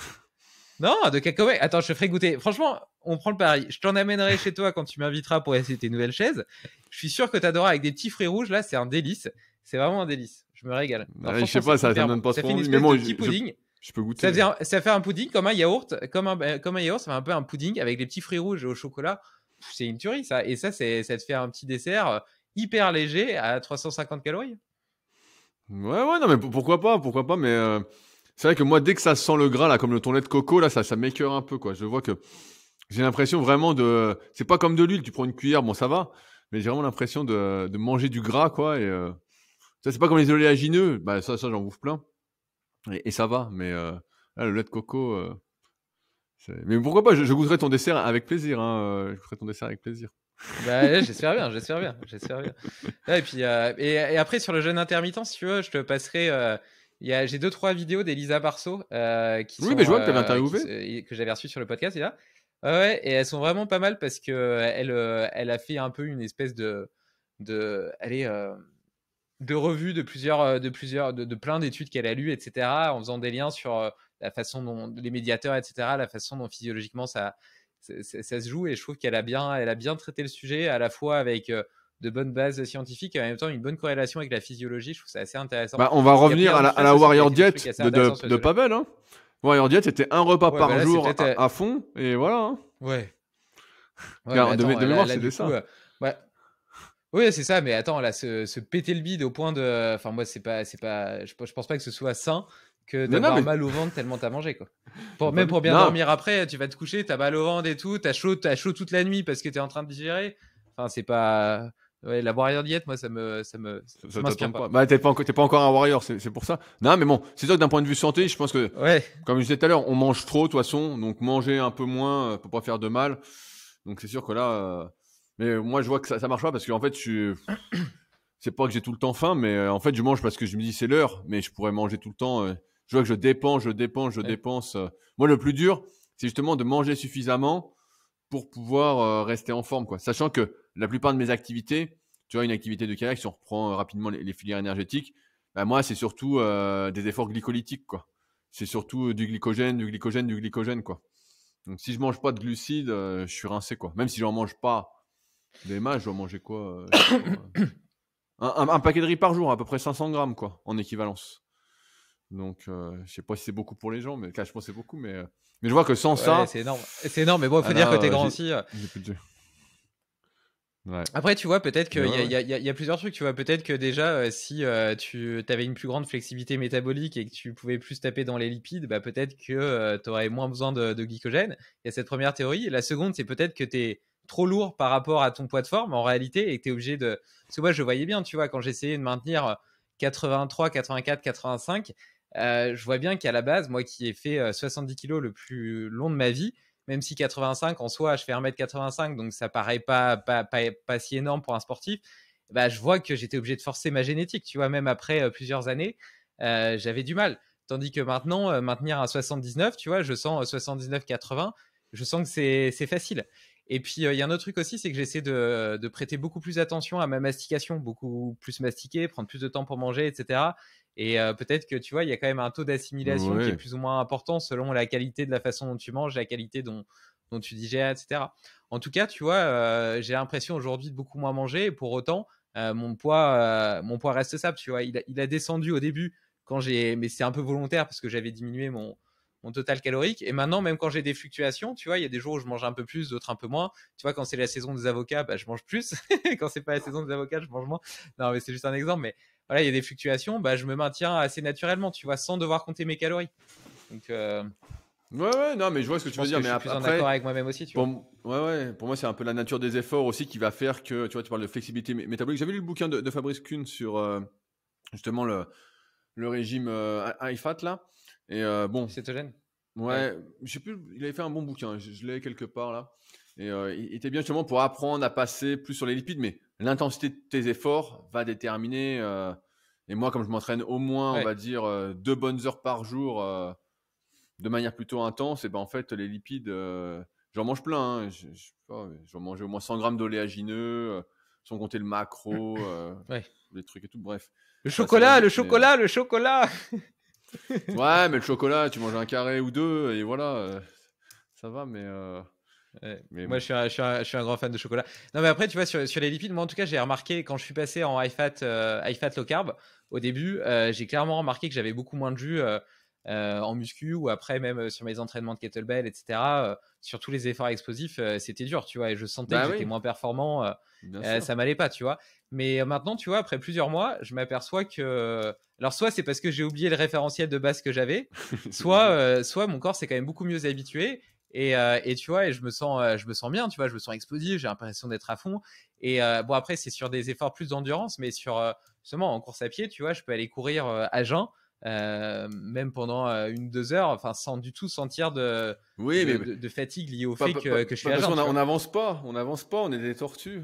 Non, de cacao. Attends, je ferai goûter. Franchement, on prend le pari. Je t'en amènerai chez toi quand tu m'inviteras pour essayer tes nouvelles chaises. Je suis sûr que tu adoreras avec des petits fruits rouges. Là, c'est un délice. C'est vraiment un délice. Je me régale. je sais pas, ça, ça donne pas Mais pudding. Je, peux goûter. Ça fait, un, ça pudding comme un yaourt, comme un, euh, comme un yaourt, ça fait un peu un pudding avec des petits fruits rouges au chocolat. C'est une tuerie, ça. Et ça, c'est, ça te fait un petit dessert euh, hyper léger à 350 calories. Ouais, ouais, non, mais pourquoi pas, pourquoi pas, mais. Euh, c'est vrai que moi, dès que ça sent le gras, là, comme le lait de coco, là, ça, ça m'écœure un peu, quoi. Je vois que j'ai l'impression vraiment de. C'est pas comme de l'huile, tu prends une cuillère, bon, ça va, mais j'ai vraiment l'impression de, manger du gras, quoi. Et euh, ça, c'est pas comme les oléagineux, bah, ça, ça j'en bouffe plein. Et, ça va, mais euh, le lait de coco. Euh, mais pourquoi pas, je, goûterai ton dessert avec plaisir, hein, Je goûterai ton dessert avec plaisir. bah, j'espère bien, j'espère bien, bien. Ah, et puis, et, et, après, sur le jeûne intermittent, si tu veux, je te passerai j'ai deux, trois vidéos d'Elisa Barceau qui Oui, mais je vois que tu euh, interviewé. que j'avais reçu sur le podcast, et là. ouais, et elles sont vraiment pas mal parce qu'elle euh, euh, elle a fait un peu une espèce de. de elle de revue de plusieurs, de plusieurs, de, plein d'études qu'elle a lues, etc., en faisant des liens sur la façon dont les médiateurs, etc., la façon dont physiologiquement ça, ça, ça, ça se joue. Et je trouve qu'elle a bien, elle a bien traité le sujet à la fois avec de bonnes bases scientifiques et en même temps une bonne corrélation avec la physiologie. Je trouve ça assez intéressant. Bah, on va revenir à la, Warrior Diet de, Pavel. Hein. Warrior Diet, c'était un repas par jour euh, à, fond et voilà. Hein. Ouais. Car, de, mémoire, ça. Euh, ouais. Oui, c'est ça, mais attends, là, se, péter le bide au point de. Enfin, moi, c'est pas, pas. Je, pense pas que ce soit sain que d'avoir mal au ventre tellement t'as mangé quoi. Pour, bah même pour bien dormir après, tu vas te coucher, t'as mal au ventre et tout, t'as chaud, as chaud toute la nuit parce que t'es en train de digérer. Enfin, c'est pas. Ouais, la Warrior diète, moi, ça me, ça me, ça, ça pas. Bah, t'es pas, encore, pas encore un Warrior, c'est pour ça. Non, mais bon, c'est sûr que d'un point de vue santé, je pense que, ouais. comme je disais tout à l'heure, on mange trop, de toute façon, donc manger un peu moins euh, pour pas faire de mal. Donc c'est sûr que là, euh, mais moi, je vois que ça, ça marche pas parce qu'en fait, je *coughs* c'est pas que j'ai tout le temps faim, mais euh, en fait, je mange parce que je me dis c'est l'heure, mais je pourrais manger tout le temps. je vois que je dépense, je dépense, je dépense. moi, le plus dur, c'est justement de manger suffisamment pour pouvoir euh, rester en forme, quoi. Sachant que la plupart de mes activités, tu vois, une activité de kayak, si on reprend euh, rapidement les, filières énergétiques, bah, moi, c'est surtout euh, des efforts glycolytiques, quoi. C'est surtout du glycogène, du glycogène, du glycogène, quoi. Donc, si je mange pas de glucides, je suis rincé, quoi. Même si j'en mange pas des mâches, je dois manger quoi *coughs* un, un, paquet de riz par jour, à peu près 500 grammes, quoi, en équivalence. Donc, euh, je sais pas si c'est beaucoup pour les gens, mais là, je pense c'est beaucoup, mais, euh, mais je vois que sans ça. C'est énorme. C'est énorme, mais bon, il faut ah dire que t'es grand euh. aussi. Après, tu vois, peut-être qu'il il y, y, a plusieurs trucs. Tu vois, peut-être que déjà, euh, si tu avais une plus grande flexibilité métabolique et que tu pouvais plus taper dans les lipides, bah, peut-être que tu aurais moins besoin de, de glycogène. Il y a cette première théorie. La seconde, c'est peut-être que tu es trop lourd par rapport à ton poids de forme en réalité et que tu es obligé de. Parce que moi, je voyais bien, tu vois, quand j'essayais de maintenir 83, 84, 85 euh, je vois bien qu'à la base, moi qui ai fait 70 euh, kilos le plus long de ma vie, même si 85 en soi, je fais 1m85, donc ça paraît pas, si énorme pour un sportif, bah, je vois que j'étais obligé de forcer ma génétique, tu vois, même après euh, plusieurs années, j'avais du mal. Tandis que maintenant, maintenir un 79, tu vois, je sens 79-80, je sens que c'est facile. Et puis, euh, il y a un autre truc aussi, c'est que j'essaie de, prêter beaucoup plus attention à ma mastication, beaucoup plus mastiquer, prendre plus de temps pour manger, etc. Et euh, peut-être que, tu vois, il y a quand même un taux d'assimilation qui est plus ou moins important selon la qualité de la façon dont tu manges, la qualité dont, dont tu digères, etc. En tout cas, tu vois, euh, j'ai l'impression aujourd'hui de beaucoup moins manger. pour autant, mon poids, mon poids reste stable. Tu vois, il a, il a descendu au début quand j'ai, mais c'est un peu volontaire parce que j'avais diminué mon, mon total calorique. Et maintenant, même quand j'ai des fluctuations, tu vois, il y a des jours où je mange un peu plus, d'autres un peu moins. Tu vois, quand c'est la saison des avocats, bah, je mange plus. *laughs* quand c'est pas la saison des avocats, je mange moins. Non, mais c'est juste un exemple. Mais voilà, il y a des fluctuations, bah, je me maintiens assez naturellement, tu vois, sans devoir compter mes calories. Donc. Euh, ouais, ouais, non, mais je vois ce que tu veux dire. mais je suis accord avec moi-même aussi, tu pour, vois. Ouais, ouais, pour moi, c'est un peu la nature des efforts aussi qui va faire que, tu vois, tu parles de flexibilité métabolique. J'avais lu le bouquin de, Fabrice Kuhn sur euh, justement le, le régime high euh, fat là. Et euh, bon. Cétogène Ouais, ouais. je sais plus, il avait fait un bon bouquin, je, l'ai quelque part là. Et euh, il était bien justement pour apprendre à passer plus sur les lipides, mais l'intensité de tes efforts va déterminer. Euh, et moi, comme je m'entraîne au moins, on va dire, deux bonnes heures par jour de manière plutôt intense, et ben en fait, les lipides, j'en mange plein. Hein. je, oh, j'en mangeais au moins 100 grammes d'oléagineux, sans compter le macro, *laughs* les trucs et tout, bref. Le chocolat, le chocolat, le chocolat *laughs* ouais, mais le chocolat, tu manges un carré ou deux, et voilà, euh, ça va, mais. Euh, mais moi, je, suis un, grand fan de chocolat. Non, mais après, tu vois, sur, les lipides, moi, en tout cas, j'ai remarqué quand je suis passé en high fat, high euh, fat low carb, au début, j'ai clairement remarqué que j'avais beaucoup moins de jus en muscu ou après, même sur mes entraînements de kettlebell, etc sur tous les efforts explosifs, euh, c'était dur, tu vois. Et je sentais bah que j'étais moins performant. Euh, euh, ça m'allait pas, tu vois. Mais maintenant, tu vois, après plusieurs mois, je m'aperçois que. Alors, soit c'est parce que j'ai oublié le référentiel de base que j'avais, *laughs* soit, soit mon corps s'est quand même beaucoup mieux habitué. Et, et tu vois, et je me sens, je me sens bien, tu vois, je me sens explosif, j'ai l'impression d'être à fond. Et bon, après, c'est sur des efforts plus d'endurance, mais sur justement en course à pied, tu vois, je peux aller courir à jeun. Euh, même pendant euh, une ou deux heures, enfin sans du tout sentir de, de, fatigue liée au fait que, je suis agent. on n'avance pas, on n'avance pas, on est des tortues.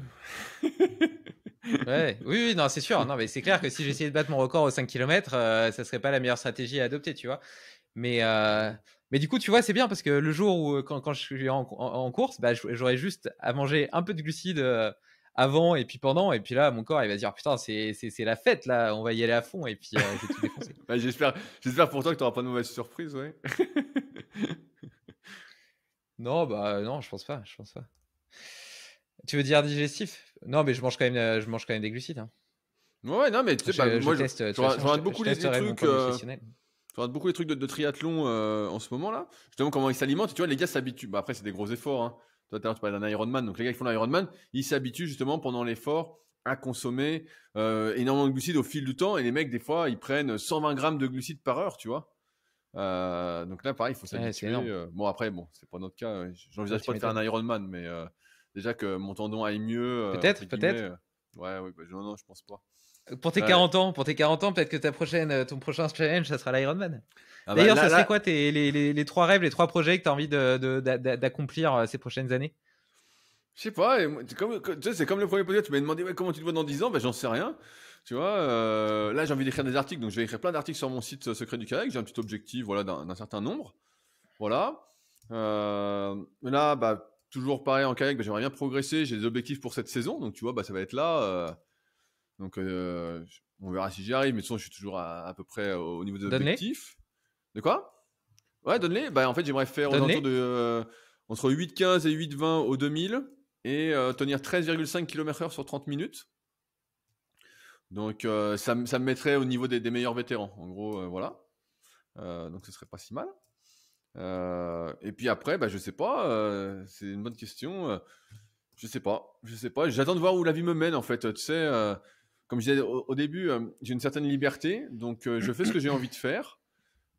oui, non, c'est sûr. Non, mais c'est clair que si j'essayais de battre mon record aux 5 km, euh, ça serait pas la meilleure stratégie à adopter, tu vois. Mais, mais du coup, tu vois, c'est bien parce que le jour où, quand, je suis en, course, bah, j'aurais juste à manger un peu de glucides avant et puis pendant. Et puis là, mon corps, il va dire Putain, c'est la fête là, on va y aller à fond. Et puis, euh, j'ai tout défoncé. *laughs* Bah, j'espère pour toi que tu n'auras pas de mauvaise surprise, ouais. *laughs* non, bah non, je pense pas. Je pense pas. Tu veux dire digestif Non, mais je mange quand même, euh, je mange quand même des glucides. Hein. Ouais, non, mais tu sais, je, moi, euh, beaucoup les trucs. beaucoup trucs de, triathlon en ce moment là. Justement, comment ils s'alimentent. Tu vois, les gars s'habituent. Bah, après, c'est des gros efforts. Hein. Toi, tu d'un Ironman. Donc, les gars qui font l'Ironman, ils s'habituent justement pendant l'effort à consommer euh, énormément de glucides au fil du temps. Et les mecs, des fois, ils prennent 120 grammes de glucides par heure, tu vois. Euh, donc là, pareil, il faut eh, s'habituer. Euh. bon, après, bon, c'est pas notre cas. Hein. J'envisage pas de faire un Ironman, mais déjà que mon tendon aille mieux. peut-être, peut-être. Ouais, ouais, bah, non, je pense pas. Pour tes 40 ans, pour tes 40 ans, peut-être que ta prochaine, euh, ton prochain challenge, ça sera l'Ironman. Ah bah D'ailleurs, ça serait quoi tes, les, les, les, trois rêves, les trois projets que tu as envie d'accomplir de, euh, ces prochaines années Je sais pas. C'est comme, le premier podcast. Tu m'as demandé comment tu te vois dans 10 ans. Ben, j'en sais rien. Tu vois, euh, là, j'ai envie d'écrire des articles. Donc, je vais écrire plein d'articles sur mon site Secret du Kayak. J'ai un petit objectif voilà, d'un certain nombre. Voilà. là, bah, toujours pareil en kayak, j'aimerais bien progresser. J'ai des objectifs pour cette saison. Donc, tu vois, bah, ça va être là. Donc, euh, on verra si j'y arrive, mais de toute façon, je suis toujours à, peu près au niveau de objectifs. De quoi Ouais, donne-les. Bah, en fait, j'aimerais faire de, euh, entre entre 8,15 et 8,20 au 2000 et euh, tenir 13,5 km/h sur 30 minutes. Donc, ça, me mettrait au niveau des, meilleurs vétérans. En gros, voilà. donc, ce serait pas si mal. et puis après, bah, je sais pas. c'est une bonne question. je sais pas. Je sais pas. J'attends de voir où la vie me mène, en fait. Tu sais comme je disais au, début, euh, j'ai une certaine liberté, donc euh, je fais ce que j'ai envie de faire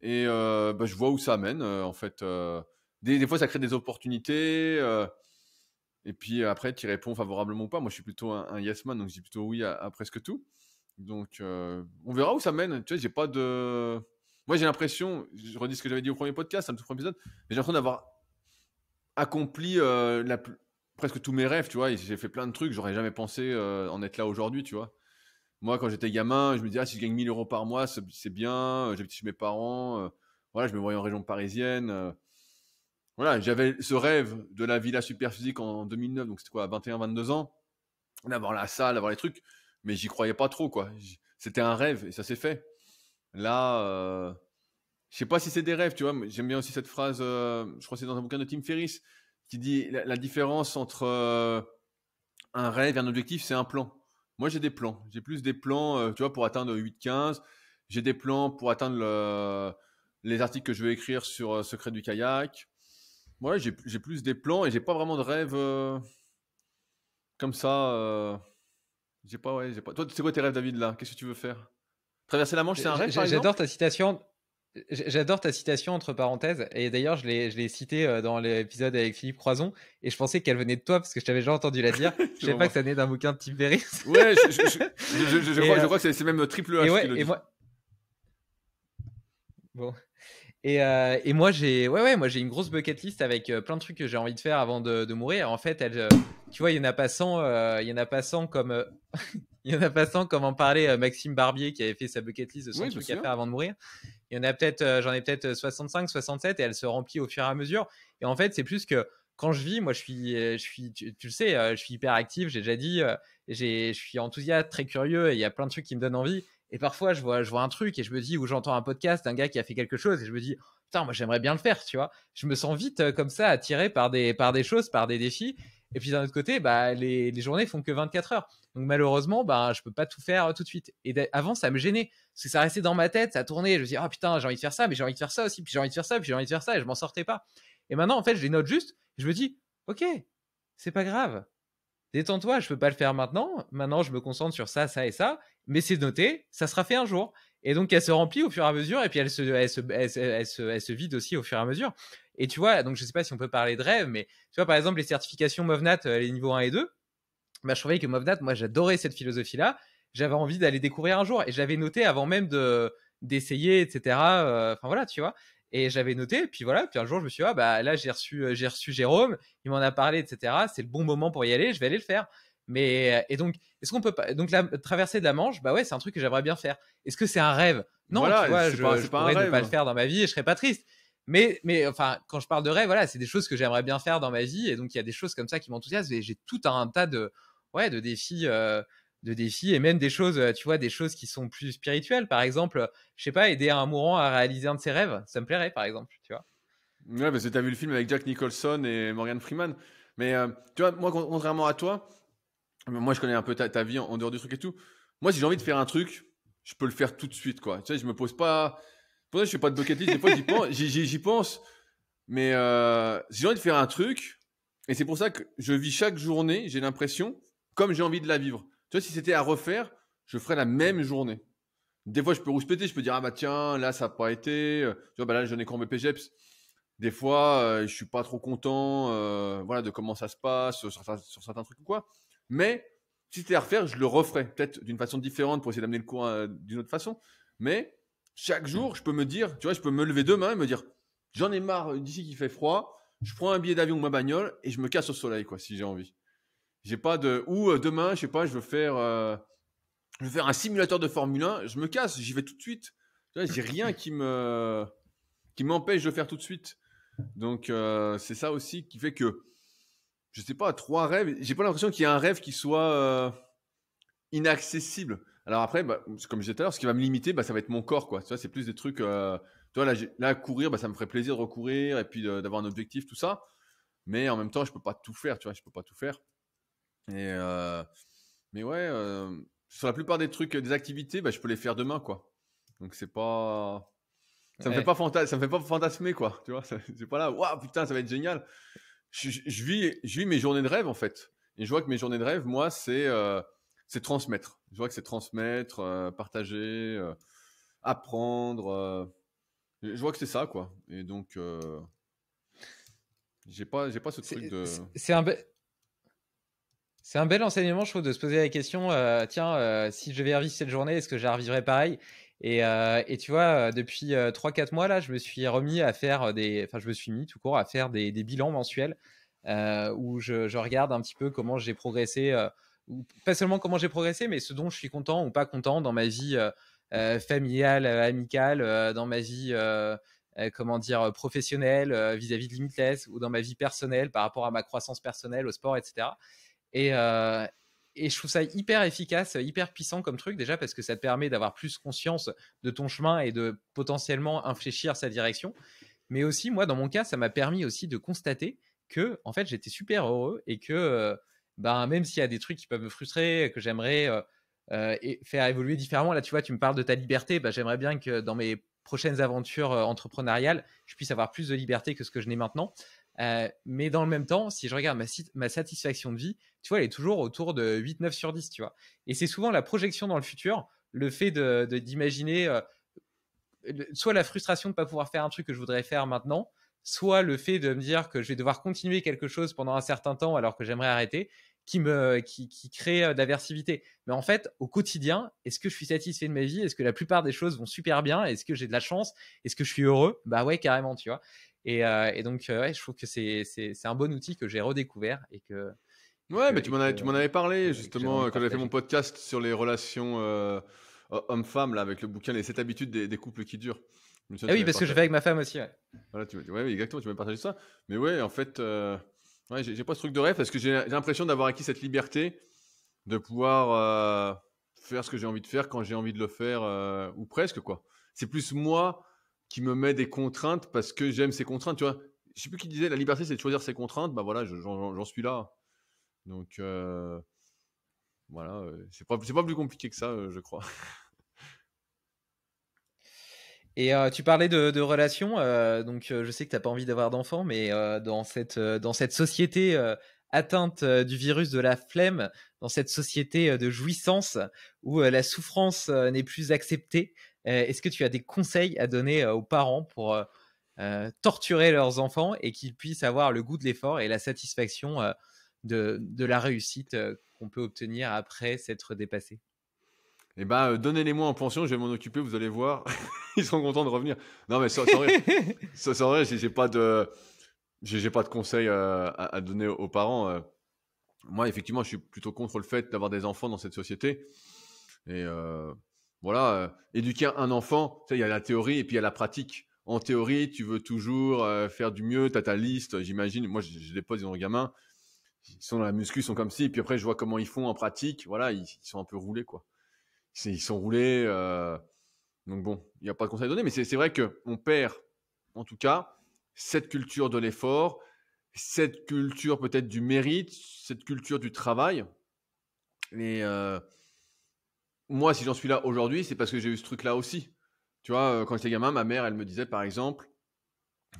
et euh, bah, je vois où ça mène en fait, des, fois, ça crée des opportunités. et puis après, tu réponds favorablement ou pas. Moi, je suis plutôt un, yes man, donc je dis plutôt oui à, presque tout. Donc, on verra où ça mène. Tu j'ai pas de. Moi, j'ai l'impression, je redis ce que j'avais dit au premier podcast, à tout premier épisode, mais j'ai l'impression d'avoir accompli la, presque tous mes rêves, tu vois. J'ai fait plein de trucs, j'aurais jamais pensé en être là aujourd'hui, tu vois. Moi, quand j'étais gamin, je me disais, ah, si je gagne 1000 euros par mois, c'est bien, euh, J'habite chez mes parents, euh, voilà, je me voyais en région parisienne. Euh. voilà, j'avais ce rêve de la villa super physique en 2009, donc c'était quoi, 21, 22 ans, d'avoir la salle, d'avoir les trucs, mais j'y croyais pas trop, quoi. C'était un rêve et ça s'est fait. Là, euh, je sais pas si c'est des rêves, tu vois, j'aime bien aussi cette phrase, je crois que c'est dans un bouquin de Tim Ferriss, qui dit la, différence entre un rêve et un objectif, c'est un plan. Moi, j'ai des plans. J'ai plus des plans, euh, tu vois, pour atteindre 8-15. J'ai des plans pour atteindre le, les articles que je veux écrire sur euh, Secret du kayak. Moi, j'ai plus des plans et j'ai pas vraiment de rêve euh, comme ça. j'ai pas, ouais, j'ai pas. Toi, c'est quoi tes rêves, David, là Qu'est-ce que tu veux faire Traverser la Manche, c'est un rêve J'adore ta citation. J'adore ta citation entre parenthèses, et d'ailleurs je l'ai citée euh, dans l'épisode avec Philippe Croison, et je pensais qu'elle venait de toi parce que je t'avais déjà entendu la dire. *laughs* je sais pas que ça venait d'un bouquin de Tim Ferriss. ouais, je, je, *laughs* euh, crois, que c'est même euh, triple H. Bon. Euh, et, moi, j'ai ouais, ouais, moi j'ai une grosse bucket list avec euh, plein de trucs que j'ai envie de faire avant de, mourir. En fait, elle, euh, tu vois, il y en a pas 100, il y en a pas 100 comme *laughs* il y en a pas 100 comme en parlait Maxime Barbier qui avait fait sa bucket list de 100 trucs à faire avant de mourir. Il y en a peut-être j'en ai peut-être 65, 67 et elle se remplit au fur et à mesure. Et en fait, c'est plus que quand je vis, moi je suis, je suis tu, le sais, je suis hyper actif, j'ai déjà dit, je suis enthousiaste, très curieux et il y a plein de trucs qui me donnent envie. Et parfois, je vois, un truc et je me dis, ou j'entends un podcast d'un gars qui a fait quelque chose et je me dis, putain, moi j'aimerais bien le faire, tu vois. Je me sens vite euh, comme ça attiré par des, par des choses, par des défis. Et puis d'un autre côté, bah, les, les, journées font que 24 heures. Donc malheureusement, bah, je peux pas tout faire euh, tout de suite. Et avant, ça me gênait. Parce que ça restait dans ma tête, ça tournait. Je me dis « ah oh, putain, j'ai envie de faire ça, mais j'ai envie de faire ça aussi, puis j'ai envie de faire ça, puis j'ai envie de faire ça, et je m'en sortais pas. Et maintenant, en fait, je les note juste. Et je me dis, ok, c'est pas grave détends-toi, je ne peux pas le faire maintenant. Maintenant, je me concentre sur ça, ça et ça. Mais c'est noté, ça sera fait un jour. Et donc, elle se remplit au fur et à mesure, et puis elle se, elle se, vide aussi au fur et à mesure. Et tu vois, donc je sais pas si on peut parler de rêve, mais tu vois, par exemple, les certifications MOVNAT, euh, les niveaux 1 et 2, bah, je trouvais que MOVNAT, moi, j'adorais cette philosophie-là. J'avais envie d'aller découvrir un jour, et j'avais noté avant même de d'essayer, etc. Euh, enfin voilà, tu vois. Et j'avais noté, puis voilà, puis un jour je me suis dit, ah bah là j'ai reçu, euh, j'ai reçu Jérôme, il m'en a parlé, etc. C'est le bon moment pour y aller, je vais aller le faire. Mais euh, et donc, est-ce qu'on peut pas donc la traversée de la Manche, bah ouais, c'est un truc que j'aimerais bien faire. Est-ce que c'est un rêve Non, tu vois, je, pas, je pourrais ne pas le faire dans ma vie et je serais pas triste. Mais mais enfin, quand je parle de rêve, voilà, c'est des choses que j'aimerais bien faire dans ma vie et donc il y a des choses comme ça qui m'enthousiasment et j'ai tout un tas de ouais de défis. Euh, de défis et même des choses, euh, tu vois, des choses qui sont plus spirituelles. Par exemple, je sais pas, aider un mourant à réaliser un de ses rêves, ça me plairait, par exemple, tu vois. Ouais, parce que t'as vu le film avec Jack Nicholson et Morgan Freeman. Mais euh, tu vois, moi, contrairement à toi, moi, je connais un peu ta, vie en, dehors du truc et tout. Moi, si j'ai envie de faire un truc, je peux le faire tout de suite, quoi. Tu sais, je me pose pas. Pour ça, je fais pas de bucket Des fois, j'y pense, Mais euh, si j'ai envie de faire un truc, et c'est pour ça que je vis chaque journée, j'ai l'impression, comme j'ai envie de la vivre. Tu vois, si c'était à refaire, je ferais la même journée. Des fois, je peux rouspéter, je peux dire, ah bah tiens, là, ça n'a pas été. Euh, tu vois, bah là, j'en ai quand même Des fois, euh, je suis pas trop content euh, voilà, de comment ça se passe sur, certains trucs ou quoi. Mais si c'était à refaire, je le referais, peut-être d'une façon différente pour essayer d'amener le cours d'une autre façon. Mais chaque jour, je peux me dire, tu vois, je peux me lever demain et me dire, j'en ai marre d'ici qu'il fait froid, je prends un billet d'avion ou ma bagnole et je me casse au soleil, quoi, si j'ai envie. J'ai pas de. Ou euh, demain, je sais pas, je veux faire, euh, faire un simulateur de Formule 1. Je me casse, j'y vais tout de suite. J'ai rien qui me qui m'empêche de le faire tout de suite. Donc euh, c'est ça aussi qui fait que je sais pas trois rêves. J'ai pas l'impression qu'il y a un rêve qui soit inaccessible. Alors après, bah, comme je disais tout à l'heure, ce qui va me limiter, bah, ça va être mon corps, quoi. c'est plus des trucs. Toi, là, là, courir, bah, ça me ferait plaisir de recourir et puis d'avoir un objectif, tout ça. Mais en même temps, je peux pas tout faire, tu vois, je peux pas tout faire. Et, euh, mais ouais, euh, sur la plupart des trucs, euh, des activités, bah, je peux les faire demain, quoi. Donc c'est pas. Ça, me fait pas ça me fait pas fantasmer, quoi. Tu vois, c'est pas là, waouh, putain, ça va être génial. Je, je, vis, je mes journées de rêve, en fait. Et je vois que mes journées de rêve, moi, c'est transmettre. Je vois que c'est transmettre, partager, apprendre. je vois que c'est ça, quoi. Et donc, j'ai pas, pas ce truc de. C'est un, c'est un bel enseignement, je trouve, de se poser la question, euh, tiens, euh, si je vais revivre cette journée, est-ce que je la revivrai pareil euh, et, tu vois, depuis 3-4 mois, là, je me suis remis à faire des... Enfin, je me suis mis tout court à faire des, bilans mensuels où je, regarde un petit peu comment j'ai progressé, pas seulement comment j'ai progressé, mais ce dont je suis content ou pas content dans ma vie familiale, amicale, dans ma vie comment dire, professionnelle vis-à-vis -vis de Limitless ou dans ma vie personnelle par rapport à ma croissance personnelle, au sport, etc. Euh, et, je trouve ça hyper efficace, hyper puissant comme truc déjà parce que ça te permet d'avoir plus conscience de ton chemin et de potentiellement infléchir sa direction. Mais aussi, moi, dans mon cas, ça m'a permis aussi de constater que, en fait, j'étais super heureux et que, euh, ben, même s'il y a des trucs qui peuvent me frustrer, que j'aimerais euh, faire évoluer différemment, là, tu vois, tu me parles de ta liberté, ben, j'aimerais bien que dans mes prochaines aventures entrepreneuriales, je puisse avoir plus de liberté que ce que je n'ai maintenant. Euh, mais dans le même temps, si je regarde ma, ma, satisfaction de vie, tu vois, elle est toujours autour de 8, 9 sur 10, tu vois. Et c'est souvent la projection dans le futur, le fait d'imaginer de, euh, soit la frustration de ne pas pouvoir faire un truc que je voudrais faire maintenant, soit le fait de me dire que je vais devoir continuer quelque chose pendant un certain temps alors que j'aimerais arrêter, qui me qui, qui crée euh, d'aversivité. Mais en fait, au quotidien, est-ce que je suis satisfait de ma vie Est-ce que la plupart des choses vont super bien Est-ce que j'ai de la chance Est-ce que je suis heureux Bah ouais, carrément, tu vois. Euh, et, donc, euh, je trouve que c'est un bon outil que j'ai redécouvert et que. Ouais, mais tu m'en avais, parlé justement quand j'avais fait mon podcast sur les relations euh, hommes-femmes là avec le bouquin Les 7 habitudes des, couples qui durent. Ah oui, parce que je fais avec ma femme aussi. Ouais. Voilà, tu ouais, exactement, tu m'as partagé ça. Mais ouais, en fait, je ouais, j'ai pas ce truc de rêve parce que j'ai l'impression d'avoir acquis cette liberté de pouvoir faire ce que j'ai envie de faire quand j'ai envie de le faire ou presque quoi. C'est plus moi qui me met des contraintes parce que j'aime ces contraintes. Tu vois, je sais plus qui disait la liberté, c'est de choisir ses contraintes. Bah voilà, j'en suis là. Donc euh, voilà, euh, c'est pas, pas plus compliqué que ça, euh, je crois. Et euh, tu parlais de, relations, donc je sais que tu n'as pas envie d'avoir d'enfants, mais dans, cette, dans cette société atteinte du virus de la flemme, dans cette société de jouissance où la souffrance n'est plus acceptée, euh, est-ce que tu as des conseils à donner euh, aux parents pour euh, torturer leurs enfants et qu'ils puissent avoir le goût de l'effort et la satisfaction de, la réussite qu'on peut obtenir après s'être dépassé eh ben, donnez-les-moi en pension, je vais m'en occuper, vous allez voir. *laughs* Ils seront contents de revenir. Non, mais ça, c'est vrai, je n'ai j'ai pas de, conseils à, donner aux, parents. Moi, effectivement, je suis plutôt contre le fait d'avoir des enfants dans cette société. Et voilà, euh, éduquer un enfant, il y a la théorie et puis il y a la pratique. En théorie, tu veux toujours euh, faire du mieux, tu as ta liste, j'imagine. Moi, je, les pose, ils ont gamin. Ils sont dans la muscu, ils sont comme ci. Et puis après, je vois comment ils font en pratique. Voilà, ils, sont un peu roulés, quoi. Ils sont roulés. Euh, donc bon, il n'y a pas de conseil à donner, mais c'est vrai que qu'on perd, en tout cas, cette culture de l'effort, cette culture peut-être du mérite, cette culture du travail. Et moi, si j'en suis là aujourd'hui, c'est parce que j'ai eu ce truc-là aussi. Tu vois, euh, quand j'étais gamin, ma mère, elle me disait par exemple,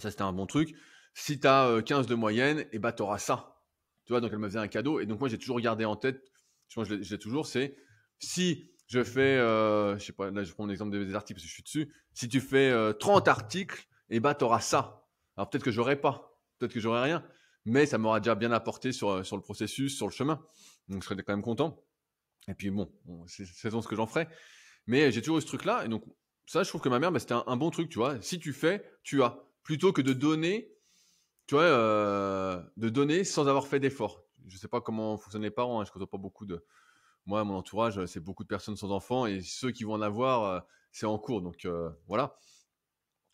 ça c'était un bon truc, si t'as 15 euh, de moyenne, et eh bah ça. Tu vois, donc elle me faisait un cadeau. Et donc moi, j'ai toujours gardé en tête, je, l'ai toujours, c'est si je fais, euh, je sais pas, là je prends exemple des articles parce que je suis dessus, si tu fais 30 articles, et eh bah ben, ça. Alors peut-être que j'aurai pas, peut-être que j'aurai rien, mais ça m'aura déjà bien apporté sur, sur le processus, sur le chemin. Donc je serais quand même content. Et puis bon, c'est c'est ce que j'en ferai. Mais j'ai toujours eu ce truc-là. Et donc, ça, je trouve que ma mère, bah, c'était un, bon truc, tu vois. Si tu fais, tu as. Plutôt que de donner, tu vois, euh, de donner sans avoir fait d'effort. Je sais pas comment fonctionnent les parents. Hein, je ne pas beaucoup de. Moi, mon entourage, euh, c'est beaucoup de personnes sans enfants. Et ceux qui vont en avoir, euh, c'est en cours. Donc, voilà.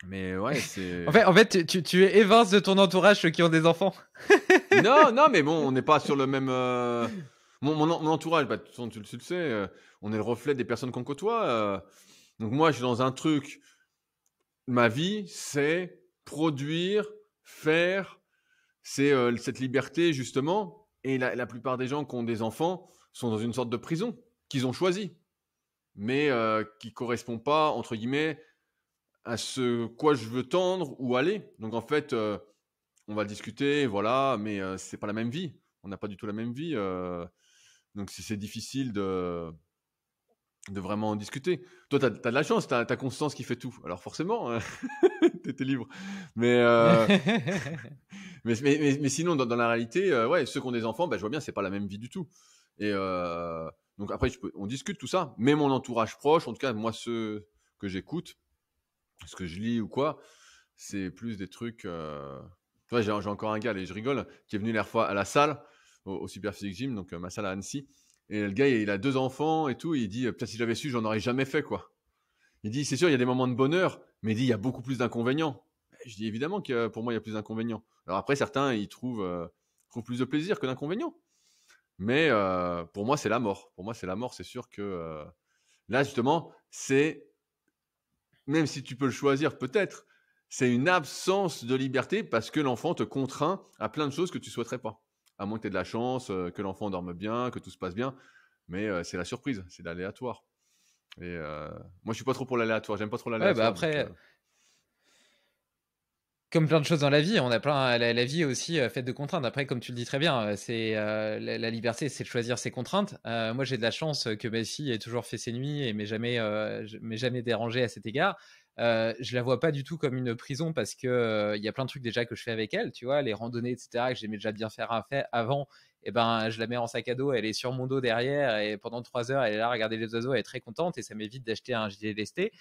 Mais ouais, *laughs* c'est. en fait, en fait tu, tu, évinces de ton entourage ceux qui ont des enfants. non, non, mais bon, on n'est pas sur le même. Mon, mon, entourage, bah, tu, le sais, euh, on est le reflet des personnes qu'on côtoie. Euh. donc moi, je suis dans un truc. Ma vie, c'est produire, faire. C'est euh, cette liberté, justement. Et la, plupart des gens qui ont des enfants sont dans une sorte de prison qu'ils ont choisie, mais qui ne correspond pas, entre guillemets, à ce quoi je veux tendre ou aller. Donc en fait, on va discuter, voilà, mais c'est pas la même vie on n'a pas du tout la même vie. Donc c'est difficile de, de vraiment en discuter. Toi, tu as, de la chance, tu as, Constance qui fait tout. Alors forcément, hein, *laughs* tu étais libre. Euh, *laughs* mais, mais, mais, mais, sinon, dans, dans la réalité, euh, ouais, ceux qui ont des enfants, ben, je vois bien, c'est pas la même vie du tout. Et euh, donc après, on discute tout ça. Mais mon entourage proche, en tout cas, moi, ceux que j'écoute, ce que je lis ou quoi, c'est plus des trucs... j'ai encore un gars, et je rigole, qui est venu la fois à la salle au, Gym, donc euh, ma salle à Annecy. Et le gars, il a deux enfants et tout. il dit, peut si j'avais su, j'en aurais jamais fait, quoi. Il dit, c'est sûr, il y a des moments de bonheur, mais il dit, il y a beaucoup plus d'inconvénients. Je dis, évidemment que pour moi, il y a plus d'inconvénients. Alors après, certains, ils trouvent, euh, plus de plaisir que d'inconvénients. Mais euh, pour moi, c'est la mort. Pour moi, c'est la mort. C'est sûr que là, justement, c'est, même si tu peux le choisir, peut-être, c'est une absence de liberté parce que l'enfant te contraint à plein de choses que tu souhaiterais pas à moins que tu aies de la chance, euh, que l'enfant dorme bien, que tout se passe bien. Mais euh, c'est la surprise, c'est l'aléatoire. Et euh, moi, je suis pas trop pour l'aléatoire. J'aime pas trop bah l'aléatoire. après, comme plein de choses dans la vie, on a plein. La, vie aussi faite de contraintes. Après, comme tu le dis très bien, c'est la, liberté, c'est de choisir ses contraintes. moi, j'ai de la chance que ma fille ait toujours fait ses nuits et m'ait jamais, jamais dérangé à cet égard je la vois pas du tout comme une prison parce que il y a plein de trucs déjà que je fais avec elle, tu vois, les randonnées, etc., que j'aimais déjà bien faire avant. Et ben, je la mets en sac à dos, elle est sur mon dos derrière et pendant trois heures, elle est là à regarder les oiseaux, elle est très contente et ça m'évite d'acheter un gilet lesté.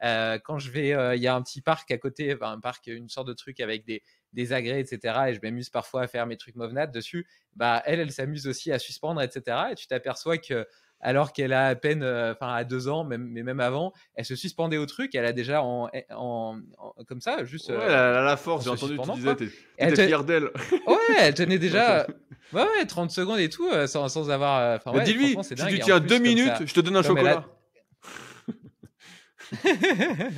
quand je vais, il y a un petit parc à côté, ben, un parc, une sorte de truc avec des, des agrès, etc. Et je m'amuse parfois à faire mes trucs movnades dessus. Bah, elle, elle s'amuse aussi à suspendre, etc. Et tu t'aperçois que alors qu'elle a à peine, euh, enfin à deux ans, mais même avant, elle se suspendait au truc. Elle a déjà en, en, comme ça, juste. Ouais, euh, elle a la force. J'ai entendu tu disais, t'es ten... fier d'elle. *laughs* ouais, elle tenait déjà. ouais, ouais, 30 secondes et tout, euh, sans, sans avoir. enfin, Dis-lui, si tu tiens deux minutes, je te donne un chocolat. *laughs* ouais,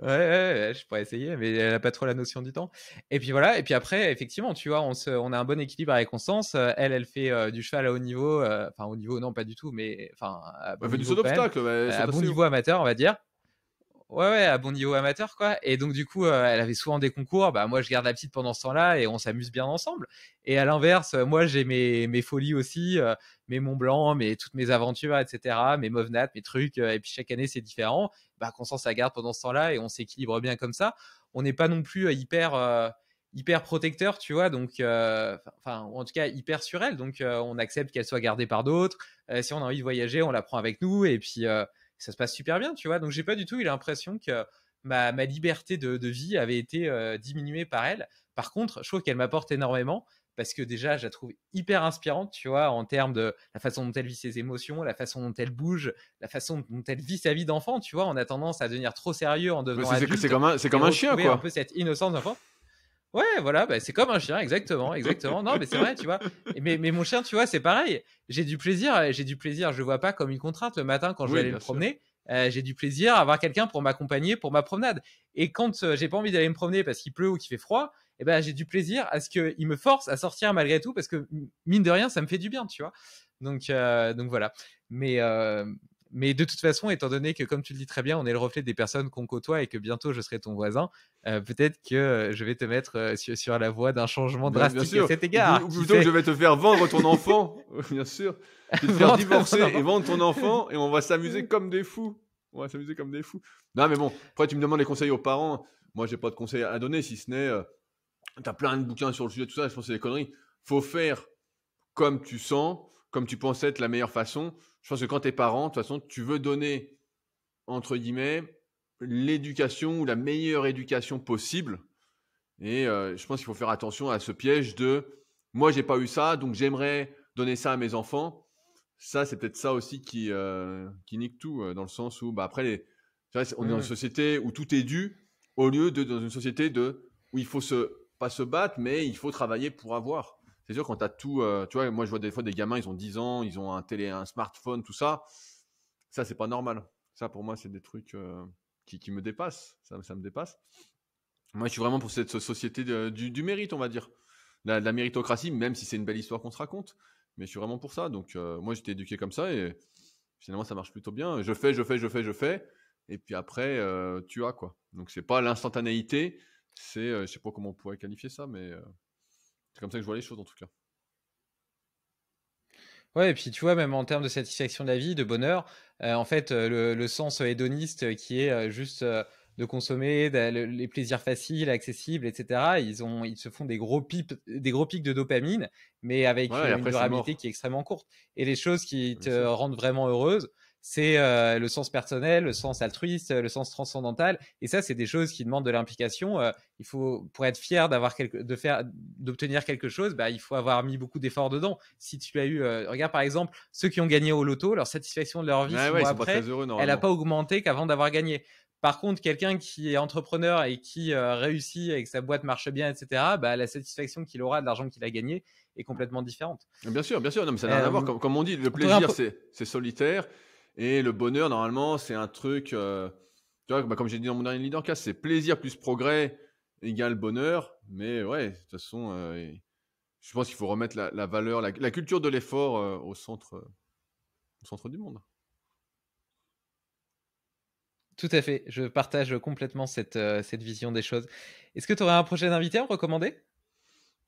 ouais, je pourrais essayer, mais elle a pas trop la notion du temps. Et puis voilà, et puis après, effectivement, tu vois, on, se, on a un bon équilibre avec Constance. Euh, elle, elle fait euh, du cheval à haut niveau, euh, enfin, au niveau, non, pas du tout, mais enfin. fait du à bon niveau amateur, on va dire. Ouais, ouais, à bon niveau amateur, quoi. Et donc, du coup, euh, elle avait souvent des concours. Bah, moi, je garde la petite pendant ce temps-là et on s'amuse bien ensemble. Et à l'inverse, euh, moi, j'ai mes, folies aussi, euh, mes Mont Blanc, mes, toutes mes aventures, etc., mes Movnat, mes trucs. et puis, chaque année, c'est différent. Bah, sent sa garde pendant ce temps-là et on s'équilibre bien comme ça. On n'est pas non plus hyper, hyper protecteur, tu vois. Donc, enfin, en tout cas, hyper sur elle. Donc, on accepte qu'elle soit gardée par d'autres. si on a envie de voyager, on la prend avec nous. Et puis, ça se passe super bien, tu vois. Donc j'ai pas du tout eu l'impression que ma, liberté de, vie avait été euh, diminuée par elle. Par contre, je trouve qu'elle m'apporte énormément parce que déjà, je la trouve hyper inspirante, tu vois, en termes de la façon dont elle vit ses émotions, la façon dont elle bouge, la façon dont elle vit sa vie d'enfant, tu vois. On a tendance à devenir trop sérieux en devenant adulte. C'est comme c'est comme un chien, quoi. Un peu cette innocence d'enfant. Ouais, voilà, bah, c'est comme un chien, exactement, exactement. Non, mais c'est vrai, tu vois. Mais, mais mon chien, tu vois, c'est pareil. J'ai du plaisir, euh, j'ai du plaisir. Je vois pas comme une contrainte le matin quand je vais aller me promener. Euh, j'ai du plaisir à avoir quelqu'un pour m'accompagner pour ma promenade. Et quand euh, j'ai pas envie d'aller me promener parce qu'il pleut ou qu'il fait froid, eh ben j'ai du plaisir à ce qu'il me force à sortir malgré tout parce que mine de rien, ça me fait du bien, tu vois. Donc, donc voilà. Mais, mais de toute façon, étant donné que, comme tu le dis très bien, on est le reflet des personnes qu'on côtoie et que bientôt je serai ton voisin, euh, peut-être que euh, je vais te mettre euh, sur, la voie d'un changement drastique à cet égard. Ou, plutôt que je vais te faire vendre ton enfant, *laughs* bien sûr. Je vais te faire divorcer et vendre ton enfant et on va s'amuser *laughs* comme des fous. On va s'amuser comme des fous. Non, mais bon, après, tu me demandes des conseils aux parents. Moi, j'ai pas de conseils à donner si ce n'est. tu as plein de bouquins sur le sujet, tout ça. Je pense que c'est des conneries. Faut faire comme tu sens, comme tu penses être la meilleure façon je pense que quand tu es parent, de toute façon, tu veux donner, entre guillemets, l'éducation ou la meilleure éducation possible. Et euh, je pense qu'il faut faire attention à ce piège de moi, j'ai pas eu ça, donc j'aimerais donner ça à mes enfants. Ça, c'est peut-être ça aussi qui, euh, qui nique tout, euh, dans le sens où, bah, après, les, on est dans une mmh. société où tout est dû, au lieu de dans une société de, où il faut se, pas se battre, mais il faut travailler pour avoir c'est sûr, quand tu as tout, euh, tu vois, moi je vois des fois des gamins, ils ont 10 ans, ils ont un télé, un smartphone, tout ça. Ça, c'est pas normal. Ça, pour moi, c'est des trucs euh, qui, me dépassent. Ça, me dépasse. Moi, je suis vraiment pour cette société du, mérite, on va dire. La, la méritocratie, même si c'est une belle histoire qu'on se raconte. Mais je suis vraiment pour ça. Donc, euh, moi, j'étais éduqué comme ça et finalement, ça marche plutôt bien. Je fais, je fais, je fais, je fais. Et puis après, tu as quoi. Donc, c'est pas l'instantanéité. C'est, je sais pas comment on pourrait qualifier ça, mais c'est comme ça que je vois les choses en tout cas. Ouais, et puis tu vois, même en termes de satisfaction de la vie, de bonheur, euh, en fait, euh, le, sens hédoniste qui est euh, juste de consommer les plaisirs faciles, accessibles, etc., ils, ont, ils se font des gros, des gros pics de dopamine, mais avec une durabilité qui est extrêmement courte. Et les choses qui te rendent vraiment heureuse, c'est euh, le sens personnel, le sens altruiste, le sens transcendantal. Et ça, c'est des choses qui demandent de l'implication. Euh, il faut, pour être fier d'avoir de faire, d'obtenir quelque chose, bah, il faut avoir mis beaucoup d'efforts dedans. Si tu as eu, euh, regarde par exemple ceux qui ont gagné au loto, leur satisfaction de leur vie, après, elle n'a pas augmenté qu'avant d'avoir gagné. Par contre, quelqu'un qui est entrepreneur et qui réussit et que sa boîte marche bien, etc., bah, la satisfaction qu'il aura de l'argent qu'il a gagné est complètement différente. Bien sûr, bien sûr. ça n'a rien comme, on dit, le plaisir, c'est solitaire. Et le bonheur, normalement, c'est un truc, euh, tu vois, bah, comme j'ai dit dans mon dernier leadercast, c'est plaisir plus progrès égale bonheur. Mais ouais, de toute façon, euh, je pense qu'il faut remettre la, valeur, la, culture de l'effort euh, au, centre, centre du monde. Tout à fait, je partage complètement cette, vision des choses. Est-ce que tu aurais un prochain invité à me recommander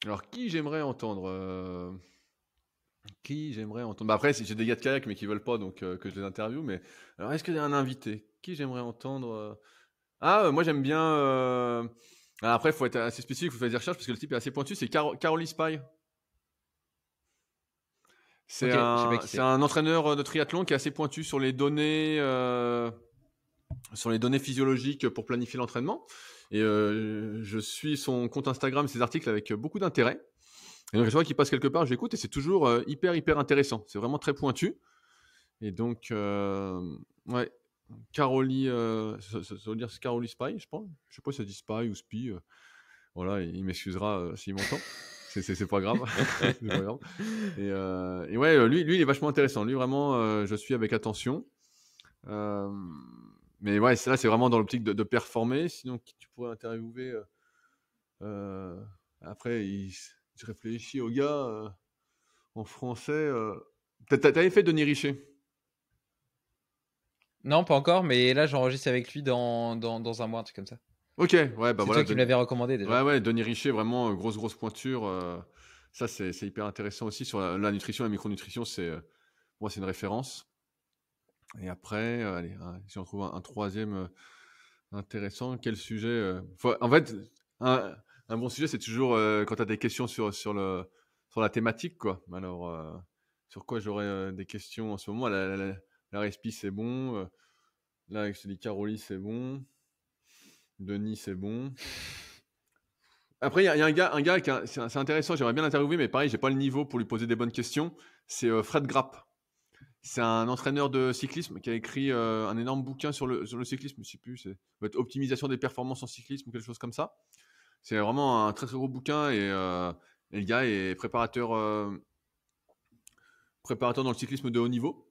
Alors, qui j'aimerais entendre qui j'aimerais entendre bah, Après, j'ai des gars de kayak, mais qui ne veulent pas, donc euh, que je les interviewe. Mais est-ce qu'il y a un invité Qui j'aimerais entendre euh? Ah, moi j'aime bien. Euh, après, il faut être assez spécifique, il faut faire des recherches parce que le type est assez pointu. C'est Car Caroli Spy. C'est un, entraîneur de triathlon qui est assez pointu sur les données, sur les données physiologiques pour planifier l'entraînement. Et je suis son compte Instagram, ses articles avec beaucoup d'intérêt. Et donc, chaque qu'il passe quelque part, j'écoute et c'est toujours euh, hyper, hyper intéressant. C'est vraiment très pointu. Et donc, euh, ouais, Caroli, euh, ça, veut dire Caroli Spy, je pense. Je sais pas si ça dit Spy ou Spy. voilà, il m'excusera s'il m'entend. *laughs* C'est pas grave. *laughs* pas grave. Et, ouais, lui, lui, il est vachement intéressant. Lui, vraiment, je suis avec attention. mais ouais, là, c'est vraiment dans l'optique de, performer. Sinon, tu pourrais interviewer après, il réfléchis au gars euh, en français. Euh, T'avais fait Denis Richer Non, pas encore, mais là j'enregistre avec lui dans, dans, un mois, un truc comme ça. Ok, ouais, bah voilà. Toi qui l'avais recommandé déjà. Ouais, ouais, Denis Richer, vraiment euh, grosse, grosse pointure. ça, c'est hyper intéressant aussi sur la, nutrition, la micronutrition, c'est moi, c'est une référence. Et après, allez, si on trouve un, troisième intéressant, quel sujet En fait, un, un bon sujet, c'est toujours euh, quand tu as des questions sur, sur, le, sur la thématique. Quoi. Alors, euh, sur quoi j'aurais euh, des questions en ce moment La, la, Respi, c'est bon. là, te dis, Caroli, c'est bon. Denis, c'est bon. Après, il y, a un gars, un gars qui c'est intéressant, j'aimerais bien l'interviewer, mais pareil, j'ai pas le niveau pour lui poser des bonnes questions. C'est Fred Grapp. C'est un entraîneur de cyclisme qui a écrit un énorme bouquin sur le, sur le cyclisme, je sais plus, c'est optimisation des performances en cyclisme ou quelque chose comme ça. C'est vraiment un très très gros bouquin et, euh, le gars est préparateur, euh, préparateur dans le cyclisme de haut niveau.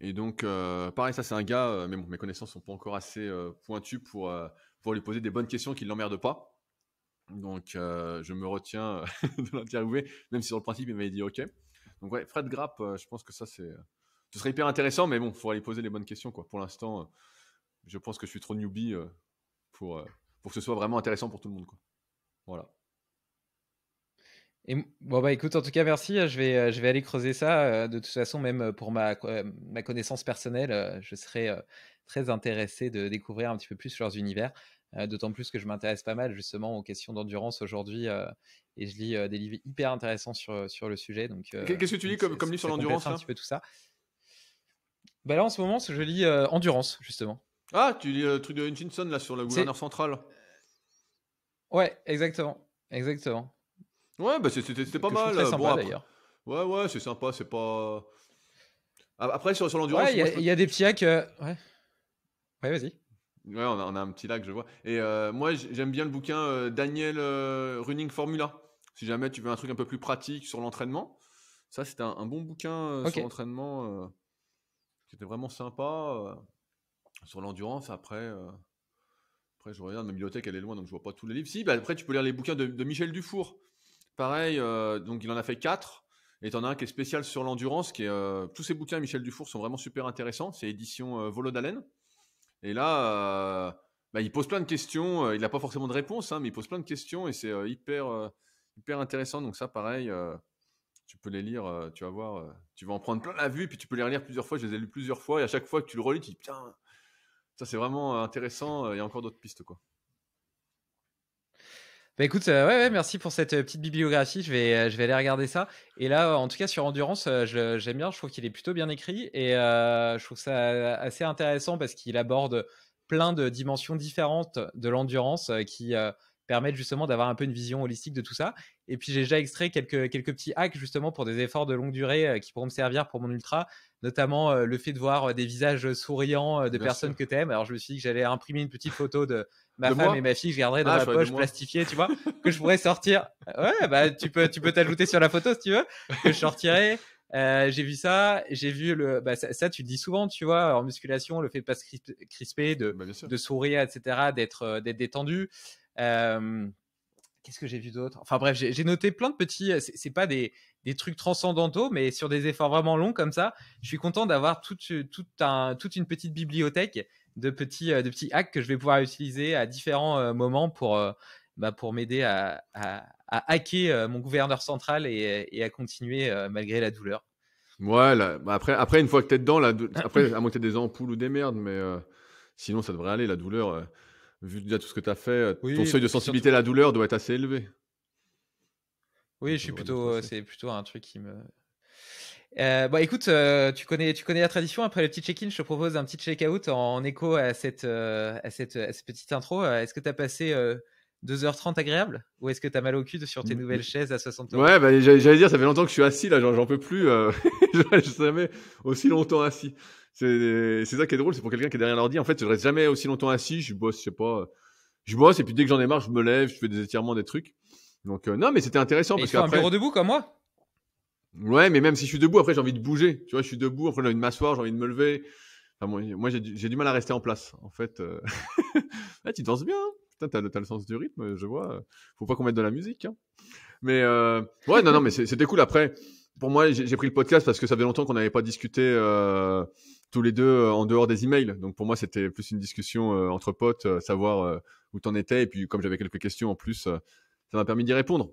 Et donc, euh, pareil, ça c'est un gars, mais bon, mes connaissances sont pas encore assez pointues pour, pour lui poser des bonnes questions qui ne l'emmerdent pas. Donc, je me retiens *laughs* de l'interviewer, même si sur le principe il m'avait dit OK. Donc, ouais, Fred Grapp, je pense que ça c'est. Ce serait hyper intéressant, mais bon, il faut aller poser les bonnes questions. Quoi. Pour l'instant, je pense que je suis trop newbie pour, pour que ce soit vraiment intéressant pour tout le monde. Quoi. Voilà. Et, bon bah écoute, en tout cas merci. Euh, je vais, euh, je vais aller creuser ça. Euh, de toute façon, même pour ma, ma connaissance personnelle, je serais très intéressé de découvrir un petit peu plus leurs univers. D'autant plus que je m'intéresse pas mal justement aux questions d'endurance aujourd'hui et je lis des livres hyper intéressants sur, le sujet. Donc qu'est-ce que tu lis comme, comme livre sur l'endurance Un petit peu tout ça. Bah là en ce moment, je lis endurance justement. Ah, tu lis le truc de Hutchinson là sur la gouverneur centrale. Ouais, exactement. Exactement. Ouais, bah c'était pas mal. Très euh, sympa, d'ailleurs. Ouais, ouais, c'est sympa, c'est pas. Après, sur, sur l'endurance. il y, a des petits hacks. Euh, ouais. Ouais, vas-y. Ouais, on a, on a, un petit lac, je vois. Et euh, moi, j'aime bien le bouquin Daniel Running Formula. Si jamais tu veux un truc un peu plus pratique sur l'entraînement, ça c'était un, bon bouquin sur l'entraînement qui vraiment sympa. sur l'endurance, après, après, je regarde, ma bibliothèque, elle est loin, donc je vois pas tous les livres. Si, bah, après, tu peux lire les bouquins de, Michel Dufour. Pareil, euh, donc il en a fait quatre. Et tu en as un qui est spécial sur l'endurance, qui est, euh, tous ces bouquins Michel Dufour sont vraiment super intéressants. C'est édition Volo euh, Volodalen. Et là, bah, il pose plein de questions. Il n'a pas forcément de réponse, hein, mais il pose plein de questions et c'est hyper, hyper intéressant. Donc ça, pareil, tu peux les lire. tu vas voir, tu vas en prendre plein la vue, puis tu peux les relire plusieurs fois. Je les ai lus plusieurs fois et à chaque fois que tu le relis, tu dis putain ça c'est vraiment euh, intéressant. Euh, il y a encore d'autres pistes quoi. Bah, écoute, euh, ouais, merci pour cette petite bibliographie. Je vais, je vais aller regarder ça. Et là, en tout cas, sur Endurance, j'aime bien. Je trouve qu'il est plutôt bien écrit. Et je trouve ça assez intéressant parce qu'il aborde plein de dimensions différentes de l'endurance qui permettent justement d'avoir un peu une vision holistique de tout ça. Et puis, j'ai déjà extrait quelques, quelques petits hacks justement pour des efforts de longue durée qui pourront me servir pour mon ultra notamment euh, le fait de voir euh, des visages euh, souriants de personnes que tu aimes. Alors je me suis dit que j'allais imprimer une petite photo de ma femme et ma fille, je garderais dans ah, ma poche plastifiée, tu vois, *laughs* que je pourrais sortir. Ouais, bah tu peux tu peux t'ajouter sur la photo si tu veux, que je sortirais. j'ai vu ça, j'ai vu le, bah, ça, tu le dis souvent, tu vois, en musculation, le fait de pas se crisper, de, bah, sourire, etc., d'être d'être détendu. Qu'est-ce que j'ai vu d'autre Enfin bref, j'ai noté plein de petits. Euh, c'est pas des, des, trucs transcendantaux, mais sur des efforts vraiment longs comme ça, je suis content d'avoir toute, euh, toute, un, toute une petite bibliothèque de petits, euh, de petits hacks que je vais pouvoir utiliser à différents moments pour, bah, pour m'aider à, à, hacker mon gouverneur central et, et à continuer malgré la douleur. Voilà. Bah, après, après, une fois que es dedans, après, à monter des ampoules ou des merdes, mais sinon, ça devrait aller, la douleur vu déjà tout ce que tu as fait, euh, ton seuil de sensibilité à la douleur doit être assez élevé. Oui, je suis euh, plutôt, c'est plutôt un truc qui me. Euh, bon, bah, écoute, tu connais, tu connais la tradition. Après le petit check-in, je te propose un petit check-out en écho à cette, à cette, à cette petite intro. Est-ce que tu as passé 2h30 agréable Ou est-ce que tu as mal au cul sur tes mmh, nouvelles mmh. chaises à 60 euros Ouais, bah, j'allais dire, ça fait longtemps que je suis assis là, j'en peux plus. Euh... *laughs* je suis jamais aussi longtemps assis. C'est ça qui est drôle, c'est pour quelqu'un qui est derrière l'ordi. En fait, je reste jamais aussi longtemps assis, je bosse, je sais pas. Je bosse et puis dès que j'en ai marre, je me lève, je fais des étirements, des trucs. Donc, euh, non, mais c'était intéressant parce qu'après. un bureau debout comme moi Ouais, mais même si je suis debout, après j'ai envie de bouger. Tu vois, je suis debout, après j'ai envie de m'asseoir, j'ai envie de me lever. Enfin, moi, j'ai du, mal à rester en place, en fait. Euh. *laughs* Ah, tu danses bien. Hein putain, t'as, le sens du rythme, je vois. Faut pas qu'on mette de la musique. Hein. Mais euh, ouais, non, non, mais c'était cool. Après, pour moi, j'ai, pris le podcast parce que ça faisait longtemps qu'on n'avait pas discuté euh, tous les deux euh, en dehors des emails. Donc pour moi, c'était plus une discussion euh, entre potes, euh, savoir où t'en étais. Et puis, comme j'avais quelques questions en plus, ça m'a permis d'y répondre.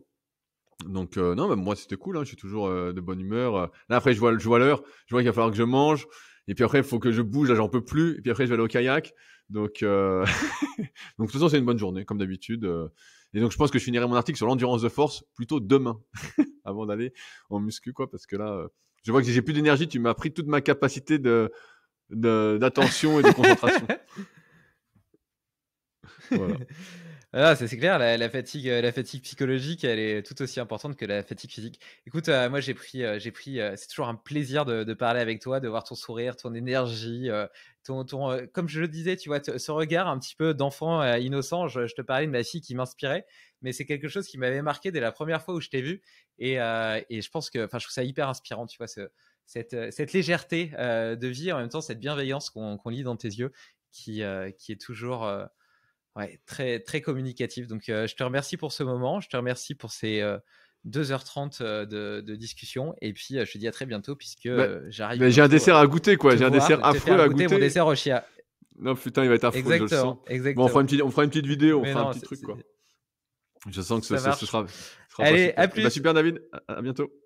Donc non, bah, moi, c'était cool. Hein, je suis toujours de bonne humeur. Là, après, je vois, je vois l'heure. Je vois qu'il va falloir que je mange. Et puis après, il faut que je bouge. Là, j'en peux plus. Et puis après, je vais aller au kayak. Donc, euh... *laughs* donc de toute façon, c'est une bonne journée, comme d'habitude. Euh. Et donc, je pense que je finirai mon article sur l'endurance de force plutôt demain, *laughs* avant d'aller en muscu, quoi, parce que là, euh, je vois que j'ai plus d'énergie. Tu m'as pris toute ma capacité de, d'attention et de concentration. *laughs* voilà. Ah, c'est clair, la, fatigue, euh, la fatigue psychologique, elle est tout aussi importante que la fatigue physique. Écoute, euh, moi j'ai pris, euh, pris, c'est toujours un plaisir de, parler avec toi, de voir ton sourire, ton énergie, ton, ton comme je le disais, tu vois, ce regard un petit peu d'enfant innocent. Je, te parlais de ma fille qui m'inspirait, mais c'est quelque chose qui m'avait marqué dès la première fois où je t'ai vu, et, je pense que, enfin, je trouve ça hyper inspirant, tu vois, cette, légèreté de vie, en même temps cette bienveillance qu'on lit dans tes yeux, qui, qui est toujours Ouais, très, très communicatif. Donc, euh, je te remercie pour ce moment. Je te remercie pour ces 2h30 euh, euh, de, discussion. Et puis, je te dis à très bientôt puisque bah, j'arrive. Mais j'ai un dessert à goûter, quoi. J'ai un dessert affreux à goûter. goûter. Mon dessert au chia. Non, putain, il va être affreux. Exactement. Je le sens. exactement. Bon, on, fera une petite, on fera une petite vidéo, on fera un petit truc, quoi. Je sens que ce, sera, Allez, super. à eh ben, plus. super, David. à bientôt.